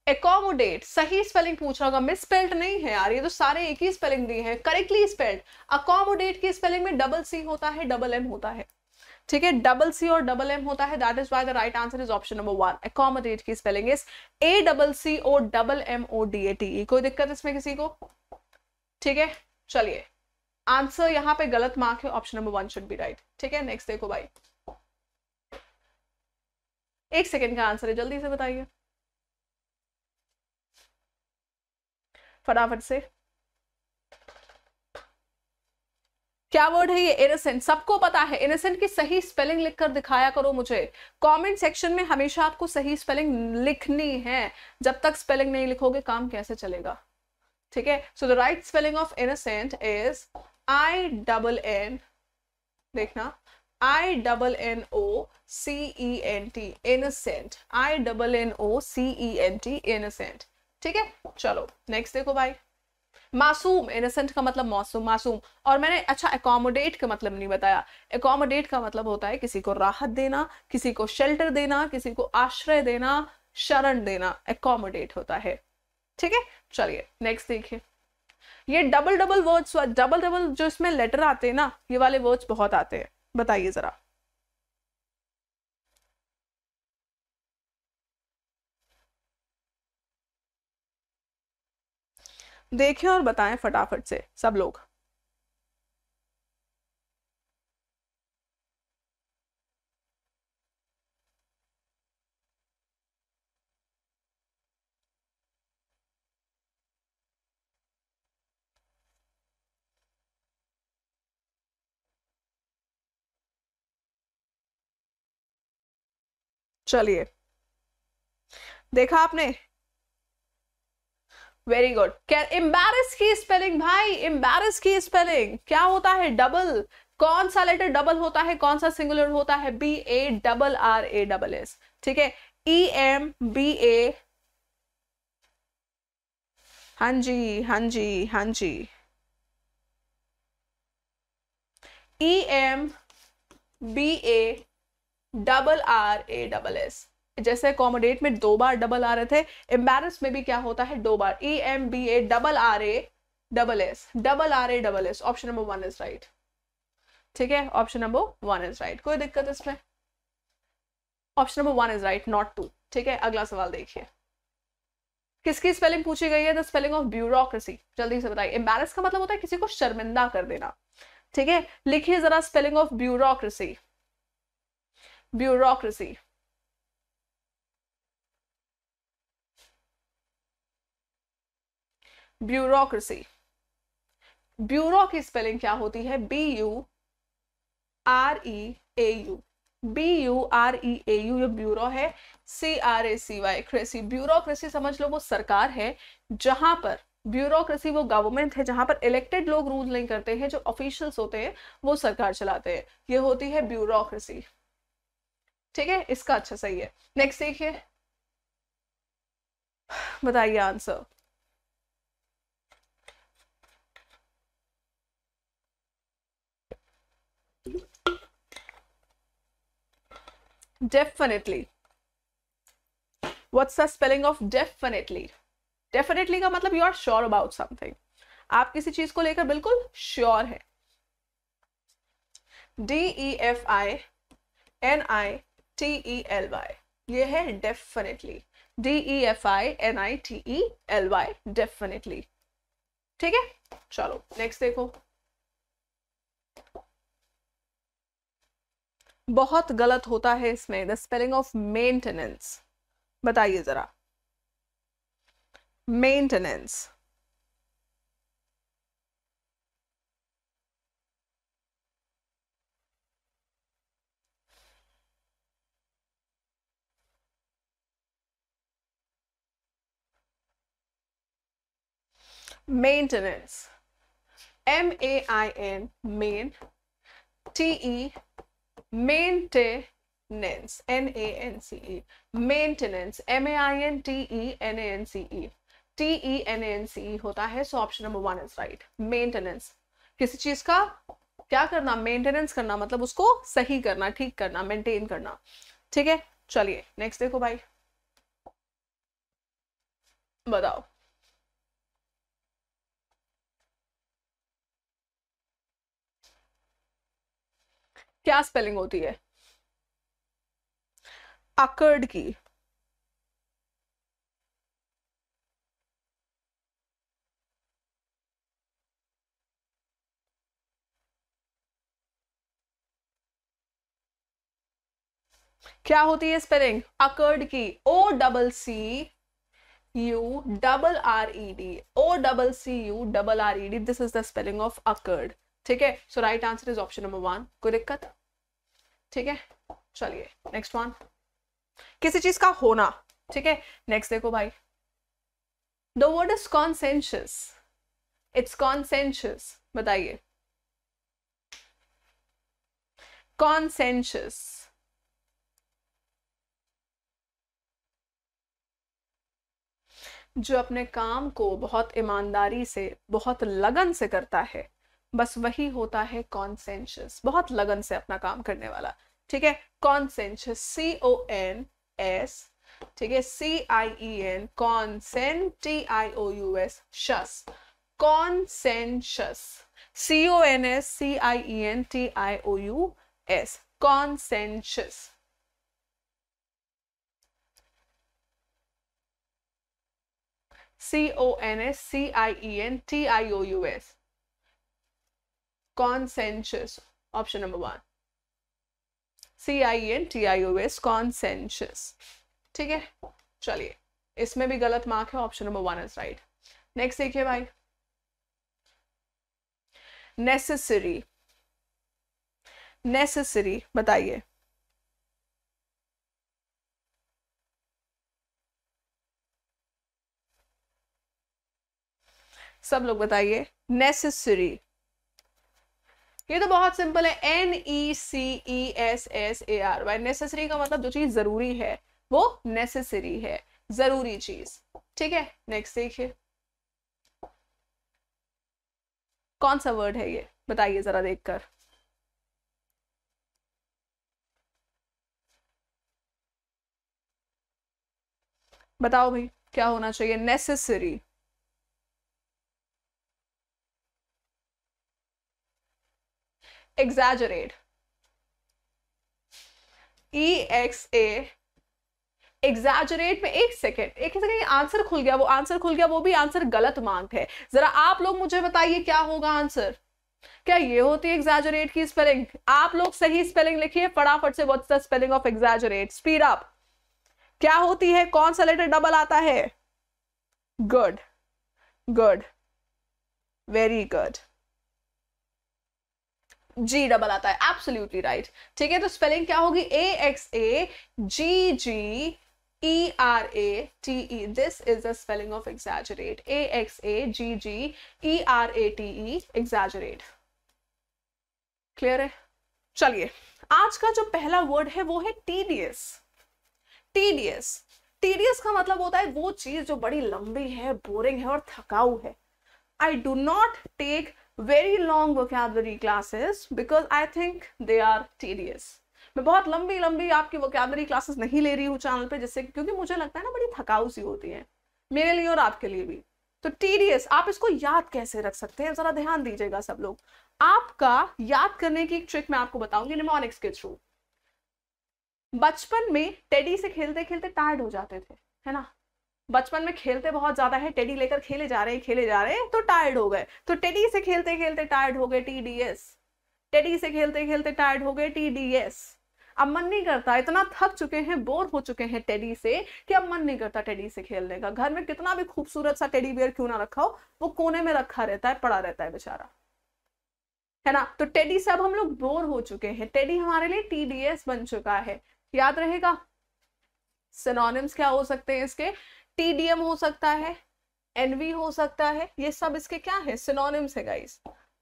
एकोमोडेट सही स्पेलिंग पूछ रहा होगा मिसस्पेल्ड नहीं है यार ये तो सारे एक ही स्पेलिंग दिए हैं करेक्टली स्पेल्ड अकोमोडेट की स्पेलिंग में डबल सी होता है डबल एम होता है ठीक है डबल सी और डबल एम होता है that is why the right answer is option number one accommodate की spelling is A double C O double M O D A T E दिक्कत इसमें किसी को ठीक है चलिए आंसर यहाँ पे गलत मार्क है option number one should be right ठीक है नेक्स्ट देखो भाई एक सेकेंड का आंसर है जल्दी से बताइए फटाफट से क्या वर्ड है ये इनोसेंट सबको पता है इनोसेंट की सही स्पेलिंग लिखकर दिखाया करो मुझे कमेंट सेक्शन में हमेशा आपको सही स्पेलिंग लिखनी है जब तक स्पेलिंग नहीं लिखोगे काम कैसे चलेगा ठीक है so the right spelling of innocent is I double N देखना I double N O C E N T innocent I double N O C E N T innocent ठीक है चलो नेक्स्ट देखो भाई मासूम इनसेंट का मतलब मासूम मासूम और मैंने अच्छा एकोमोडेट का मतलब नहीं बताया एकोमोडेट का मतलब होता है किसी को राहत देना किसी को शेल्टर देना किसी को आश्रय देना शरण देना एकोमोडेट होता है ठीक है चलिए नेक्स्ट देखिए ये double double words double double जो इसमें लेटर आते हैं ना ये वाले वर्ड्स बहुत आते हैं बताइए जरा देखें और बताएं फटाफट से सब लोग चलिए देखा आपने वेरी गुड क्या एम्बेरस की स्पेलिंग भाई एम्बेरस की स्पेलिंग क्या होता है डबल कौन सा लेटर डबल होता है कौन सा सिंगुलर होता है B A double R A double S ठीक है ई एम बी ए हाँ जी हाँ जी हाँ जी E M B A double R A double S जैसे अकोमोडेट में दो बार डबल आ रहे थे एम्बेरस में भी क्या होता है दो बार E M B A double R A double S double R A double S option number one is right ठीक है option number one is right कोई दिक्कत इसमें option number one is right not two ठीक है अगला सवाल देखिए किसकी स्पेलिंग पूछी गई है द स्पेलिंग ऑफ ब्यूरोक्रेसी जल्दी से बताइए एम्बेरस का मतलब होता है किसी को शर्मिंदा कर देना ठीक है लिखिए जरा spelling of bureaucracy bureaucracy. Bureaucracy bureau की स्पेलिंग क्या होती है B U R E A U B U R E A U ये ब्यूरो है C R A C Y cracy bureaucracy समझ लो वो सरकार है जहां पर ब्यूरोक्रेसी वो गवर्नमेंट है जहां पर इलेक्टेड लोग रूल नहीं करते हैं जो ऑफिशियल्स होते हैं वो सरकार चलाते हैं ये होती है ब्यूरोक्रेसी ठीक है इसका अच्छा सही है नेक्स्ट देखिए बताइए answer definitely what's the spelling of definitely definitely का मतलब you are sure about something आप किसी चीज को लेकर बिल्कुल श्योर है D E F I N I T E L Y ये है definitely D E F I N I T E L Y definitely ठीक है चलो नेक्स्ट देखो बहुत गलत होता है इसमें द स्पेलिंग ऑफ मेंटेनेंस बताइए जरा maintenance maintenance m a i n main t e maintenance n a n c e maintenance m a i n t e n a n c e T E N N C E होता है so option number one is right maintenance किसी चीज का क्या करना मेंटेनेंस करना मतलब उसको सही करना ठीक करना मेंटेन करना ठीक है चलिए नेक्स्ट देखो भाई बताओ क्या स्पेलिंग होती है अकर्ड की क्या होती है स्पेलिंग अकर्ड की O double C U double R E D O double C U double R E D this is the spelling of occurred ठीक है so right answer is option number one कोई दिक्कत ठीक है चलिए नेक्स्ट वन किसी चीज का होना ठीक है नेक्स्ट देखो भाई the word is conscientious it's conscientious बताइए कॉन्सेंशियस जो अपने काम को बहुत ईमानदारी से बहुत लगन से करता है बस वही होता है कॉन्सेंशियस बहुत लगन से अपना काम करने वाला ठीक है कॉन्सेंशियस सी ओ एन एस ठीक है C I E N consent T I O U S शस conscientious C O N S C I E N T I O U S conscientious C O N S C I E N T I O U S conscientious option number one C I N T I O S conscientious ठीक है चलिए इसमें भी गलत मार्क है option number one is right next देखिए भाई नेसेसरी नेसेसरी बताइए सब लोग बताइए नेसेसरी ये तो बहुत सिंपल है N E C E S S A R Y necessary का मतलब जो चीज जरूरी है वो नेसेसरी है जरूरी चीज ठीक है नेक्स्ट देखिए कौन सा वर्ड है ये बताइए जरा देखकर बताओ भाई क्या होना चाहिए necessary exaggerate E X A exaggerate में एक सेकेंड एक सेकेंड आंसर खुल गया वो आंसर खुल गया वो भी आंसर गलत मांग है जरा आप लोग मुझे बताइए क्या होगा आंसर क्या ये होती है एग्जैजरेट की स्पेलिंग आप लोग सही स्पेलिंग लिखिए फटाफट से what's the spelling of exaggerate speed up क्या होती है कौन सा लेटर डबल आता है good good very good G double आता है एब्सोल्यूटली राइट ठीक है तो स्पेलिंग क्या होगी A X A G G E R A T E. This is the spelling of exaggerate. A X A G G E R A T E. Exaggerate. Clear है चलिए आज का जो पहला वर्ड है वो है tedious. Tedious. Tedious का मतलब होता है वो चीज जो बड़ी लंबी है बोरिंग है और थकाऊ है I do not take very long vocabulary classes because I think they are tedious. मैं बहुत लंबी लंबी आपकी वोकेबलरी क्लासेस नहीं ले रही हूँ चैनल पे जिससे क्योंकि मुझे लगता है ना बड़ी थकाऊ सी होती है मेरे लिए और आपके लिए भी तो टीडीएस आप इसको याद कैसे रख सकते हैं जरा ध्यान दीजिएगा सब लोग आपका याद करने की एक ट्रिक मैं आपको बताऊंगी निमोनिक्स के थ्रू बचपन में टेडी से खेलते खेलते टायर्ड हो जाते थे है ना बचपन में खेलते बहुत ज्यादा है टेडी लेकर खेले जा रहे हैं खेले जा रहे हैं तो टायर्ड हो गए तो टेडी से खेलते खेलते टायर्ड हो गए टी डी एस टेडी से खेलते खेलते टायर्ड हो गए टी डी एस अब मन नहीं करता इतना थक चुके हैं बोर हो चुके हैं टेडी से कि अब मन नहीं करता टेडी से खेलने का घर में कितना भी खूबसूरत सा टेडी बियर क्यों ना रखा हो वो कोने में रखा रहता है पड़ा रहता है बेचारा है ना तो टेडी से अब हम लोग बोर हो चुके हैं टेडी हमारे लिए टीडीएस बन चुका है याद रहेगा सिनोनिम्स क्या हो सकते हैं इसके टीडीएम हो सकता है एनवी हो सकता है ये सब इसके क्या है सिनोनिम्स है गाइस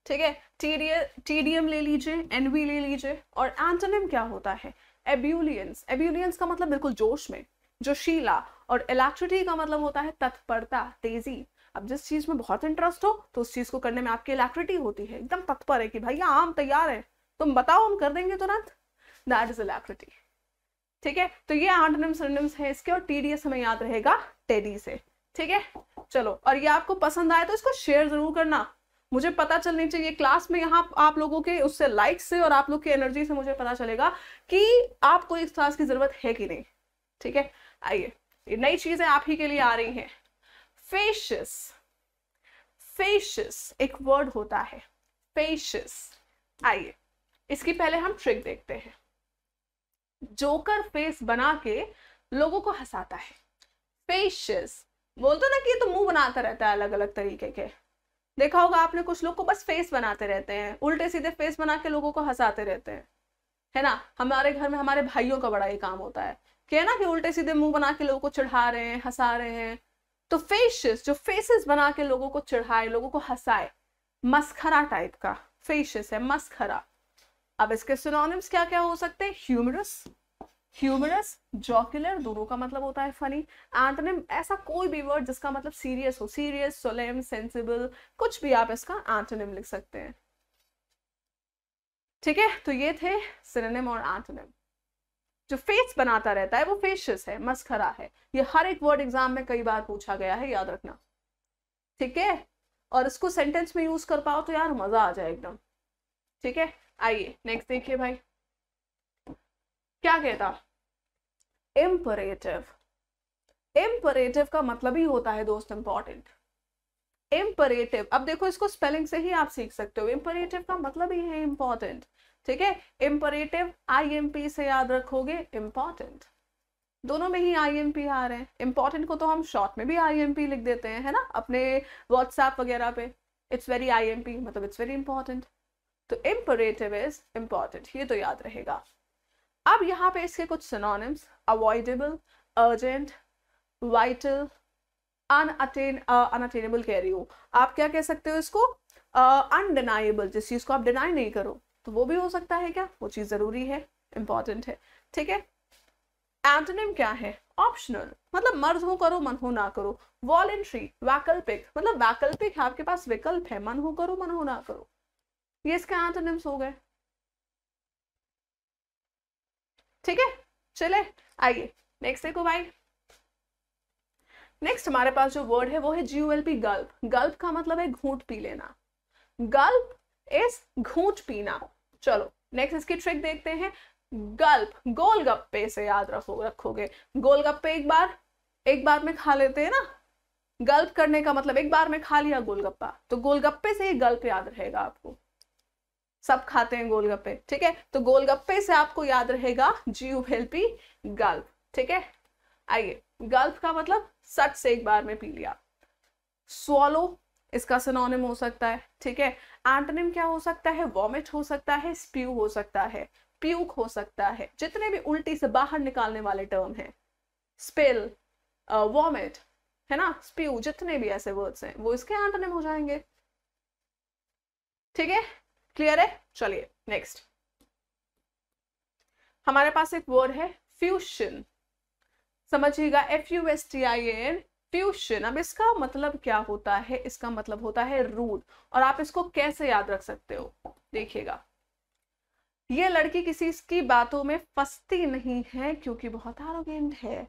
ठीक है टीडीएम ले लीजिए एनवी ले लीजिए और एंटोनिम क्या होता है एब्यूलियंस एब्यूलियंस का मतलब बिल्कुल जोश में जोशीला और इलेक्ट्रिटी का मतलब होता है तत्परता तेजी अब जिस चीज में बहुत इंटरेस्ट हो तो उस चीज को करने में आपकी इलेक्ट्रिटी होती है एकदम तत्पर है कि भैया आम हाँ, तैयार है तुम बताओ हम कर देंगे तुरंत दैट इज इलेक्ट्रिटी ठीक है तो ये आंटोनिम्स सिनोनिम्स है इसके और टीडीएस हमें याद रहेगा टेडी से ठीक है चलो और ये आपको पसंद आए तो इसको शेयर जरूर करना मुझे पता चलनी चाहिए क्लास में यहाँ आप लोगों के उससे लाइक से और आप लोग की एनर्जी से मुझे पता चलेगा कि आपको इस क्लास की जरूरत है कि नहीं ठीक है आइए ये नई चीजें आप ही के लिए आ रही हैं फेशियस फेशिस एक वर्ड होता है फेशिस आइए इसकी पहले हम ट्रिक देखते हैं जोकर फेस बना के लोगों को हंसाता है फेशियस बोलते दो ना कि ये तो मुंह बनाता रहता है अलग अलग तरीके के देखा होगा आपने कुछ लोग को बस फेस बनाते रहते हैं उल्टे सीधे फेस बना के लोगों को हंसाते रहते हैं है ना हमारे घर में हमारे भाइयों का बड़ा ही काम होता है कि ना कि उल्टे सीधे मुंह बना के लोगों को चढ़ा रहे हैं हंसा रहे हैं तो फेशियस जो फेसेस बना के लोगों को चढ़ाए लोगों को हंसाए मस्खरा टाइप का फेशियस है मस्खरा अब इसके सिनोनिम्स क्या क्या हो सकते हैं ह्यूमरस ह्यूमरस जॉकुलर दोनों का मतलब होता है फनी एंटोनिम ऐसा कोई भी वर्ड जिसका मतलब सीरियस हो सीरियस सोलेम सेंसिबल कुछ भी आप इसका एंटोनिम लिख सकते हैं ठीक है तो ये थे सिनोनिम और एंटोनिम जो फेस बनाता रहता है वो फेशियस है मस्खरा है ये हर एक वर्ड एग्जाम में कई बार पूछा गया है याद रखना ठीक है और इसको सेंटेंस में यूज कर पाओ तो यार मजा आ जाए एकदम ठीक है आइए नेक्स्ट देखिए भाई क्या कहता इम्परेटिव इम्परेटिव का मतलब ही होता है दोस्त इंपॉर्टेंट इम्परेटिव अब देखो इसको स्पेलिंग से ही आप सीख सकते हो इम्परेटिव का मतलब ही है इंपॉर्टेंट ठीक है इम्परेटिव आई एम पी से याद रखोगे इम्पॉर्टेंट दोनों में ही आई एम पी आ रहे हैं इम्पॉर्टेंट को तो हम शॉर्ट में भी आई एम पी लिख देते हैं है ना अपने व्हाट्सएप वगैरह पे it's very I M P मतलब इट्स वेरी इंपॉर्टेंट तो इम्परेटिव इज इम्पॉर्टेंट ये तो याद रहेगा अब यहाँ पे इसके कुछ synonyms avoidable urgent vital unattain unattainable कह रही हो आप क्या कह सकते हो इसको अनडिनाइबल uh, जिस चीज़ को आप डिनाई नहीं करो तो वो भी हो सकता है क्या वो चीज़ ज़रूरी है इम्पॉर्टेंट है ठीक है एंटोनिम क्या है ऑप्शनल मतलब मर्ज हो करो मन हो ना करो वॉलेंट्री वैकल्पिक मतलब वैकल्पिक है आपके पास विकल्प है मन हो करो मन हो ना करो ये इसके एंटोनिम्स हो गए ठीक है चले आइए नेक्स्ट देखो भाई नेक्स्ट हमारे पास जो वर्ड है वो है जीओएलपी गल्प गल्प का मतलब है घूट पी लेना गल्प इज घूट पीना चलो नेक्स्ट इसकी ट्रिक देखते हैं गल्प गोलगप्पे से याद रखो रखोगे गोलगप्पे एक बार एक बार में खा लेते हैं ना गल्प करने का मतलब एक बार में खा लिया गोलगप्पा तो गोलगप्पे से ये गल्प याद रहेगा आपको सब खाते हैं गोलगप्पे ठीक है तो गोलगप्पे से आपको याद रहेगा यू हेल्पी गल्फ ठीक है आइए गल्फ का मतलब सट से एक बार में पी लिया स्वलो इसका सनोनिम हो सकता है ठीक है एंटनिम क्या हो सकता है वॉमिट हो सकता है स्प्यू हो सकता है प्यूक हो सकता है जितने भी उल्टी से बाहर निकालने वाले टर्म हैं स्पेल वॉमिट uh, है ना स्प्यू जितने भी ऐसे वर्ड्स हैं वो इसके एंटनिम हो जाएंगे ठीक है क्लियर है चलिए नेक्स्ट हमारे पास एक वर्ड है फ्यूशन समझिएगा F U S T I N fustian अब इसका मतलब क्या होता है इसका मतलब होता है रूट और आप इसको कैसे याद रख सकते हो देखिएगा ये लड़की किसी की बातों में फंसती नहीं है क्योंकि बहुत एरोगेंट है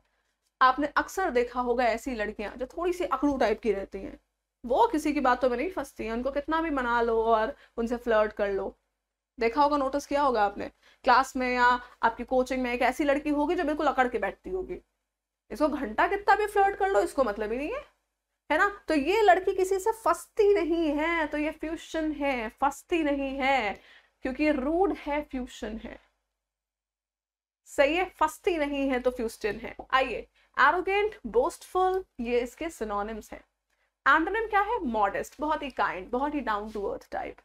आपने अक्सर देखा होगा ऐसी लड़कियां जो थोड़ी सी अकड़ू टाइप की रहती हैं वो किसी की बातों में नहीं फंसती उनको कितना भी मना लो और उनसे फ्लर्ट कर लो देखा होगा नोटिस किया होगा आपने क्लास में या आपकी कोचिंग में एक ऐसी लड़की होगी जो बिल्कुल अकड़ के बैठती होगी इसको घंटा कितना भी फ्लर्ट कर लो इसको मतलब ही नहीं है है ना तो ये लड़की किसी से फंसती नहीं है तो ये फ्यूशन है फंसती नहीं है क्योंकि रूड है फ्यूशन है सही है फंसती नहीं है तो फ्यूस्टन है आइए एरोगेंट बोस्टफुल ये इसके सिनोनिम्स हैं एंटोनिम क्या है मॉडेस्ट बहुत ही काइंड बहुत ही down to earth type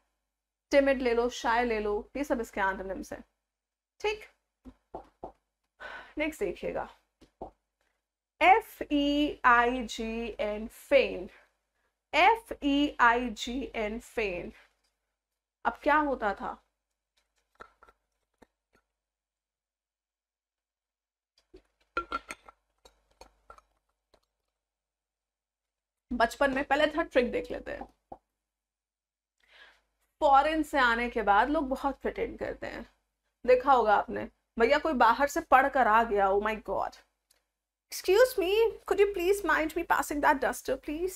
timid ले लो शाय ले लो ये सब इसके एंटोनिम्स हैं ठीक नेक्स्ट देखिएगा F E I G N feign F E I G N feign अब क्या होता था बचपन में पहले था ट्रिक देख लेते हैं फॉरेन से आने के बाद लोग बहुत प्रिटेंड करते हैं देखा होगा आपने भैया कोई बाहर से पढ़ कर आ गया oh my god excuse me could you please mind me passing that duster please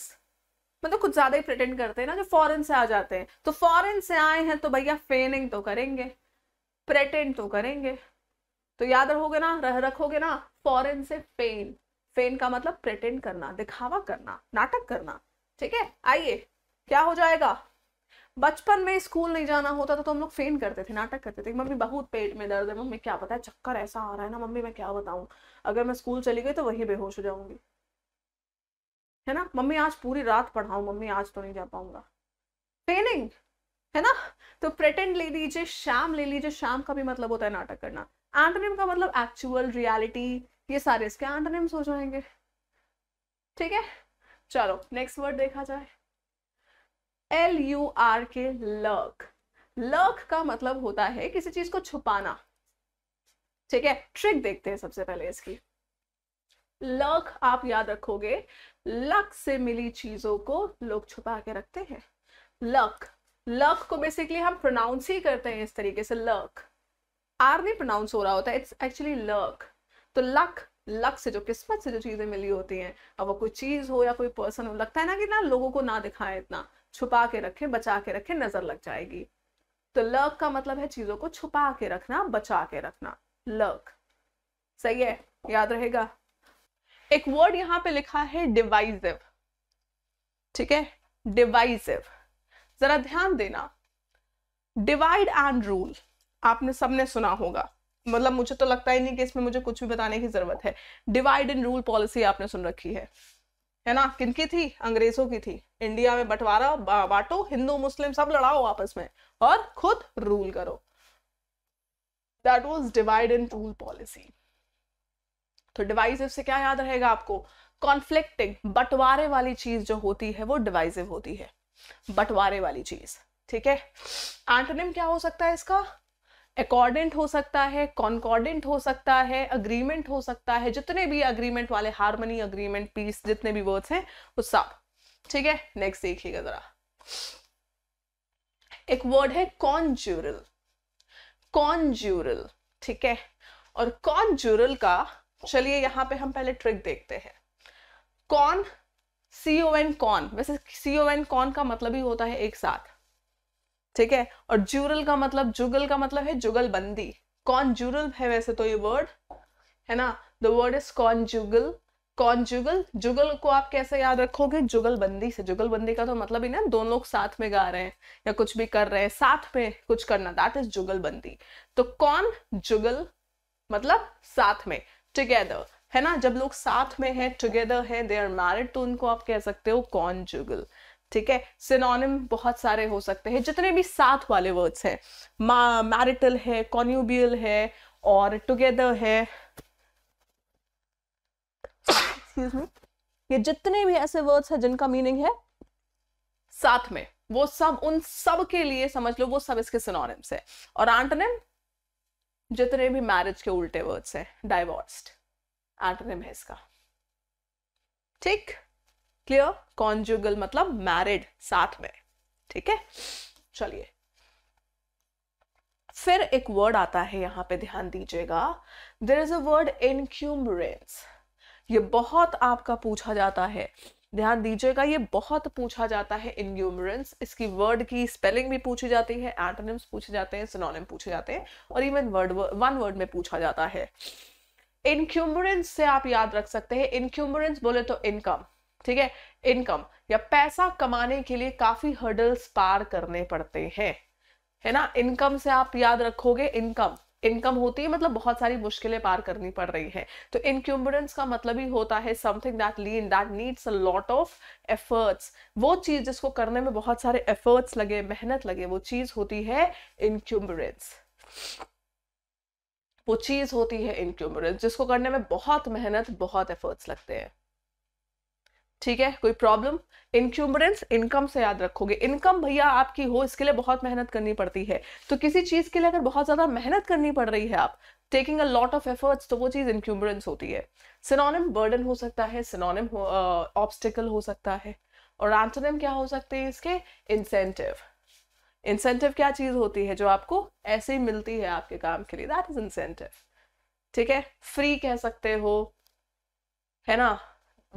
मतलब कुछ ज्यादा ही प्रटेंड करते हैं ना जो फॉरेन से आ जाते हैं तो फॉरेन से आए हैं तो भैया फेनिंग तो करेंगे प्रेटेंड तो करेंगे तो याद रखोगे ना रह रखोगे ना फॉरेन से फेन फेंट का मतलब प्रेटेंड करना दिखावा करना नाटक करना ठीक है आइए क्या हो जाएगा बचपन में स्कूल नहीं जाना होता था तो हम लोग फेन करते थे नाटक करते थे मम्मी बहुत पेट में दर्द है मम्मी क्या पता है चक्कर ऐसा आ रहा है ना मम्मी मैं क्या बताऊं अगर मैं स्कूल चली गई तो वही बेहोश हो जाऊंगी है ना मम्मी आज पूरी रात पढ़ाऊं मम्मी आज तो नहीं जा पाऊंगा फेनिंग है ना तो प्रेटेंड ले लीजिए शाम ले लीजिए शाम का भी मतलब होता है नाटक करना एंटोनिम का मतलब एक्चुअल रियलिटी ये सारे इसके नेम्स हो जाएंगे ठीक है चलो नेक्स्ट वर्ड देखा जाए L U R K lurk lurk का मतलब होता है किसी चीज को छुपाना ठीक है ट्रिक देखते हैं सबसे पहले इसकी लक आप याद रखोगे लक से मिली चीजों को लोग छुपा के रखते हैं लक लक को बेसिकली हम प्रोनाउंस ही करते हैं इस तरीके से लक आर नहीं प्रोनाउंस हो रहा होता है इट्स एक्चुअली लक तो लक लक से जो किस्मत से जो चीज़ें मिली होती हैं अब वो कोई चीज़ हो या कोई पर्सन हो लगता है ना कि ना लोगों को ना दिखाएं इतना छुपा के रखें बचा के रखें नज़र लग जाएगी तो लक का मतलब है चीज़ों को छुपा के रखना बचा के रखना लक सही है याद रहेगा एक वर्ड यहाँ पे लिखा है डिवाइसिव ठीक है डिवाइसिव जरा ध्यान देना डिवाइड एंड रूल आपने सबने सुना होगा मतलब मुझे तो लगता ही नहीं कि इसमें मुझे कुछ भी बताने की जरूरत है डिवाइड एंड रूल पॉलिसी आपने सुन रखी है है ना किनकी थी अंग्रेजों की थी इंडिया में बंटवारा बांटो हिंदू मुस्लिम सब लड़ाओ आपस में और खुद रूल करो that was divide and rule policy तो डिवाइसिव से क्या याद रहेगा आपको कॉन्फ्लिक्टिंग बंटवारे वाली चीज जो होती है वो डिवाइसिव होती है बंटवारे वाली चीज ठीक है एंटोनिम क्या हो सकता है इसका एकॉर्डेंट हो सकता है कॉन्कॉर्डेंट हो सकता है अग्रीमेंट हो सकता है जितने भी अग्रीमेंट वाले हारमोनी अग्रीमेंट पीस जितने भी वर्ड्स हैं वो सब ठीक है नेक्स्ट देखिएगा जरा एक वर्ड है कॉन्जूरल कॉन्ज्यूरल ठीक है और कॉन्जूरल का चलिए यहां पे हम पहले ट्रिक देखते हैं कॉन सीओ एन कॉन वैसे सीओ एन कॉन का मतलब ही होता है एक साथ ठीक है और जूरल का मतलब जुगल का मतलब है जुगलबंदी जुरल है वैसे तो ये वर्ड है ना द वर्ड इज जुगल कौन जुगल जुगल को आप कैसे याद रखोगे जुगलबंदी से जुगलबंदी का तो मतलब ही ना दोनों लोग साथ में गा रहे हैं या कुछ भी कर रहे हैं साथ में कुछ करना दैट इज जुगलबंदी तो कौन जुगल मतलब साथ में टुगेदर है ना जब लोग साथ में है टुगेदर है दे आर मैरिड तो उनको आप कह सकते हो कौन जुगल ठीक है सिनोनिम बहुत सारे हो सकते हैं जितने भी साथ वाले वर्ड्स हैं मैरिटल है कॉन्यूबियल है और टुगेदर है ये जितने भी ऐसे वर्ड्स हैं जिनका मीनिंग है साथ में वो सब उन सब के लिए समझ लो वो सब इसके सिनोनिम्स है और एंटोनिम जितने भी मैरिज के उल्टे वर्ड्स हैं डाइवोर्स्ड एंटोनिम है इसका ठीक क्लियर कॉन्जुगल मतलब मैरिड साथ में ठीक है चलिए फिर एक वर्ड आता है यहां पे ध्यान दीजिएगा देर इज अ वर्ड इनक्यूमरेंस ये बहुत आपका पूछा जाता है ध्यान दीजिएगा ये बहुत पूछा जाता है इनक्यूमरेंस इसकी वर्ड की स्पेलिंग भी पूछी जाती है एंटोनिम्स पूछे जाते हैं सिनोनिम पूछे जाते हैं और इवन वर्ड वन वर्ड में पूछा जाता है इनक्यूमरेंस से आप याद रख सकते हैं इनक्यूमरेंस बोले तो इनकम ठीक है इनकम या पैसा कमाने के लिए काफी हर्डल्स पार करने पड़ते हैं है ना इनकम से आप याद रखोगे इनकम इनकम होती है मतलब बहुत सारी मुश्किलें पार करनी पड़ रही है तो इनक्यूम्बरेंस का मतलब ही होता है something that lean that needs a lot of efforts वो चीज जिसको करने में बहुत सारे एफर्ट्स लगे मेहनत लगे वो चीज होती है इनक्यूमरेंस वो चीज होती है इनक्यूबरेंस जिसको करने में बहुत मेहनत बहुत एफर्ट्स लगते हैं ठीक है कोई प्रॉब्लम इनक्यूमरेंस इनकम से याद रखोगे इनकम भैया आपकी हो इसके लिए बहुत मेहनत करनी पड़ती है तो किसी चीज़ के लिए अगर बहुत ज़्यादा मेहनत करनी पड़ रही है आप taking a lot of efforts तो वो चीज़ इंक्यूमरेंस होती है सिनोनिम बर्डन हो सकता है सिनोनिम ऑब्स्टिकल हो सकता है और एंटोनिम क्या हो सकते हैं इसके इंसेंटिव इंसेंटिव क्या चीज़ होती है जो आपको ऐसे ही मिलती है आपके काम के लिए दैट इज इंसेंटिव ठीक है फ्री कह सकते हो है ना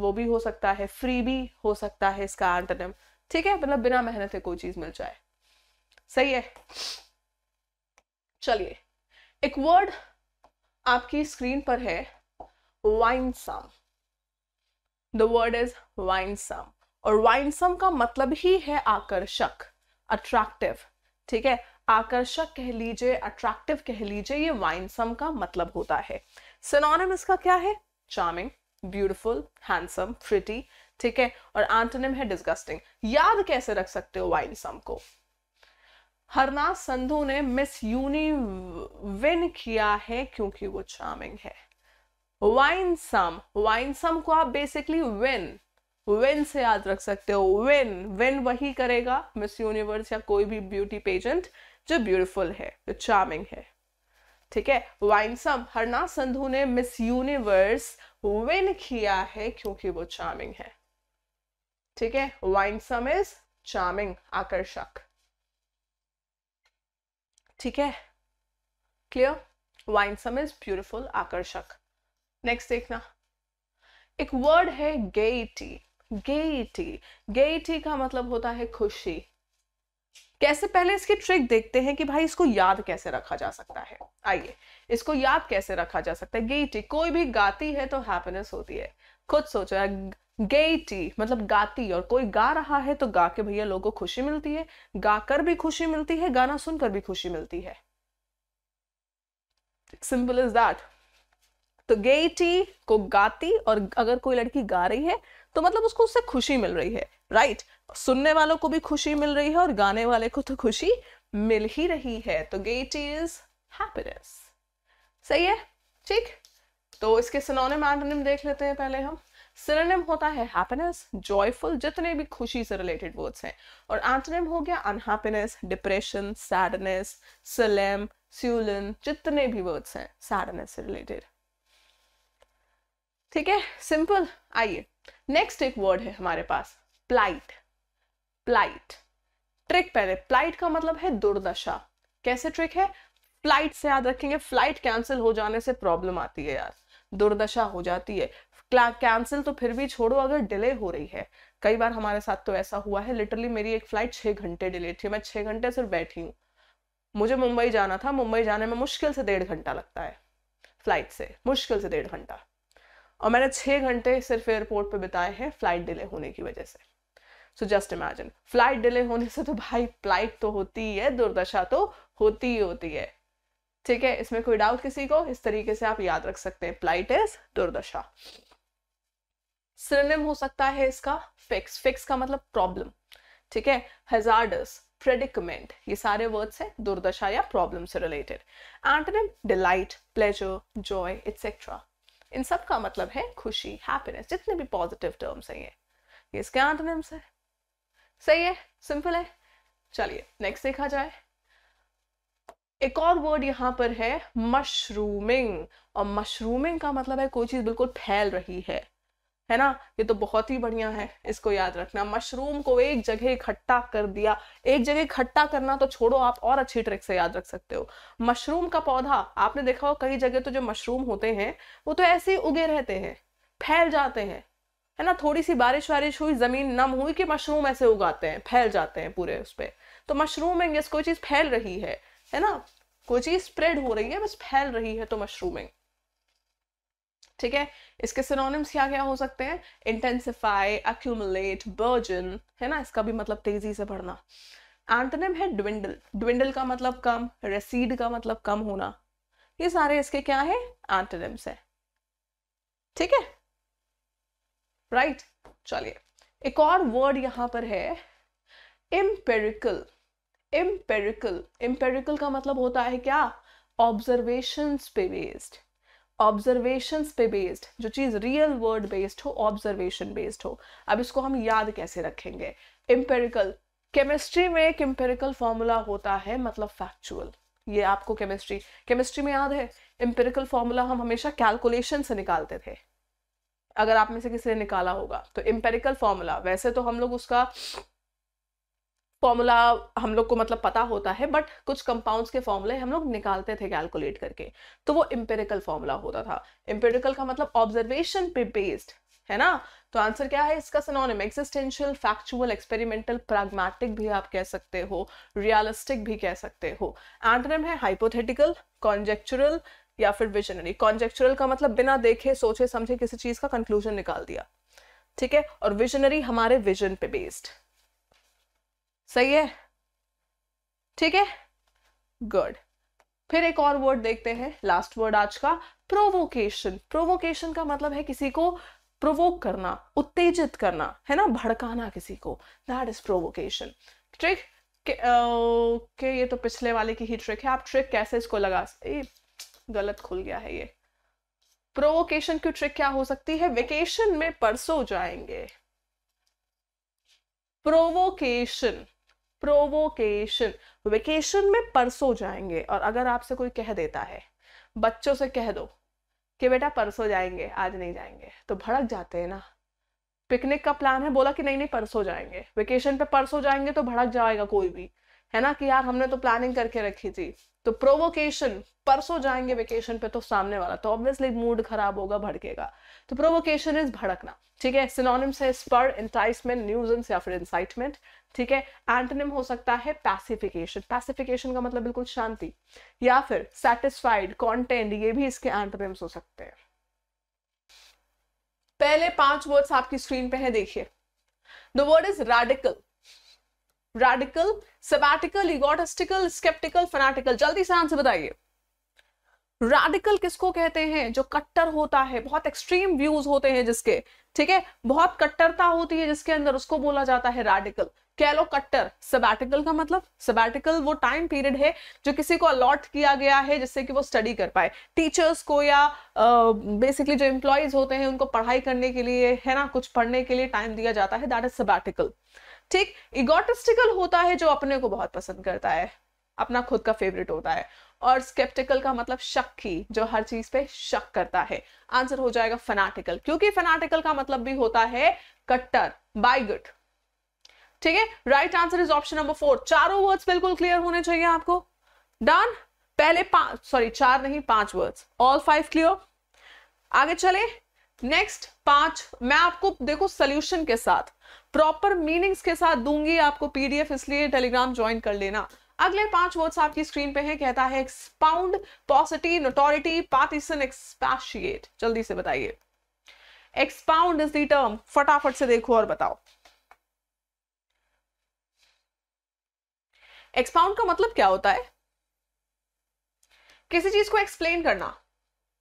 वो भी हो सकता है फ्री भी हो सकता है इसका एंटोनिम ठीक है मतलब बिना मेहनत है कोई चीज मिल जाए सही है चलिए एक वर्ड आपकी स्क्रीन पर है winsome the word is winsome और वाइनसम का मतलब ही है आकर्षक अट्रैक्टिव ठीक है आकर्षक कह लीजिए अट्रैक्टिव कह लीजिए ये वाइनसम का मतलब होता है सिनोनिम इसका क्या है चार्मिंग ब्यूटिफुल हैंडसम फ्रिटी ठीक है और एंटोनिम है डिस्गस्टिंग याद कैसे रख सकते हो सम को हरनाथ संधु ने मिस यूनी विन किया है क्योंकि वो चार्मिंग है वाइनसम सम को आप बेसिकली विन विन से याद रख सकते हो विन विन वही करेगा मिस यूनिवर्स या कोई भी ब्यूटी पेजेंट जो ब्यूटीफुल है जो चार्मिंग है ठीक है वाइनसम हरनाथ संधु ने मिस यूनिवर्स विन किया है क्योंकि वो चार्मिंग है ठीक है वाइनसम इज चार्मिंग आकर्षक ठीक है क्लियर वाइनसम इज ब्यूटिफुल आकर्षक नेक्स्ट देखना एक वर्ड है गेटी गेटी गेटी का मतलब होता है खुशी कैसे पहले इसकी ट्रिक देखते हैं कि भाई इसको याद कैसे रखा जा सकता है आइए इसको याद कैसे रखा जा सकता है गेटी कोई भी गाती है तो हैप्पीनेस होती है खुद सोचो यार गेटी मतलब गाती और कोई गा रहा है तो गा के भैया लोगों को खुशी मिलती है गाकर भी खुशी मिलती है गाना सुनकर भी खुशी मिलती है सिंपल इज दैट तो गेटी को गाती और अगर कोई लड़की गा रही है तो मतलब उसको उससे खुशी मिल रही है राइट right? सुनने वालों को भी खुशी मिल रही है और गाने वाले को तो खुशी मिल ही रही है तो गेटी इज हैप्पीनेस सही है ठीक तो इसके सिनोनिम एंटोनिम देख लेते हैं पहले हम सिनोनिम होता है हैप्पीनेस जॉयफुल जितने भी खुशी से रिलेटेड वर्ड्स हैं और एंटोनिम हो गया unhappiness depression sadness solemn sullen जितने भी वर्ड्स हैं सैडनेस से रिलेटेड ठीक है सिंपल आइए नेक्स्ट एक वर्ड है हमारे पास प्लाइट प्लाइट ट्रिक पहले प्लाइट का मतलब है दुर्दशा कैसे ट्रिक है फ्लाइट से याद रखेंगे फ्लाइट कैंसिल हो जाने से प्रॉब्लम आती है यार दुर्दशा हो जाती है कैंसिल तो फिर भी छोड़ो अगर डिले हो रही है कई बार हमारे साथ तो ऐसा हुआ है लिटरली मेरी एक फ्लाइट छः घंटे डिले थी मैं छः घंटे सिर्फ बैठी हूँ मुझे मुंबई जाना था मुंबई जाने में मुश्किल से डेढ़ घंटा लगता है फ्लाइट से मुश्किल से डेढ़ घंटा और मैंने छः घंटे सिर्फ एयरपोर्ट पे बिताए हैं फ्लाइट डिले होने की वजह से so just imagine flight delay होने से तो भाई फ्लाइट तो होती ही है दुर्दशा तो होती ही होती है ठीक है इसमें कोई डाउट किसी को इस तरीके से आप याद रख सकते हैं प्लाइट इज दुर्दशा सिनेम हो सकता है इसका फिक्स फिक्स का मतलब प्रॉब्लम ठीक है हजार्डस प्रेडिकमेंट ये सारे वर्ड्स हैं दुर्दशा या प्रॉब्लम से related antonym delight pleasure joy etcetera इन सब का मतलब है खुशी हैप्पीनेस जितने भी पॉजिटिव टर्म्स हैं ये ये इसके एंटनिम्स है सही है सिंपल है चलिए नेक्स्ट देखा जाए एक और वर्ड यहाँ पर है मशरूमिंग और मशरूमिंग का मतलब है कोई चीज़ बिल्कुल फैल रही है है ना ये तो बहुत ही बढ़िया है इसको याद रखना मशरूम को एक जगह इकट्ठा कर दिया एक जगह इकट्ठा करना तो छोड़ो आप और अच्छी ट्रिक से याद रख सकते हो मशरूम का पौधा आपने देखा हो कई जगह तो जो मशरूम होते हैं वो तो ऐसे ही उगे रहते हैं फैल जाते हैं है ना थोड़ी सी बारिश वारिश हुई जमीन नम हुई कि मशरूम ऐसे उगाते हैं फैल जाते हैं पूरे उस पर तो मशरूम है कोई चीज फैल रही है है ना कोई चीज स्प्रेड हो रही है बस फैल रही है तो मशरूमिंग ठीक है इसके सिनोनिम्स क्या क्या हो सकते हैं इंटेंसिफाई अक्यूमुलेट बर्जन है ना इसका भी मतलब तेजी से बढ़ना एंटोनिम है ड्विंडल ड्विंडल का मतलब कम रेसीड का मतलब कम होना ये सारे इसके क्या है एंटोनिम्स है ठीक है राइट चलिए एक और वर्ड यहां पर है इम्पेरिकल एम्पेरिकल एम्पेरिकल का मतलब होता है क्या ऑब्जर्वेशंस पे बेस्ड ऑब्जर्वेशंस पे बेस्ड जो चीज़ रियल वर्ड बेस्ड हो ऑब्जर्वेशन बेस्ड हो अब इसको हम याद कैसे रखेंगे एम्पेरिकल केमिस्ट्री में एक एम्पेरिकल फॉर्मूला होता है मतलब फैक्चुअल ये आपको केमिस्ट्री केमिस्ट्री में याद है एम्पेरिकल फॉर्मूला हम हमेशा कैलकुलेशन से निकालते थे अगर आप में से किसी ने निकाला होगा तो एम्पेरिकल फॉर्मूला वैसे तो हम लोग उसका फॉर्मूला हम लोग को मतलब पता होता है बट कुछ कंपाउंड्स के फॉर्मूले हम लोग निकालते थे कैलकुलेट करके तो वो इम्पेरिकल फॉर्मूला होता था इम्पेरिकल का मतलब ऑब्जर्वेशन पे बेस्ड है ना तो आंसर क्या है इसका synonym existential factual experimental pragmatic भी आप कह सकते हो रियलिस्टिक भी कह सकते हो एंटोनिम है हाइपोथेटिकल कॉन्जेक्चुरल या फिर विजनरी कॉन्जेक्चुरल का मतलब बिना देखे सोचे समझे किसी चीज का कंक्लूजन निकाल दिया ठीक है और विजनरी हमारे विजन पे बेस्ड सही है ठीक है गुड फिर एक और वर्ड देखते हैं लास्ट वर्ड आज का प्रोवोकेशन प्रोवोकेशन का मतलब है किसी को प्रोवोक करना उत्तेजित करना है ना भड़काना किसी को दैट इज प्रोवोकेशन ट्रिक के, के ये तो पिछले वाले की ही ट्रिक है आप ट्रिक कैसे इसको लगा ए, गलत खुल गया है ये प्रोवोकेशन की ट्रिक क्या हो सकती है वेकेशन में परसों जाएंगे प्रोवोकेशन प्रोवोकेशन वेकेशन में परसों जाएंगे और अगर आपसे कोई कह देता है बच्चों से कह दो कि बेटा परसों जाएंगे आज नहीं जाएंगे तो भड़क जाते हैं ना पिकनिक का प्लान है बोला कि नहीं नहीं परसों जाएंगे वेकेशन पे परसों जाएंगे तो भड़क जाएगा कोई भी है ना कि यार हमने तो प्लानिंग करके रखी थी तो प्रोवोकेशन परसों जाएंगे वेकेशन पे तो सामने वाला तो ऑब्वियसली मूड खराब होगा भड़केगा तो प्रोवोकेशन इज भड़कना ठीक है सिनोनिम्स है स्पर इंटाइसमेंट न्यूज या फिर इंसाइटमेंट ठीक है एंटोनिम हो सकता है पैसिफिकेशन पैसिफिकेशन का मतलब बिल्कुल शांति या फिर सेटिस्फाइड कॉन्टेंट ये भी इसके एंटोनिम्स हो सकते हैं पहले पांच वर्ड्स आपकी स्क्रीन पे है देखिए the word is radical radical sabbatical egotistical sceptical fanatical जल्दी से आंसर बताइए रेडिकल किसको कहते हैं जो कट्टर होता है बहुत एक्सट्रीम व्यूज होते हैं जिसके ठीक है बहुत कट्टरता होती है जिसके अंदर उसको बोला जाता है रेडिकल कह लो कट्टर सबैटिकल का मतलब सबैटिकल वो टाइम पीरियड है जो किसी को अलॉट किया गया है जिससे कि वो स्टडी कर पाए टीचर्स को या बेसिकली uh, जो एम्प्लॉयज होते हैं उनको पढ़ाई करने के लिए है ना कुछ पढ़ने के लिए टाइम दिया जाता है दैट इज सबैटिकल ठीक इगोटिस्टिकल होता है जो अपने को बहुत पसंद करता है अपना खुद का फेवरेट होता है और स्केप्टिकल का मतलब शक की जो हर चीज पे शक करता है आंसर हो जाएगा फनाटिकल क्योंकि फनाटिकल का मतलब भी होता है कट्टर बाइगट ठीक है right answer is option number four चारों वर्ड्स बिल्कुल क्लियर होने चाहिए आपको डन पहले पांच सॉरी चार नहीं पांच वर्ड्स ऑल फाइव क्लियर आगे चले नेक्स्ट पांच मैं आपको देखो सोल्यूशन के साथ प्रॉपर मीनिंग्स के साथ दूंगी आपको पीडीएफ इसलिए टेलीग्राम ज्वाइन कर लेना अगले पांच वर्ड्स आपकी स्क्रीन पे है कहता है एक्सपाउंड पॉसिटी नोटोरिटी पार्टीसन एक्सपैशिएट जल्दी से बताइए एक्सपाउंड इज दी टर्म फटाफट से देखो और बताओ एक्सपाउंड का मतलब क्या होता है किसी चीज को एक्सप्लेन करना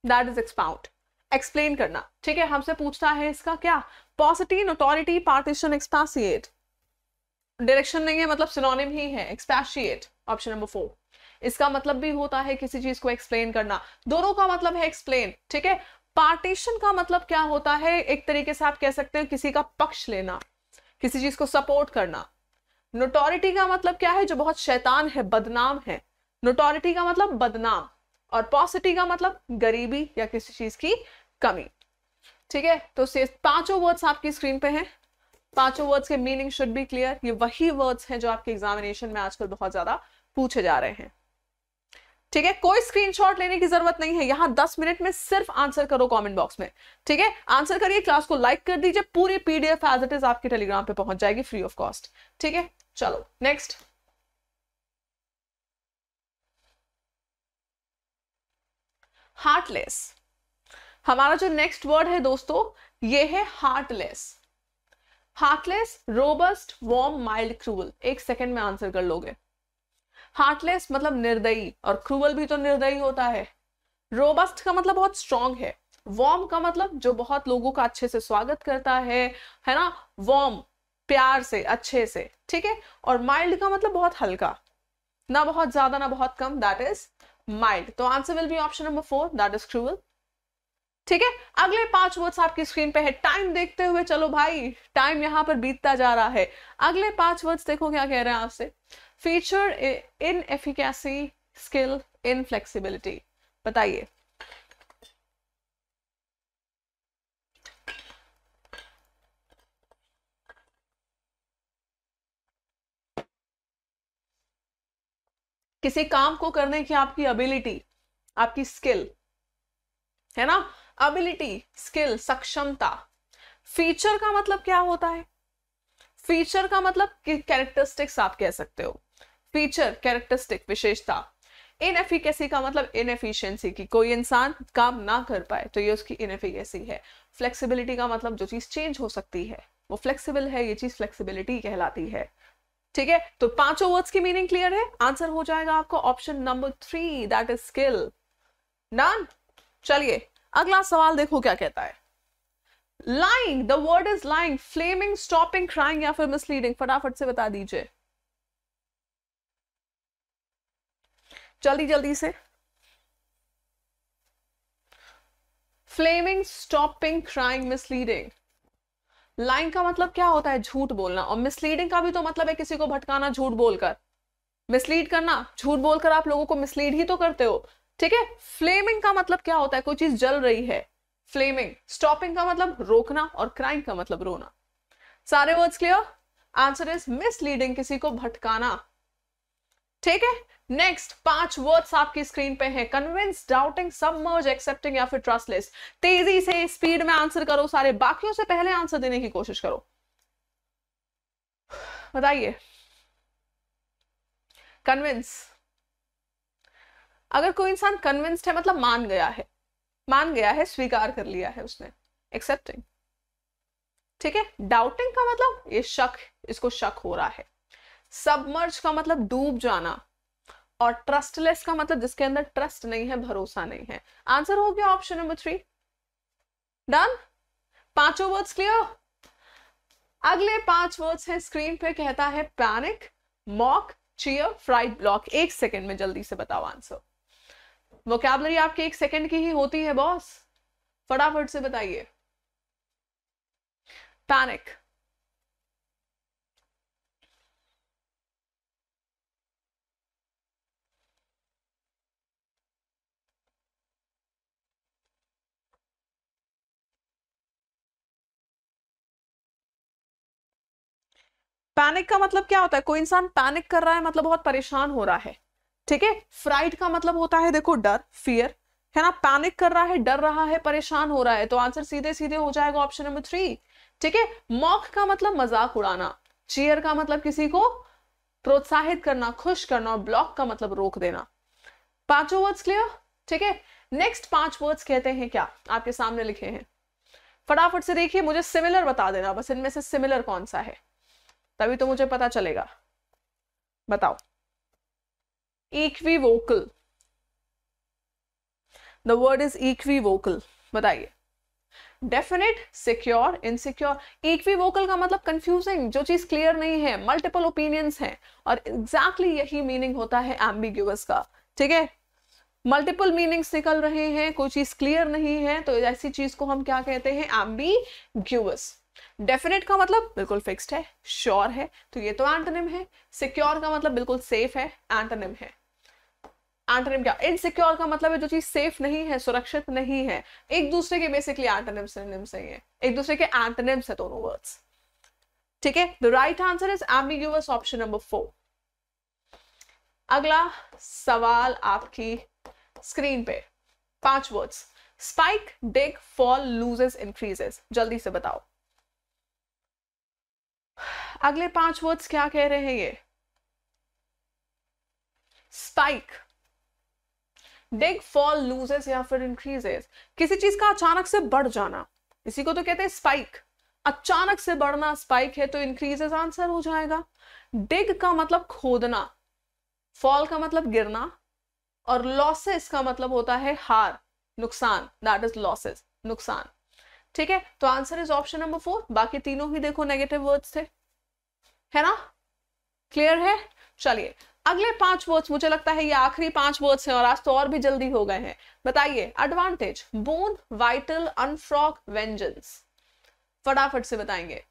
दैट इज एक्सपाउंड एक्सप्लेन करना ठीक है हमसे पूछता है इसका क्या positive authority partition expatiate direction नहीं है मतलब सिनोनिम ही है एक्सपैशिएट ऑप्शन नंबर फोर इसका मतलब भी होता है किसी चीज को एक्सप्लेन करना दोनों का मतलब है एक्सप्लेन ठीक है पार्टीशन का मतलब क्या होता है एक तरीके से आप कह सकते हैं किसी का पक्ष लेना किसी चीज को सपोर्ट करना नोटोरिटी का मतलब क्या है जो बहुत शैतान है बदनाम है नोटोरिटी का मतलब बदनाम और पॉसिटी का मतलब गरीबी या किसी चीज की कमी ठीक है तो पांचों वर्ड्स आपकी स्क्रीन पे हैं पांचों वर्ड्स के मीनिंग शुड बी क्लियर ये वही वर्ड्स हैं जो आपके एग्जामिनेशन में आजकल बहुत ज्यादा पूछे जा रहे हैं ठीक है कोई स्क्रीनशॉट लेने की जरूरत नहीं है यहां दस मिनट में सिर्फ आंसर करो कमेंट बॉक्स में ठीक है आंसर करिए क्लास को लाइक कर दीजिए पूरी पीडीएफ एज इट इज आपके टेलीग्राम पे पहुंच जाएगी फ्री ऑफ कॉस्ट ठीक है चलो नेक्स्ट हार्टलेस हमारा जो नेक्स्ट वर्ड है दोस्तों ये है heartless heartless robust warm mild cruel एक सेकंड में आंसर कर लोगे हार्टलेस मतलब निर्दयी और क्रूवल भी तो निर्दयी होता है रोबस्ट का मतलब बहुत स्ट्रांग है वॉर्म का मतलब जो बहुत लोगों का अच्छे से स्वागत करता है है ना वॉर्म प्यार से अच्छे से ठीक है और माइल्ड का मतलब बहुत हल्का ना बहुत ज्यादा ना बहुत कम दैट इज माइल्ड तो answer will be option number four that is cruel ठीक है अगले पांच वर्ड्स आपकी स्क्रीन पे है टाइम देखते हुए चलो भाई टाइम यहां पर बीतता जा रहा है अगले पांच वर्ड्स देखो क्या कह रहे हैं आपसे feature inefficacy skill inflexibility बताइए किसी काम को करने की आपकी एबिलिटी आपकी स्किल है ना एबिलिटी स्किल सक्षमता फीचर का मतलब क्या होता है फीचर का मतलब कैरेक्टरिस्टिक्स आप कह सकते हो फीचर कैरेक्टरिस्टिक विशेषता इनएफिकेसी का मतलब इनएफिशिएंसी की कोई इंसान काम ना कर पाए तो ये उसकी इनएफिकेसी है फ्लेक्सिबिलिटी का मतलब जो चीज चेंज हो सकती है वो फ्लेक्सिबल है ये चीज फ्लेक्सिबिलिटी कहलाती है ठीक है तो पांचों वर्ड्स की मीनिंग क्लियर है आंसर हो जाएगा आपको option number three that is skill done चलिए अगला सवाल देखो क्या कहता है lying the word is lying flaming stopping crying या फिर मिसलीडिंग फटाफट से बता दीजिए जल्दी जल्दी से flaming stopping crying misleading lying का मतलब क्या होता है झूठ बोलना और मिसलीडिंग का भी तो मतलब है किसी को भटकाना झूठ बोलकर मिसलीड करना झूठ बोलकर आप लोगों को मिसलीड ही तो करते हो ठीक है फ्लेमिंग का मतलब क्या होता है कोई चीज जल रही है फ्लेमिंग स्टॉपिंग का मतलब रोकना और क्राइम का मतलब रोना सारे words clear answer is misleading किसी को भटकाना ठीक है नेक्स्ट पांच वर्ड्स आपकी स्क्रीन पे हैं कन्विंस डाउटिंग सबमर्ज एक्सेप्टिंग या फिर ट्रस्टलेस तेजी से स्पीड में आंसर करो सारे बाकियों से पहले आंसर देने की कोशिश करो बताइए कन्विंस अगर कोई इंसान कन्विंस्ड है मतलब मान गया है मान गया है स्वीकार कर लिया है उसने एक्सेप्टिंग ठीक है डाउटिंग का मतलब ये शक इसको शक हो रहा है सबमर्ज का मतलब डूब जाना और ट्रस्टलेस का मतलब जिसके अंदर ट्रस्ट नहीं है भरोसा नहीं है आंसर हो गया ऑप्शन नंबर थ्री डन पांचों वर्ड्स क्लियर अगले पांच वर्ड्स हैं स्क्रीन पे कहता है panic mock cheer fried block एक सेकंड में जल्दी से बताओ आंसर वोकेबलरी आपके एक सेकंड की ही होती है बॉस फटाफट से बताइए पैनिक पैनिक का मतलब क्या होता है कोई इंसान पैनिक कर रहा है मतलब बहुत परेशान हो रहा है ठीक है फ्राइड का मतलब होता है देखो डर फियर है ना पैनिक कर रहा है डर रहा है परेशान हो रहा है तो आंसर सीधे सीधे हो जाएगा ऑप्शन नंबर थ्री ठीक है मॉक का मतलब मजाक उड़ाना चीयर का मतलब किसी को प्रोत्साहित करना खुश करना और ब्लॉक का मतलब रोक देना पांचों वर्ड्स क्लियर ठीक है नेक्स्ट पांच वर्ड्स कहते हैं क्या आपके सामने लिखे हैं फटाफट से देखिए मुझे सिमिलर बता देना बस इनमें से सिमिलर कौन सा है तभी तो मुझे पता चलेगा बताओ equivocal the word is equivocal बताइए डेफिनेट सिक्योर इनसिक्योर वोकल का मतलब कंफ्यूजिंग जो चीज क्लियर नहीं है मल्टीपल ओपिनियंस हैं और एग्जैक्टली exactly यही मीनिंग होता है एम्बिग्यूस का ठीक है मल्टीपल मीनिंग्स निकल रहे हैं कोई चीज क्लियर नहीं है तो ऐसी चीज को हम क्या कहते हैं एम्बिग्यूअस डेफिनेट का मतलब बिल्कुल फिक्स्ड है श्योर sure है तो ये तो एंटोनिम है सिक्योर का मतलब बिल्कुल सेफ है एंटोनिम है एंटोनिम क्या इनसिक्योर का मतलब है जो चीज सेफ नहीं है सुरक्षित नहीं है एक दूसरे के बेसिकली एंटोनिम सिनोनिम्स नहीं है एक दूसरे के एंटोनिम्स है दोनों वर्ड्स ठीक है the right answer is ambiguous option number four अगला सवाल आपकी स्क्रीन पे पांच words spike dig fall loses increases जल्दी से बताओ अगले पांच वर्ड्स क्या कह रहे हैं ये स्पाइक डिग फॉल लूजेस या फिर इंक्रीजेस किसी चीज का अचानक से बढ़ जाना इसी को तो कहते हैं स्पाइक अचानक से बढ़ना स्पाइक है तो इंक्रीजेस आंसर हो जाएगा डिग का मतलब खोदना फॉल का मतलब गिरना और लॉसेस का मतलब होता है हार नुकसान दैट इज लॉसेस नुकसान ठीक है तो answer is option number four बाकी तीनों ही देखो नेगेटिव वर्ड्स थे है ना क्लियर है चलिए अगले पांच वर्ड्स मुझे लगता है ये आखिरी पांच वर्ड्स हैं और आज तो और भी जल्दी हो गए हैं बताइए advantage boon vital unfrock vengeance फटाफट से बताएंगे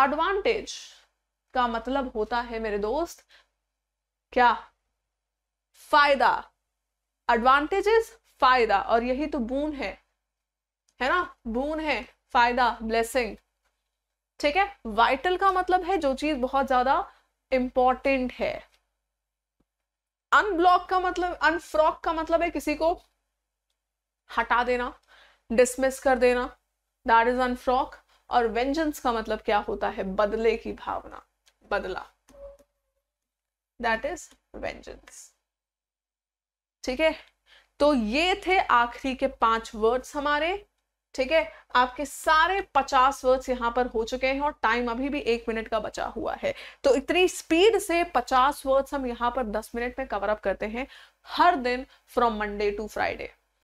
एडवांटेज का मतलब होता है मेरे दोस्त क्या फायदा एडवांटेजेस फायदा और यही तो बून है है ना बून है फायदा ब्लेसिंग ठीक है वाइटल का मतलब है जो चीज बहुत ज्यादा इंपॉर्टेंट है अनब्लॉक का मतलब अनफ्रॉक का मतलब है किसी को हटा देना डिसमिस कर देना दैट इज अनफ्रॉक और वेंजेंस का मतलब क्या होता है बदले की भावना बदला दैट इज वेंजेंस ठीक है तो ये थे आखिरी के पांच वर्ड्स हमारे ठीक है आपके सारे पचास वर्ड्स यहाँ पर हो चुके हैं और टाइम अभी भी एक मिनट का बचा हुआ है तो इतनी स्पीड से पचास वर्ड्स हम यहाँ पर दस मिनट में कवर अप करते हैं हर दिन फ्रॉम मंडे टू फ्राइडे